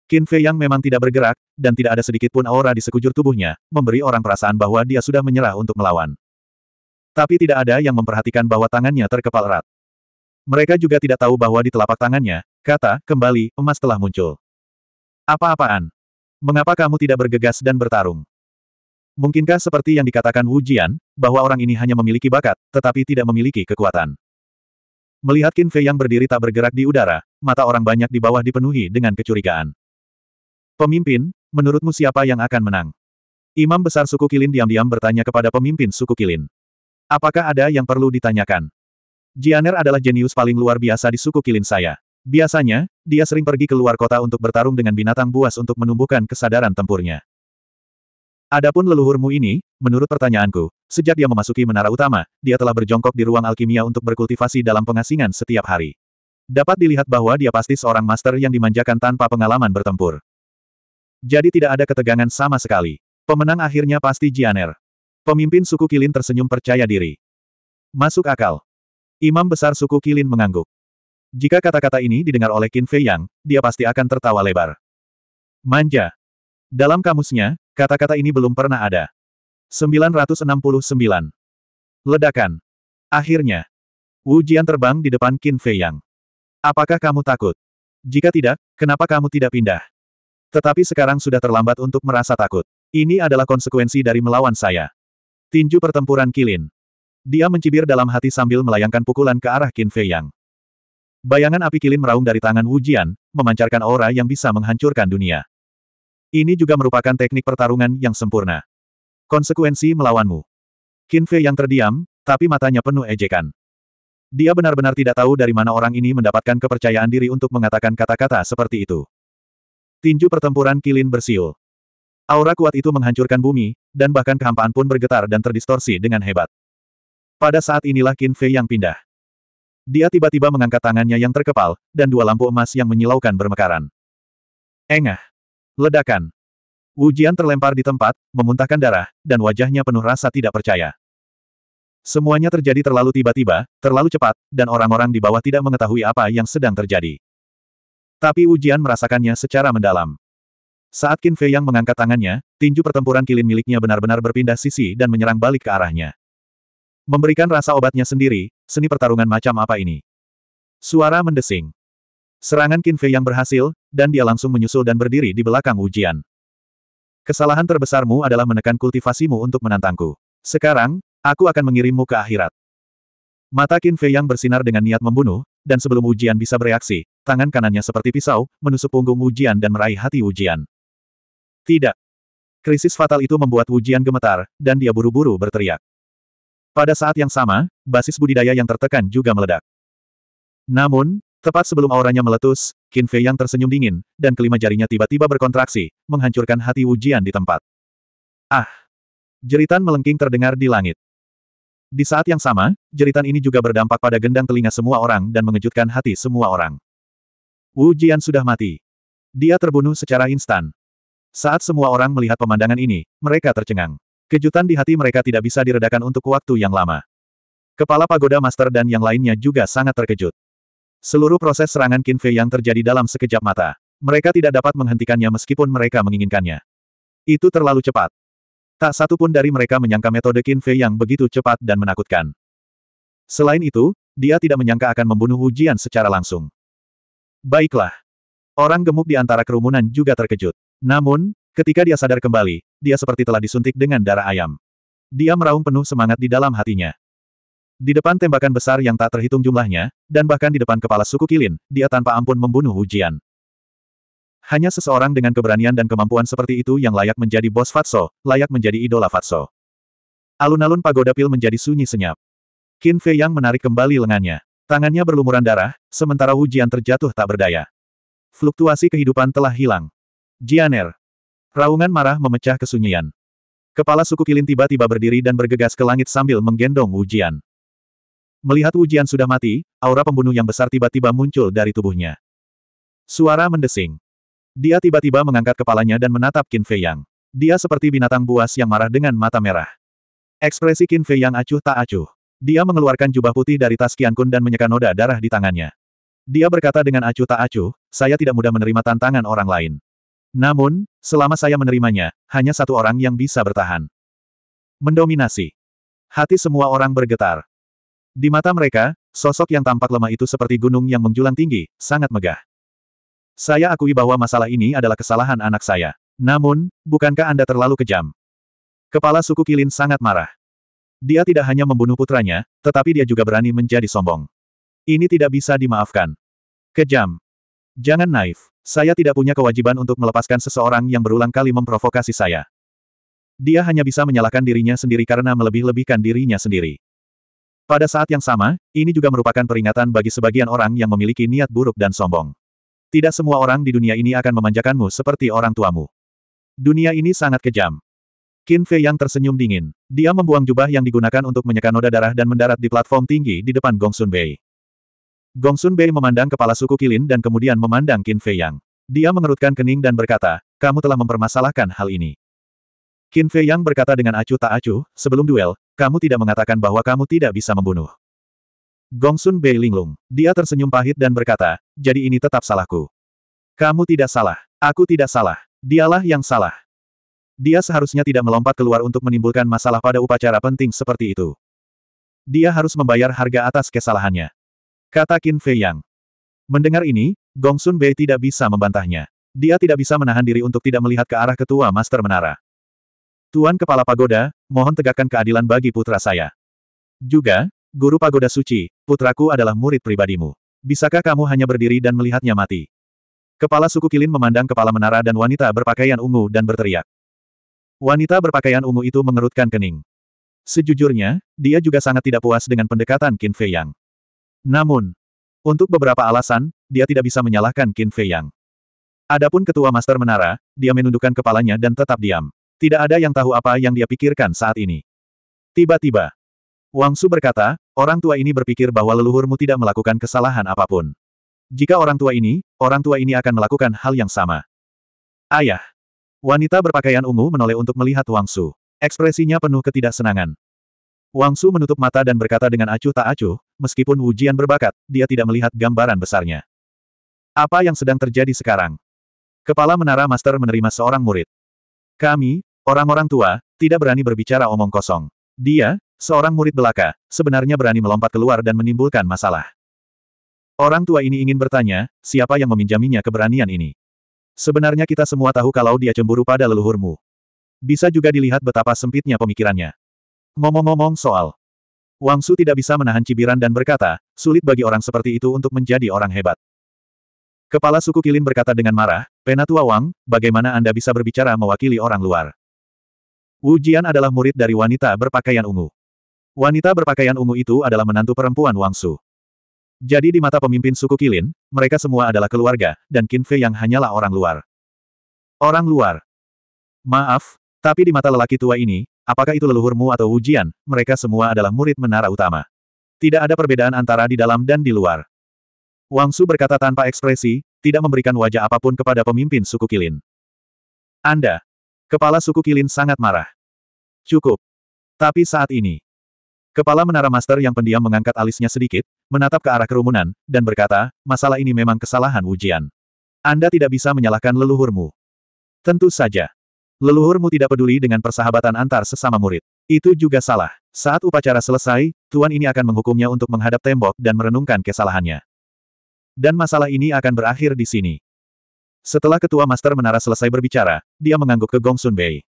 Qin Fei Yang memang tidak bergerak, dan tidak ada sedikit pun aura di sekujur tubuhnya, memberi orang perasaan bahwa dia sudah menyerah untuk melawan. Tapi tidak ada yang memperhatikan bahwa tangannya terkepal erat. Mereka juga tidak tahu bahwa di telapak tangannya, kata, kembali, emas telah muncul. Apa-apaan? Mengapa kamu tidak bergegas dan bertarung? Mungkinkah seperti yang dikatakan Wu Jian, bahwa orang ini hanya memiliki bakat, tetapi tidak memiliki kekuatan? Melihat Qin Fei yang berdiri tak bergerak di udara, mata orang banyak di bawah dipenuhi dengan kecurigaan. Pemimpin, menurutmu siapa yang akan menang? Imam besar suku Kilin diam-diam bertanya kepada pemimpin suku Kilin. Apakah ada yang perlu ditanyakan? Jianer adalah jenius paling luar biasa di suku Kilin saya. Biasanya, dia sering pergi ke luar kota untuk bertarung dengan binatang buas untuk menumbuhkan kesadaran tempurnya. Adapun leluhurmu ini, menurut pertanyaanku, sejak dia memasuki menara utama, dia telah berjongkok di ruang alkimia untuk berkultivasi dalam pengasingan setiap hari. Dapat dilihat bahwa dia pasti seorang master yang dimanjakan tanpa pengalaman bertempur. Jadi tidak ada ketegangan sama sekali. Pemenang akhirnya pasti Jianer. Pemimpin suku Kilin tersenyum percaya diri. Masuk akal. Imam besar suku Kilin mengangguk. Jika kata-kata ini didengar oleh Qin Fei Yang, dia pasti akan tertawa lebar. Manja. Dalam kamusnya, Kata-kata ini belum pernah ada. 969. Ledakan. Akhirnya. Wu Jian terbang di depan Qin Fei Yang. Apakah kamu takut? Jika tidak, kenapa kamu tidak pindah? Tetapi sekarang sudah terlambat untuk merasa takut. Ini adalah konsekuensi dari melawan saya. Tinju pertempuran Kilin. Dia mencibir dalam hati sambil melayangkan pukulan ke arah Qin Fei Yang. Bayangan api kilin meraung dari tangan Wu Jian, memancarkan aura yang bisa menghancurkan dunia. Ini juga merupakan teknik pertarungan yang sempurna. Konsekuensi melawanmu. Fei yang terdiam, tapi matanya penuh ejekan. Dia benar-benar tidak tahu dari mana orang ini mendapatkan kepercayaan diri untuk mengatakan kata-kata seperti itu. Tinju pertempuran kilin bersiul. Aura kuat itu menghancurkan bumi, dan bahkan kehampaan pun bergetar dan terdistorsi dengan hebat. Pada saat inilah Qin Fei yang pindah. Dia tiba-tiba mengangkat tangannya yang terkepal, dan dua lampu emas yang menyilaukan bermekaran. Engah! Ledakan. Ujian terlempar di tempat, memuntahkan darah, dan wajahnya penuh rasa tidak percaya. Semuanya terjadi terlalu tiba-tiba, terlalu cepat, dan orang-orang di bawah tidak mengetahui apa yang sedang terjadi. Tapi Ujian merasakannya secara mendalam. Saat Qin Fei yang mengangkat tangannya, tinju pertempuran kilin miliknya benar-benar berpindah sisi dan menyerang balik ke arahnya. Memberikan rasa obatnya sendiri, seni pertarungan macam apa ini? Suara mendesing. Serangan Qin Fei yang berhasil, dan dia langsung menyusul dan berdiri di belakang ujian. Kesalahan terbesarmu adalah menekan kultivasimu untuk menantangku. Sekarang, aku akan mengirimmu ke akhirat. Mata Qin Fei yang bersinar dengan niat membunuh, dan sebelum ujian bisa bereaksi, tangan kanannya seperti pisau, menusuk punggung ujian dan meraih hati ujian. Tidak. Krisis fatal itu membuat ujian gemetar, dan dia buru-buru berteriak. Pada saat yang sama, basis budidaya yang tertekan juga meledak. Namun, Tepat sebelum auranya meletus, Qin Fei yang tersenyum dingin, dan kelima jarinya tiba-tiba berkontraksi, menghancurkan hati Wu Jian di tempat. Ah! Jeritan melengking terdengar di langit. Di saat yang sama, jeritan ini juga berdampak pada gendang telinga semua orang dan mengejutkan hati semua orang. Wu Jian sudah mati. Dia terbunuh secara instan. Saat semua orang melihat pemandangan ini, mereka tercengang. Kejutan di hati mereka tidak bisa diredakan untuk waktu yang lama. Kepala pagoda master dan yang lainnya juga sangat terkejut. Seluruh proses serangan Qin Fei yang terjadi dalam sekejap mata. Mereka tidak dapat menghentikannya meskipun mereka menginginkannya. Itu terlalu cepat. Tak satu pun dari mereka menyangka metode Qin Fei yang begitu cepat dan menakutkan. Selain itu, dia tidak menyangka akan membunuh Wu secara langsung. Baiklah. Orang gemuk di antara kerumunan juga terkejut. Namun, ketika dia sadar kembali, dia seperti telah disuntik dengan darah ayam. Dia meraung penuh semangat di dalam hatinya. Di depan tembakan besar yang tak terhitung jumlahnya, dan bahkan di depan kepala suku Kilin, dia tanpa ampun membunuh Hujian. Hanya seseorang dengan keberanian dan kemampuan seperti itu yang layak menjadi bos Fatso, layak menjadi idola Fatso. Alun-alun pagoda pil menjadi sunyi senyap. Qin Fei Yang menarik kembali lengannya. Tangannya berlumuran darah, sementara Wu Jian terjatuh tak berdaya. Fluktuasi kehidupan telah hilang. Jianer. Raungan marah memecah kesunyian. Kepala suku Kilin tiba-tiba berdiri dan bergegas ke langit sambil menggendong Wu Jian. Melihat ujian sudah mati, aura pembunuh yang besar tiba-tiba muncul dari tubuhnya. Suara mendesing. Dia tiba-tiba mengangkat kepalanya dan menatap Qin Fei Yang. Dia seperti binatang buas yang marah dengan mata merah. Ekspresi Qin Fei Yang acuh tak acuh. Dia mengeluarkan jubah putih dari tas Qian Kun dan menyeka noda darah di tangannya. Dia berkata dengan acuh tak acuh, saya tidak mudah menerima tantangan orang lain. Namun, selama saya menerimanya, hanya satu orang yang bisa bertahan. Mendominasi. Hati semua orang bergetar. Di mata mereka, sosok yang tampak lemah itu seperti gunung yang menjulang tinggi, sangat megah. Saya akui bahwa masalah ini adalah kesalahan anak saya. Namun, bukankah Anda terlalu kejam? Kepala suku Kilin sangat marah. Dia tidak hanya membunuh putranya, tetapi dia juga berani menjadi sombong. Ini tidak bisa dimaafkan. Kejam. Jangan naif. Saya tidak punya kewajiban untuk melepaskan seseorang yang berulang kali memprovokasi saya. Dia hanya bisa menyalahkan dirinya sendiri karena melebih-lebihkan dirinya sendiri. Pada saat yang sama, ini juga merupakan peringatan bagi sebagian orang yang memiliki niat buruk dan sombong. Tidak semua orang di dunia ini akan memanjakanmu seperti orang tuamu. Dunia ini sangat kejam. Qin Fei yang tersenyum dingin. Dia membuang jubah yang digunakan untuk menyeka noda darah dan mendarat di platform tinggi di depan Gongsun Bei. Gongsun Bei memandang kepala suku Kilin dan kemudian memandang Qin Fei Yang. Dia mengerutkan kening dan berkata, kamu telah mempermasalahkan hal ini. Qin Fei Yang berkata dengan acuh tak acuh, sebelum duel, kamu tidak mengatakan bahwa kamu tidak bisa membunuh. Gongsun Bei linglung. Dia tersenyum pahit dan berkata, jadi ini tetap salahku. Kamu tidak salah. Aku tidak salah. Dialah yang salah. Dia seharusnya tidak melompat keluar untuk menimbulkan masalah pada upacara penting seperti itu. Dia harus membayar harga atas kesalahannya. Kata Qin Fei Yang. Mendengar ini, Gong Sun Bei tidak bisa membantahnya. Dia tidak bisa menahan diri untuk tidak melihat ke arah ketua Master Menara. Tuan Kepala Pagoda, mohon tegakkan keadilan bagi putra saya. Juga, Guru Pagoda Suci, putraku adalah murid pribadimu. Bisakah kamu hanya berdiri dan melihatnya mati? Kepala suku Kilin memandang kepala menara dan wanita berpakaian ungu dan berteriak. Wanita berpakaian ungu itu mengerutkan kening. Sejujurnya, dia juga sangat tidak puas dengan pendekatan Qin Fei Yang. Namun, untuk beberapa alasan, dia tidak bisa menyalahkan Qin Fei Yang. Adapun ketua master menara, dia menundukkan kepalanya dan tetap diam. Tidak ada yang tahu apa yang dia pikirkan saat ini. Tiba-tiba, Wang Su berkata, orang tua ini berpikir bahwa leluhurmu tidak melakukan kesalahan apapun. Jika orang tua ini, orang tua ini akan melakukan hal yang sama. Ayah. Wanita berpakaian ungu menoleh untuk melihat Wang Su. Ekspresinya penuh ketidaksenangan. Wang Su menutup mata dan berkata dengan acuh tak acuh, meskipun ujian berbakat, dia tidak melihat gambaran besarnya. Apa yang sedang terjadi sekarang? Kepala Menara Master menerima seorang murid. Kami, orang-orang tua, tidak berani berbicara omong kosong. Dia, seorang murid belaka, sebenarnya berani melompat keluar dan menimbulkan masalah. Orang tua ini ingin bertanya, siapa yang meminjaminya keberanian ini? Sebenarnya kita semua tahu kalau dia cemburu pada leluhurmu. Bisa juga dilihat betapa sempitnya pemikirannya. Ngomong-ngomong soal, Wang Su tidak bisa menahan cibiran dan berkata, sulit bagi orang seperti itu untuk menjadi orang hebat. Kepala suku Kilin berkata dengan marah, Penatua Wang, bagaimana Anda bisa berbicara mewakili orang luar? Wu Jian adalah murid dari wanita berpakaian ungu. Wanita berpakaian ungu itu adalah menantu perempuan Wang Su. Jadi di mata pemimpin suku Kilin, mereka semua adalah keluarga, dan Qin Fei yang hanyalah orang luar. Orang luar. Maaf, tapi di mata lelaki tua ini, apakah itu leluhurmu atau Wu Jian, mereka semua adalah murid menara utama. Tidak ada perbedaan antara di dalam dan di luar. Wang Su berkata tanpa ekspresi, tidak memberikan wajah apapun kepada pemimpin suku Kilin. Anda. Kepala suku Kilin sangat marah. Cukup. Tapi saat ini. Kepala menara master yang pendiam mengangkat alisnya sedikit, menatap ke arah kerumunan, dan berkata, masalah ini memang kesalahan ujian. Anda tidak bisa menyalahkan leluhurmu. Tentu saja. Leluhurmu tidak peduli dengan persahabatan antar sesama murid. Itu juga salah. Saat upacara selesai, Tuan ini akan menghukumnya untuk menghadap tembok dan merenungkan kesalahannya. Dan masalah ini akan berakhir di sini. Setelah ketua master menara selesai berbicara, dia mengangguk ke Gong Sun Bei.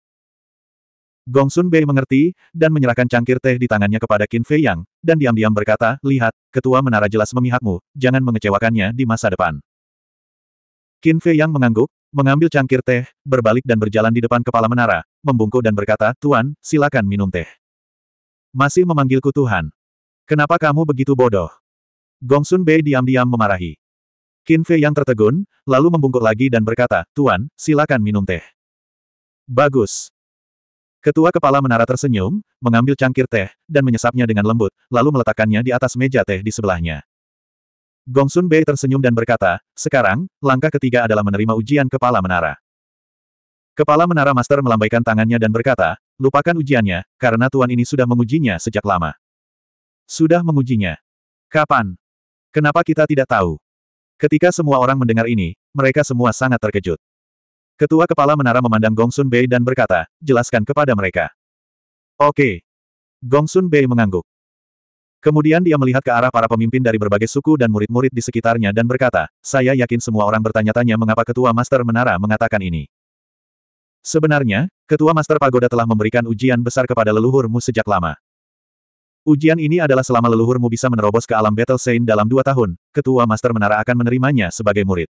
Gong Sun Bei mengerti, dan menyerahkan cangkir teh di tangannya kepada Qin Fei Yang, dan diam-diam berkata, lihat, ketua menara jelas memihakmu, jangan mengecewakannya di masa depan. Qin Fei Yang mengangguk, mengambil cangkir teh, berbalik dan berjalan di depan kepala menara, membungkuk dan berkata, Tuan, silakan minum teh. Masih memanggilku Tuhan. Kenapa kamu begitu bodoh? Gongsun Bei diam-diam memarahi. Qin Fei yang tertegun, lalu membungkuk lagi dan berkata, Tuan, silakan minum teh. Bagus. Ketua kepala menara tersenyum, mengambil cangkir teh, dan menyesapnya dengan lembut, lalu meletakkannya di atas meja teh di sebelahnya. Gongsun Bei tersenyum dan berkata, sekarang, langkah ketiga adalah menerima ujian kepala menara. Kepala menara master melambaikan tangannya dan berkata, lupakan ujiannya, karena tuan ini sudah mengujinya sejak lama. Sudah mengujinya. Kapan? Kenapa kita tidak tahu? Ketika semua orang mendengar ini, mereka semua sangat terkejut. Ketua kepala menara memandang Gongsun Sun Bei dan berkata, jelaskan kepada mereka. Oke. Gongsun Sun Bei mengangguk. Kemudian dia melihat ke arah para pemimpin dari berbagai suku dan murid-murid di sekitarnya dan berkata, saya yakin semua orang bertanya-tanya mengapa ketua master menara mengatakan ini. Sebenarnya, Ketua Master Pagoda telah memberikan ujian besar kepada leluhurmu sejak lama. Ujian ini adalah selama leluhurmu bisa menerobos ke alam Battle Saint dalam dua tahun, ketua Master Menara akan menerimanya sebagai murid.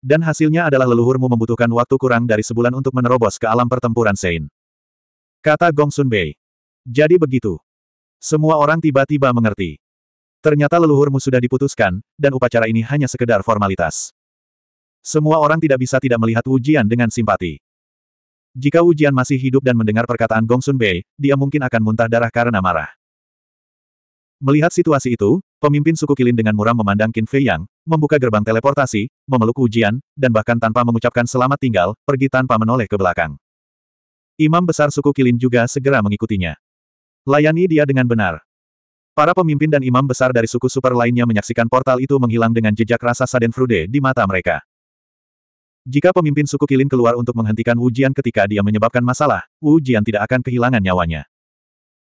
Dan hasilnya adalah leluhurmu membutuhkan waktu kurang dari sebulan untuk menerobos ke alam pertempuran Saint. Kata Gong Sun Bei. Jadi begitu. Semua orang tiba-tiba mengerti. Ternyata leluhurmu sudah diputuskan, dan upacara ini hanya sekedar formalitas. Semua orang tidak bisa tidak melihat ujian dengan simpati. Jika Wu masih hidup dan mendengar perkataan Gong Sun Bei, dia mungkin akan muntah darah karena marah. Melihat situasi itu, pemimpin suku Kilin dengan muram memandang Qin Fei Yang, membuka gerbang teleportasi, memeluk Wu dan bahkan tanpa mengucapkan selamat tinggal, pergi tanpa menoleh ke belakang. Imam besar suku Kilin juga segera mengikutinya. Layani dia dengan benar. Para pemimpin dan imam besar dari suku super lainnya menyaksikan portal itu menghilang dengan jejak rasa saden frude di mata mereka. Jika pemimpin suku Kilin keluar untuk menghentikan Wu ketika dia menyebabkan masalah, Wu tidak akan kehilangan nyawanya.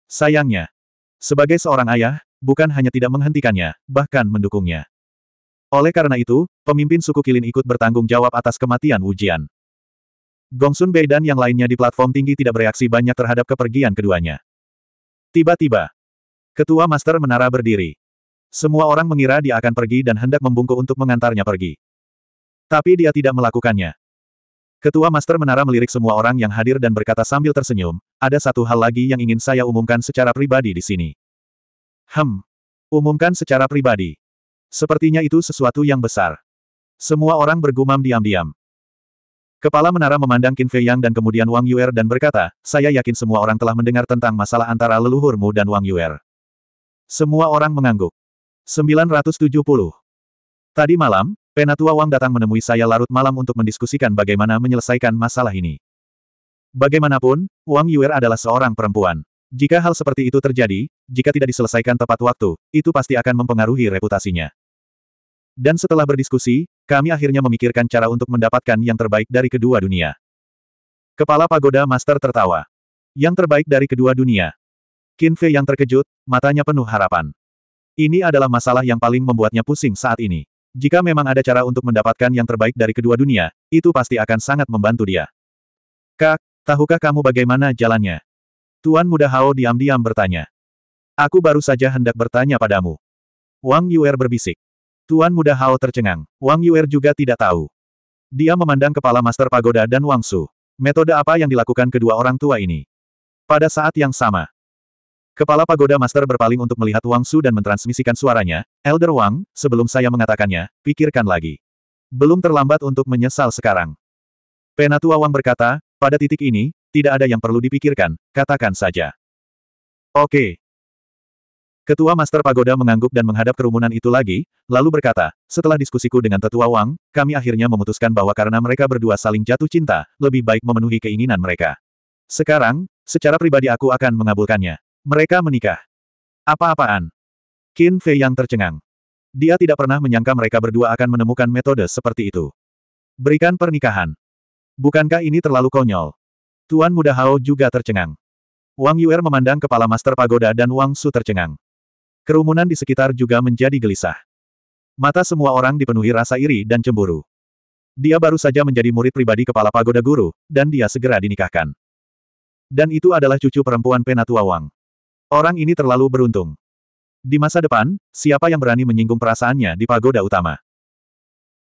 Sayangnya, sebagai seorang ayah, bukan hanya tidak menghentikannya, bahkan mendukungnya. Oleh karena itu, pemimpin suku Kilin ikut bertanggung jawab atas kematian Wu Jian. Gongsun Bei dan yang lainnya di platform tinggi tidak bereaksi banyak terhadap kepergian keduanya. Tiba-tiba, ketua master menara berdiri. Semua orang mengira dia akan pergi dan hendak membungkuk untuk mengantarnya pergi. Tapi dia tidak melakukannya. Ketua Master Menara melirik semua orang yang hadir dan berkata sambil tersenyum, ada satu hal lagi yang ingin saya umumkan secara pribadi di sini. Hem. Umumkan secara pribadi. Sepertinya itu sesuatu yang besar. Semua orang bergumam diam-diam. Kepala menara memandang Qin Fei Yang dan kemudian Wang Yuer dan berkata, saya yakin semua orang telah mendengar tentang masalah antara leluhurmu dan Wang Yuer. Semua orang mengangguk. 970. Tadi malam, Penatua Wang datang menemui saya larut malam untuk mendiskusikan bagaimana menyelesaikan masalah ini. Bagaimanapun, Wang Yuer adalah seorang perempuan. Jika hal seperti itu terjadi, jika tidak diselesaikan tepat waktu, itu pasti akan mempengaruhi reputasinya. Dan setelah berdiskusi, kami akhirnya memikirkan cara untuk mendapatkan yang terbaik dari kedua dunia. Kepala Pagoda Master tertawa. Yang terbaik dari kedua dunia. Qin Fei yang terkejut, matanya penuh harapan. Ini adalah masalah yang paling membuatnya pusing saat ini. Jika memang ada cara untuk mendapatkan yang terbaik dari kedua dunia, itu pasti akan sangat membantu dia. Kak, tahukah kamu bagaimana jalannya? Tuan Muda Hao diam-diam bertanya. Aku baru saja hendak bertanya padamu. Wang Yuer berbisik. Tuan Muda Hao tercengang. Wang Yuer juga tidak tahu. Dia memandang kepala Master Pagoda dan Wang Su. Metode apa yang dilakukan kedua orang tua ini? Pada saat yang sama, Kepala pagoda master berpaling untuk melihat Wang Su dan mentransmisikan suaranya, Elder Wang, sebelum saya mengatakannya, pikirkan lagi. Belum terlambat untuk menyesal sekarang. Penatua Wang berkata, pada titik ini, tidak ada yang perlu dipikirkan, katakan saja. Oke. Ketua Master Pagoda mengangguk dan menghadap kerumunan itu lagi, lalu berkata, setelah diskusiku dengan Tetua Wang, kami akhirnya memutuskan bahwa karena mereka berdua saling jatuh cinta, lebih baik memenuhi keinginan mereka. Sekarang, secara pribadi aku akan mengabulkannya. Mereka menikah. Apa-apaan? Qin Fei yang tercengang. Dia tidak pernah menyangka mereka berdua akan menemukan metode seperti itu. Berikan pernikahan. Bukankah ini terlalu konyol? Tuan muda Hao juga tercengang. Wang Yuer memandang kepala Master Pagoda dan Wang Su tercengang. Kerumunan di sekitar juga menjadi gelisah. Mata semua orang dipenuhi rasa iri dan cemburu. Dia baru saja menjadi murid pribadi kepala pagoda guru, dan dia segera dinikahkan. Dan itu adalah cucu perempuan Penatua Wang. Orang ini terlalu beruntung. Di masa depan, siapa yang berani menyinggung perasaannya di pagoda utama?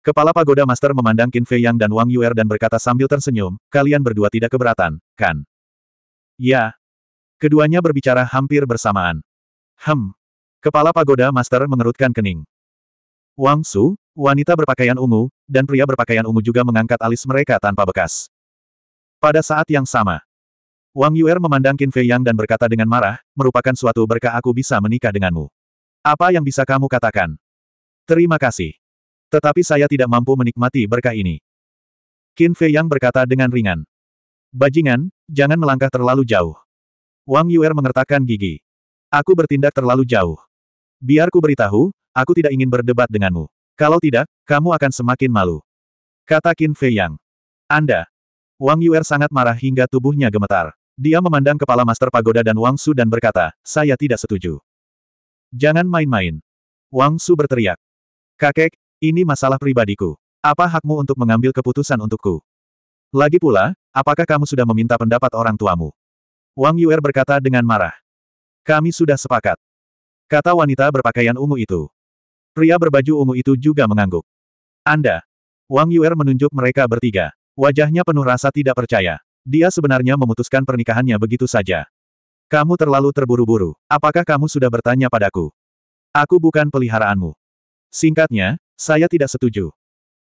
Kepala pagoda master memandang Qin Fei Yang dan Wang Yuer dan berkata sambil tersenyum, kalian berdua tidak keberatan, kan? Ya. Keduanya berbicara hampir bersamaan. Hem. Kepala pagoda master mengerutkan kening. Wang Su, wanita berpakaian ungu, dan pria berpakaian ungu juga mengangkat alis mereka tanpa bekas. Pada saat yang sama, Wang Yuer memandang Qin Fei Yang dan berkata dengan marah, merupakan suatu berkah aku bisa menikah denganmu. Apa yang bisa kamu katakan? Terima kasih. Tetapi saya tidak mampu menikmati berkah ini. Qin Fei Yang berkata dengan ringan. Bajingan, jangan melangkah terlalu jauh. Wang Yuer mengertakkan gigi. Aku bertindak terlalu jauh. Biarku beritahu, aku tidak ingin berdebat denganmu. Kalau tidak, kamu akan semakin malu. Kata Qin Fei Yang. Anda. Wang Yuer sangat marah hingga tubuhnya gemetar. Dia memandang kepala Master Pagoda dan Wang Su dan berkata, saya tidak setuju. Jangan main-main. Wang Su berteriak. Kakek, ini masalah pribadiku. Apa hakmu untuk mengambil keputusan untukku? Lagi pula, apakah kamu sudah meminta pendapat orang tuamu? Wang Yuer berkata dengan marah. Kami sudah sepakat. Kata wanita berpakaian ungu itu. Pria berbaju ungu itu juga mengangguk. Anda. Wang Yuer menunjuk mereka bertiga. Wajahnya penuh rasa tidak percaya. Dia sebenarnya memutuskan pernikahannya begitu saja. Kamu terlalu terburu-buru. Apakah kamu sudah bertanya padaku? Aku bukan peliharaanmu. Singkatnya, saya tidak setuju.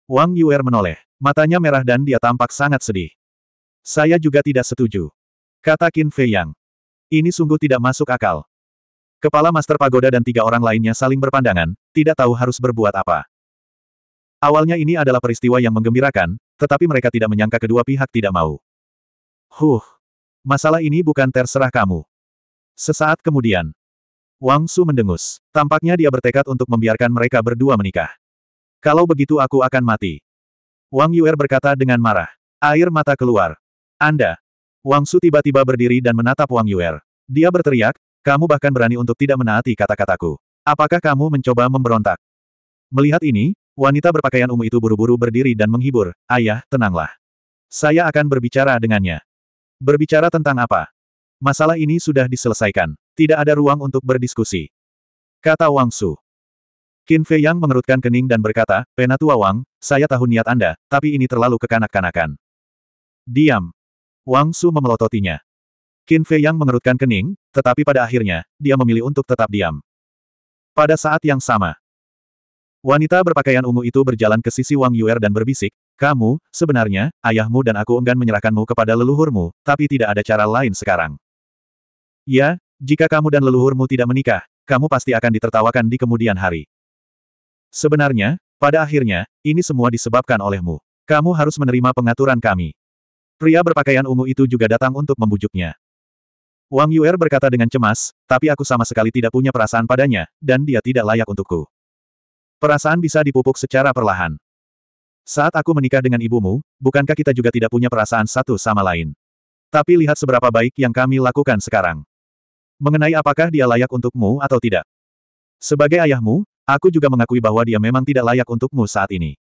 Wang Yuer menoleh. Matanya merah dan dia tampak sangat sedih. Saya juga tidak setuju. Kata Qin Fei Yang. Ini sungguh tidak masuk akal. Kepala Master Pagoda dan tiga orang lainnya saling berpandangan, tidak tahu harus berbuat apa. Awalnya ini adalah peristiwa yang menggembirakan, tetapi mereka tidak menyangka kedua pihak tidak mau. Huh, masalah ini bukan terserah kamu. Sesaat kemudian, Wang Su mendengus. Tampaknya dia bertekad untuk membiarkan mereka berdua menikah. Kalau begitu aku akan mati. Wang Yuer berkata dengan marah. Air mata keluar. Anda. Wang Su tiba-tiba berdiri dan menatap Wang Yuer. Dia berteriak, kamu bahkan berani untuk tidak menaati kata-kataku. Apakah kamu mencoba memberontak? Melihat ini, wanita berpakaian ungu itu buru-buru berdiri dan menghibur, Ayah, tenanglah. Saya akan berbicara dengannya. Berbicara tentang apa? Masalah ini sudah diselesaikan. Tidak ada ruang untuk berdiskusi. Kata Wang Su. Qin Fei Yang mengerutkan kening dan berkata, Penatua Wang, saya tahu niat Anda, tapi ini terlalu kekanak-kanakan. Diam. Wang Su memelototinya. Qin Fei Yang mengerutkan kening, tetapi pada akhirnya, dia memilih untuk tetap diam. Pada saat yang sama, wanita berpakaian ungu itu berjalan ke sisi Wang Yuer dan berbisik, kamu, sebenarnya, ayahmu dan aku enggan menyerahkanmu kepada leluhurmu, tapi tidak ada cara lain sekarang. Ya, jika kamu dan leluhurmu tidak menikah, kamu pasti akan ditertawakan di kemudian hari. Sebenarnya, pada akhirnya, ini semua disebabkan olehmu. Kamu harus menerima pengaturan kami. Pria berpakaian ungu itu juga datang untuk membujuknya. Wang Yuer berkata dengan cemas, tapi aku sama sekali tidak punya perasaan padanya, dan dia tidak layak untukku. Perasaan bisa dipupuk secara perlahan. Saat aku menikah dengan ibumu, bukankah kita juga tidak punya perasaan satu sama lain? Tapi lihat seberapa baik yang kami lakukan sekarang. Mengenai apakah dia layak untukmu atau tidak. Sebagai ayahmu, aku juga mengakui bahwa dia memang tidak layak untukmu saat ini.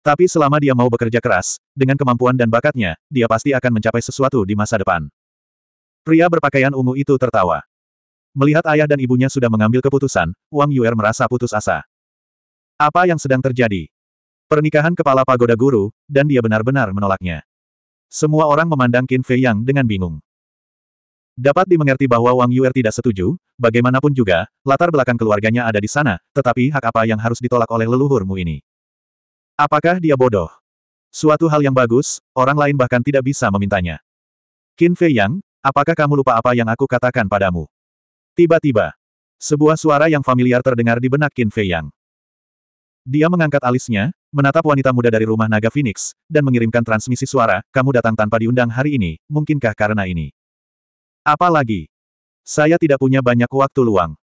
Tapi selama dia mau bekerja keras, dengan kemampuan dan bakatnya, dia pasti akan mencapai sesuatu di masa depan. Pria berpakaian ungu itu tertawa. Melihat ayah dan ibunya sudah mengambil keputusan, Wang Yuer merasa putus asa. Apa yang sedang terjadi? Pernikahan kepala pagoda guru, dan dia benar-benar menolaknya. Semua orang memandang Qin Fei Yang dengan bingung. Dapat dimengerti bahwa Wang Yuer tidak setuju, bagaimanapun juga, latar belakang keluarganya ada di sana, tetapi hak apa yang harus ditolak oleh leluhurmu ini? Apakah dia bodoh? Suatu hal yang bagus, orang lain bahkan tidak bisa memintanya. Qin Fei Yang, apakah kamu lupa apa yang aku katakan padamu? Tiba-tiba, sebuah suara yang familiar terdengar di benak Qin Fei Yang. Dia mengangkat alisnya, Menatap wanita muda dari rumah naga Phoenix, dan mengirimkan transmisi suara, kamu datang tanpa diundang hari ini, mungkinkah karena ini? Apalagi Saya tidak punya banyak waktu luang.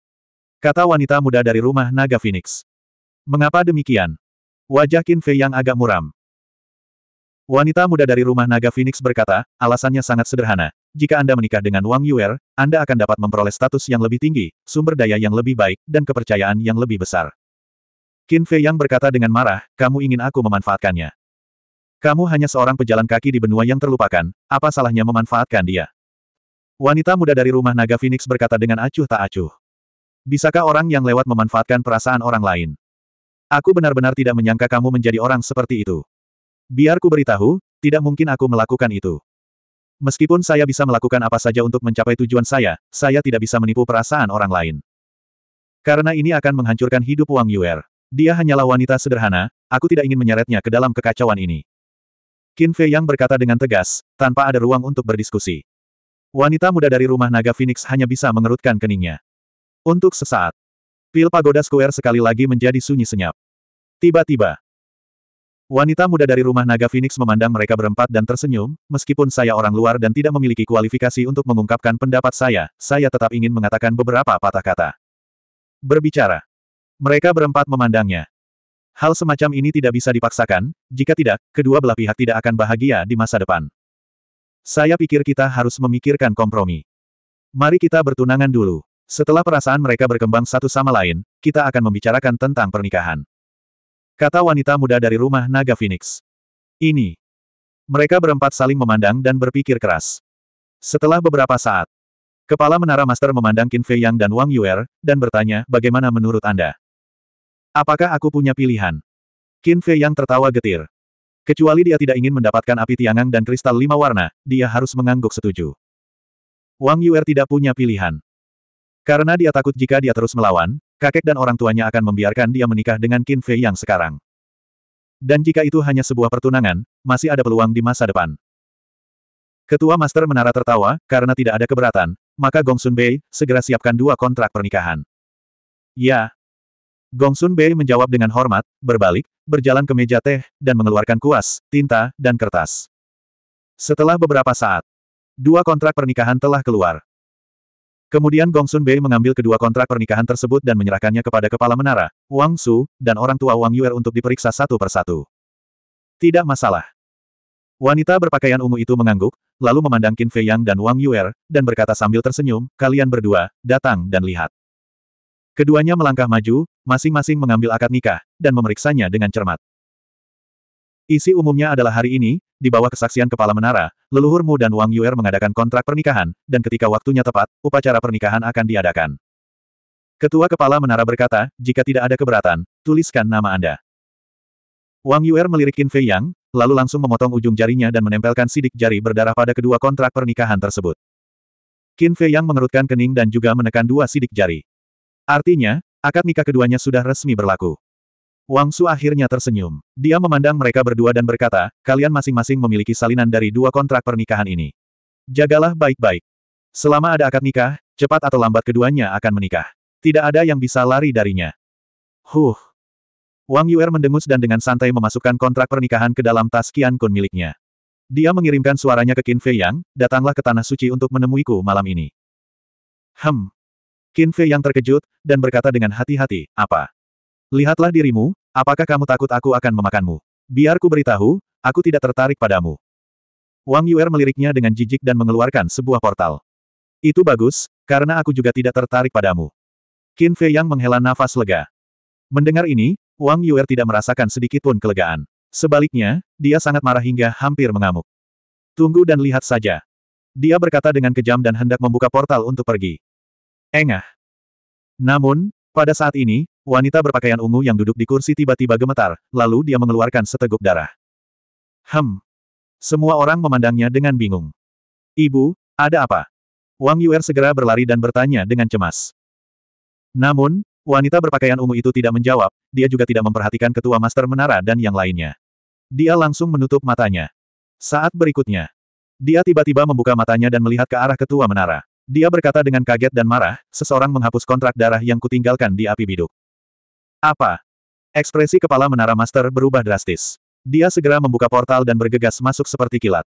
Kata wanita muda dari rumah naga Phoenix. Mengapa demikian? Wajah Qin Fei yang agak muram. Wanita muda dari rumah naga Phoenix berkata, alasannya sangat sederhana. Jika Anda menikah dengan Wang Yuer, Anda akan dapat memperoleh status yang lebih tinggi, sumber daya yang lebih baik, dan kepercayaan yang lebih besar. Qin Fei Yang berkata dengan marah, kamu ingin aku memanfaatkannya. Kamu hanya seorang pejalan kaki di benua yang terlupakan, apa salahnya memanfaatkan dia? Wanita muda dari rumah naga Phoenix berkata dengan acuh tak acuh. Bisakah orang yang lewat memanfaatkan perasaan orang lain? Aku benar-benar tidak menyangka kamu menjadi orang seperti itu. Biar ku beritahu, tidak mungkin aku melakukan itu. Meskipun saya bisa melakukan apa saja untuk mencapai tujuan saya, saya tidak bisa menipu perasaan orang lain. Karena ini akan menghancurkan hidup Wang Yuer. Dia hanyalah wanita sederhana, aku tidak ingin menyeretnya ke dalam kekacauan ini. Qin Fei Yang berkata dengan tegas, tanpa ada ruang untuk berdiskusi. Wanita muda dari rumah naga Phoenix hanya bisa mengerutkan keningnya. Untuk sesaat, pil pagoda square sekali lagi menjadi sunyi senyap. Tiba-tiba, Wanita muda dari rumah naga Phoenix memandang mereka berempat dan tersenyum, meskipun saya orang luar dan tidak memiliki kualifikasi untuk mengungkapkan pendapat saya, saya tetap ingin mengatakan beberapa patah kata. Berbicara. Mereka berempat memandangnya. Hal semacam ini tidak bisa dipaksakan, jika tidak, kedua belah pihak tidak akan bahagia di masa depan. Saya pikir kita harus memikirkan kompromi. Mari kita bertunangan dulu. Setelah perasaan mereka berkembang satu sama lain, kita akan membicarakan tentang pernikahan. Kata wanita muda dari rumah naga Phoenix. Ini. Mereka berempat saling memandang dan berpikir keras. Setelah beberapa saat, kepala menara master memandang Qin Fei Yang dan Wang Yuer, dan bertanya, bagaimana menurut Anda? Apakah aku punya pilihan? Qin Fei yang tertawa getir. Kecuali dia tidak ingin mendapatkan api tiangang dan kristal lima warna, dia harus mengangguk setuju. Wang Yuer tidak punya pilihan. Karena dia takut jika dia terus melawan, kakek dan orang tuanya akan membiarkan dia menikah dengan Qin Fei yang sekarang. Dan jika itu hanya sebuah pertunangan, masih ada peluang di masa depan. Ketua Master Menara tertawa, karena tidak ada keberatan, maka Gong Sun Bei, segera siapkan dua kontrak pernikahan. Ya, Gongsun Bei menjawab dengan hormat, berbalik, berjalan ke meja teh, dan mengeluarkan kuas, tinta, dan kertas. Setelah beberapa saat, dua kontrak pernikahan telah keluar. Kemudian Gongsun Bei mengambil kedua kontrak pernikahan tersebut dan menyerahkannya kepada kepala menara, Wang Su, dan orang tua Wang Yuer untuk diperiksa satu persatu. Tidak masalah. Wanita berpakaian ungu itu mengangguk, lalu memandang Qin Fei Yang dan Wang Yuer, dan berkata sambil tersenyum, kalian berdua, datang dan lihat. Keduanya melangkah maju, masing-masing mengambil akad nikah, dan memeriksanya dengan cermat. Isi umumnya adalah hari ini, di bawah kesaksian kepala menara, leluhurmu dan Wang Yuer mengadakan kontrak pernikahan, dan ketika waktunya tepat, upacara pernikahan akan diadakan. Ketua kepala menara berkata, jika tidak ada keberatan, tuliskan nama Anda. Wang Yuer melirikin Fei Yang, lalu langsung memotong ujung jarinya dan menempelkan sidik jari berdarah pada kedua kontrak pernikahan tersebut. Qin Fei Yang mengerutkan kening dan juga menekan dua sidik jari. Artinya, akad nikah keduanya sudah resmi berlaku. Wang Su akhirnya tersenyum. Dia memandang mereka berdua dan berkata, kalian masing-masing memiliki salinan dari dua kontrak pernikahan ini. Jagalah baik-baik. Selama ada akad nikah, cepat atau lambat keduanya akan menikah. Tidak ada yang bisa lari darinya. Huh. Wang Yuer mendengus dan dengan santai memasukkan kontrak pernikahan ke dalam tas Qian Kun miliknya. Dia mengirimkan suaranya ke Qin Fei Yang, datanglah ke Tanah Suci untuk menemuiku malam ini. Hem, Qin Fei yang terkejut, dan berkata dengan hati-hati, apa? Lihatlah dirimu, apakah kamu takut aku akan memakanmu? Biar ku beritahu, aku tidak tertarik padamu. Wang Yuer meliriknya dengan jijik dan mengeluarkan sebuah portal. Itu bagus, karena aku juga tidak tertarik padamu. Qin Fei yang menghela nafas lega. Mendengar ini, Wang Yuer tidak merasakan sedikit pun kelegaan. Sebaliknya, dia sangat marah hingga hampir mengamuk. Tunggu dan lihat saja. Dia berkata dengan kejam dan hendak membuka portal untuk pergi. Engah. Namun, pada saat ini, wanita berpakaian ungu yang duduk di kursi tiba-tiba gemetar, lalu dia mengeluarkan seteguk darah. Hem. Semua orang memandangnya dengan bingung. Ibu, ada apa? Wang Yuer segera berlari dan bertanya dengan cemas. Namun, wanita berpakaian ungu itu tidak menjawab, dia juga tidak memperhatikan ketua master menara dan yang lainnya. Dia langsung menutup matanya. Saat berikutnya, dia tiba-tiba membuka matanya dan melihat ke arah ketua menara. Dia berkata dengan kaget dan marah, seseorang menghapus kontrak darah yang kutinggalkan di api biduk. Apa? Ekspresi kepala menara master berubah drastis. Dia segera membuka portal dan bergegas masuk seperti kilat.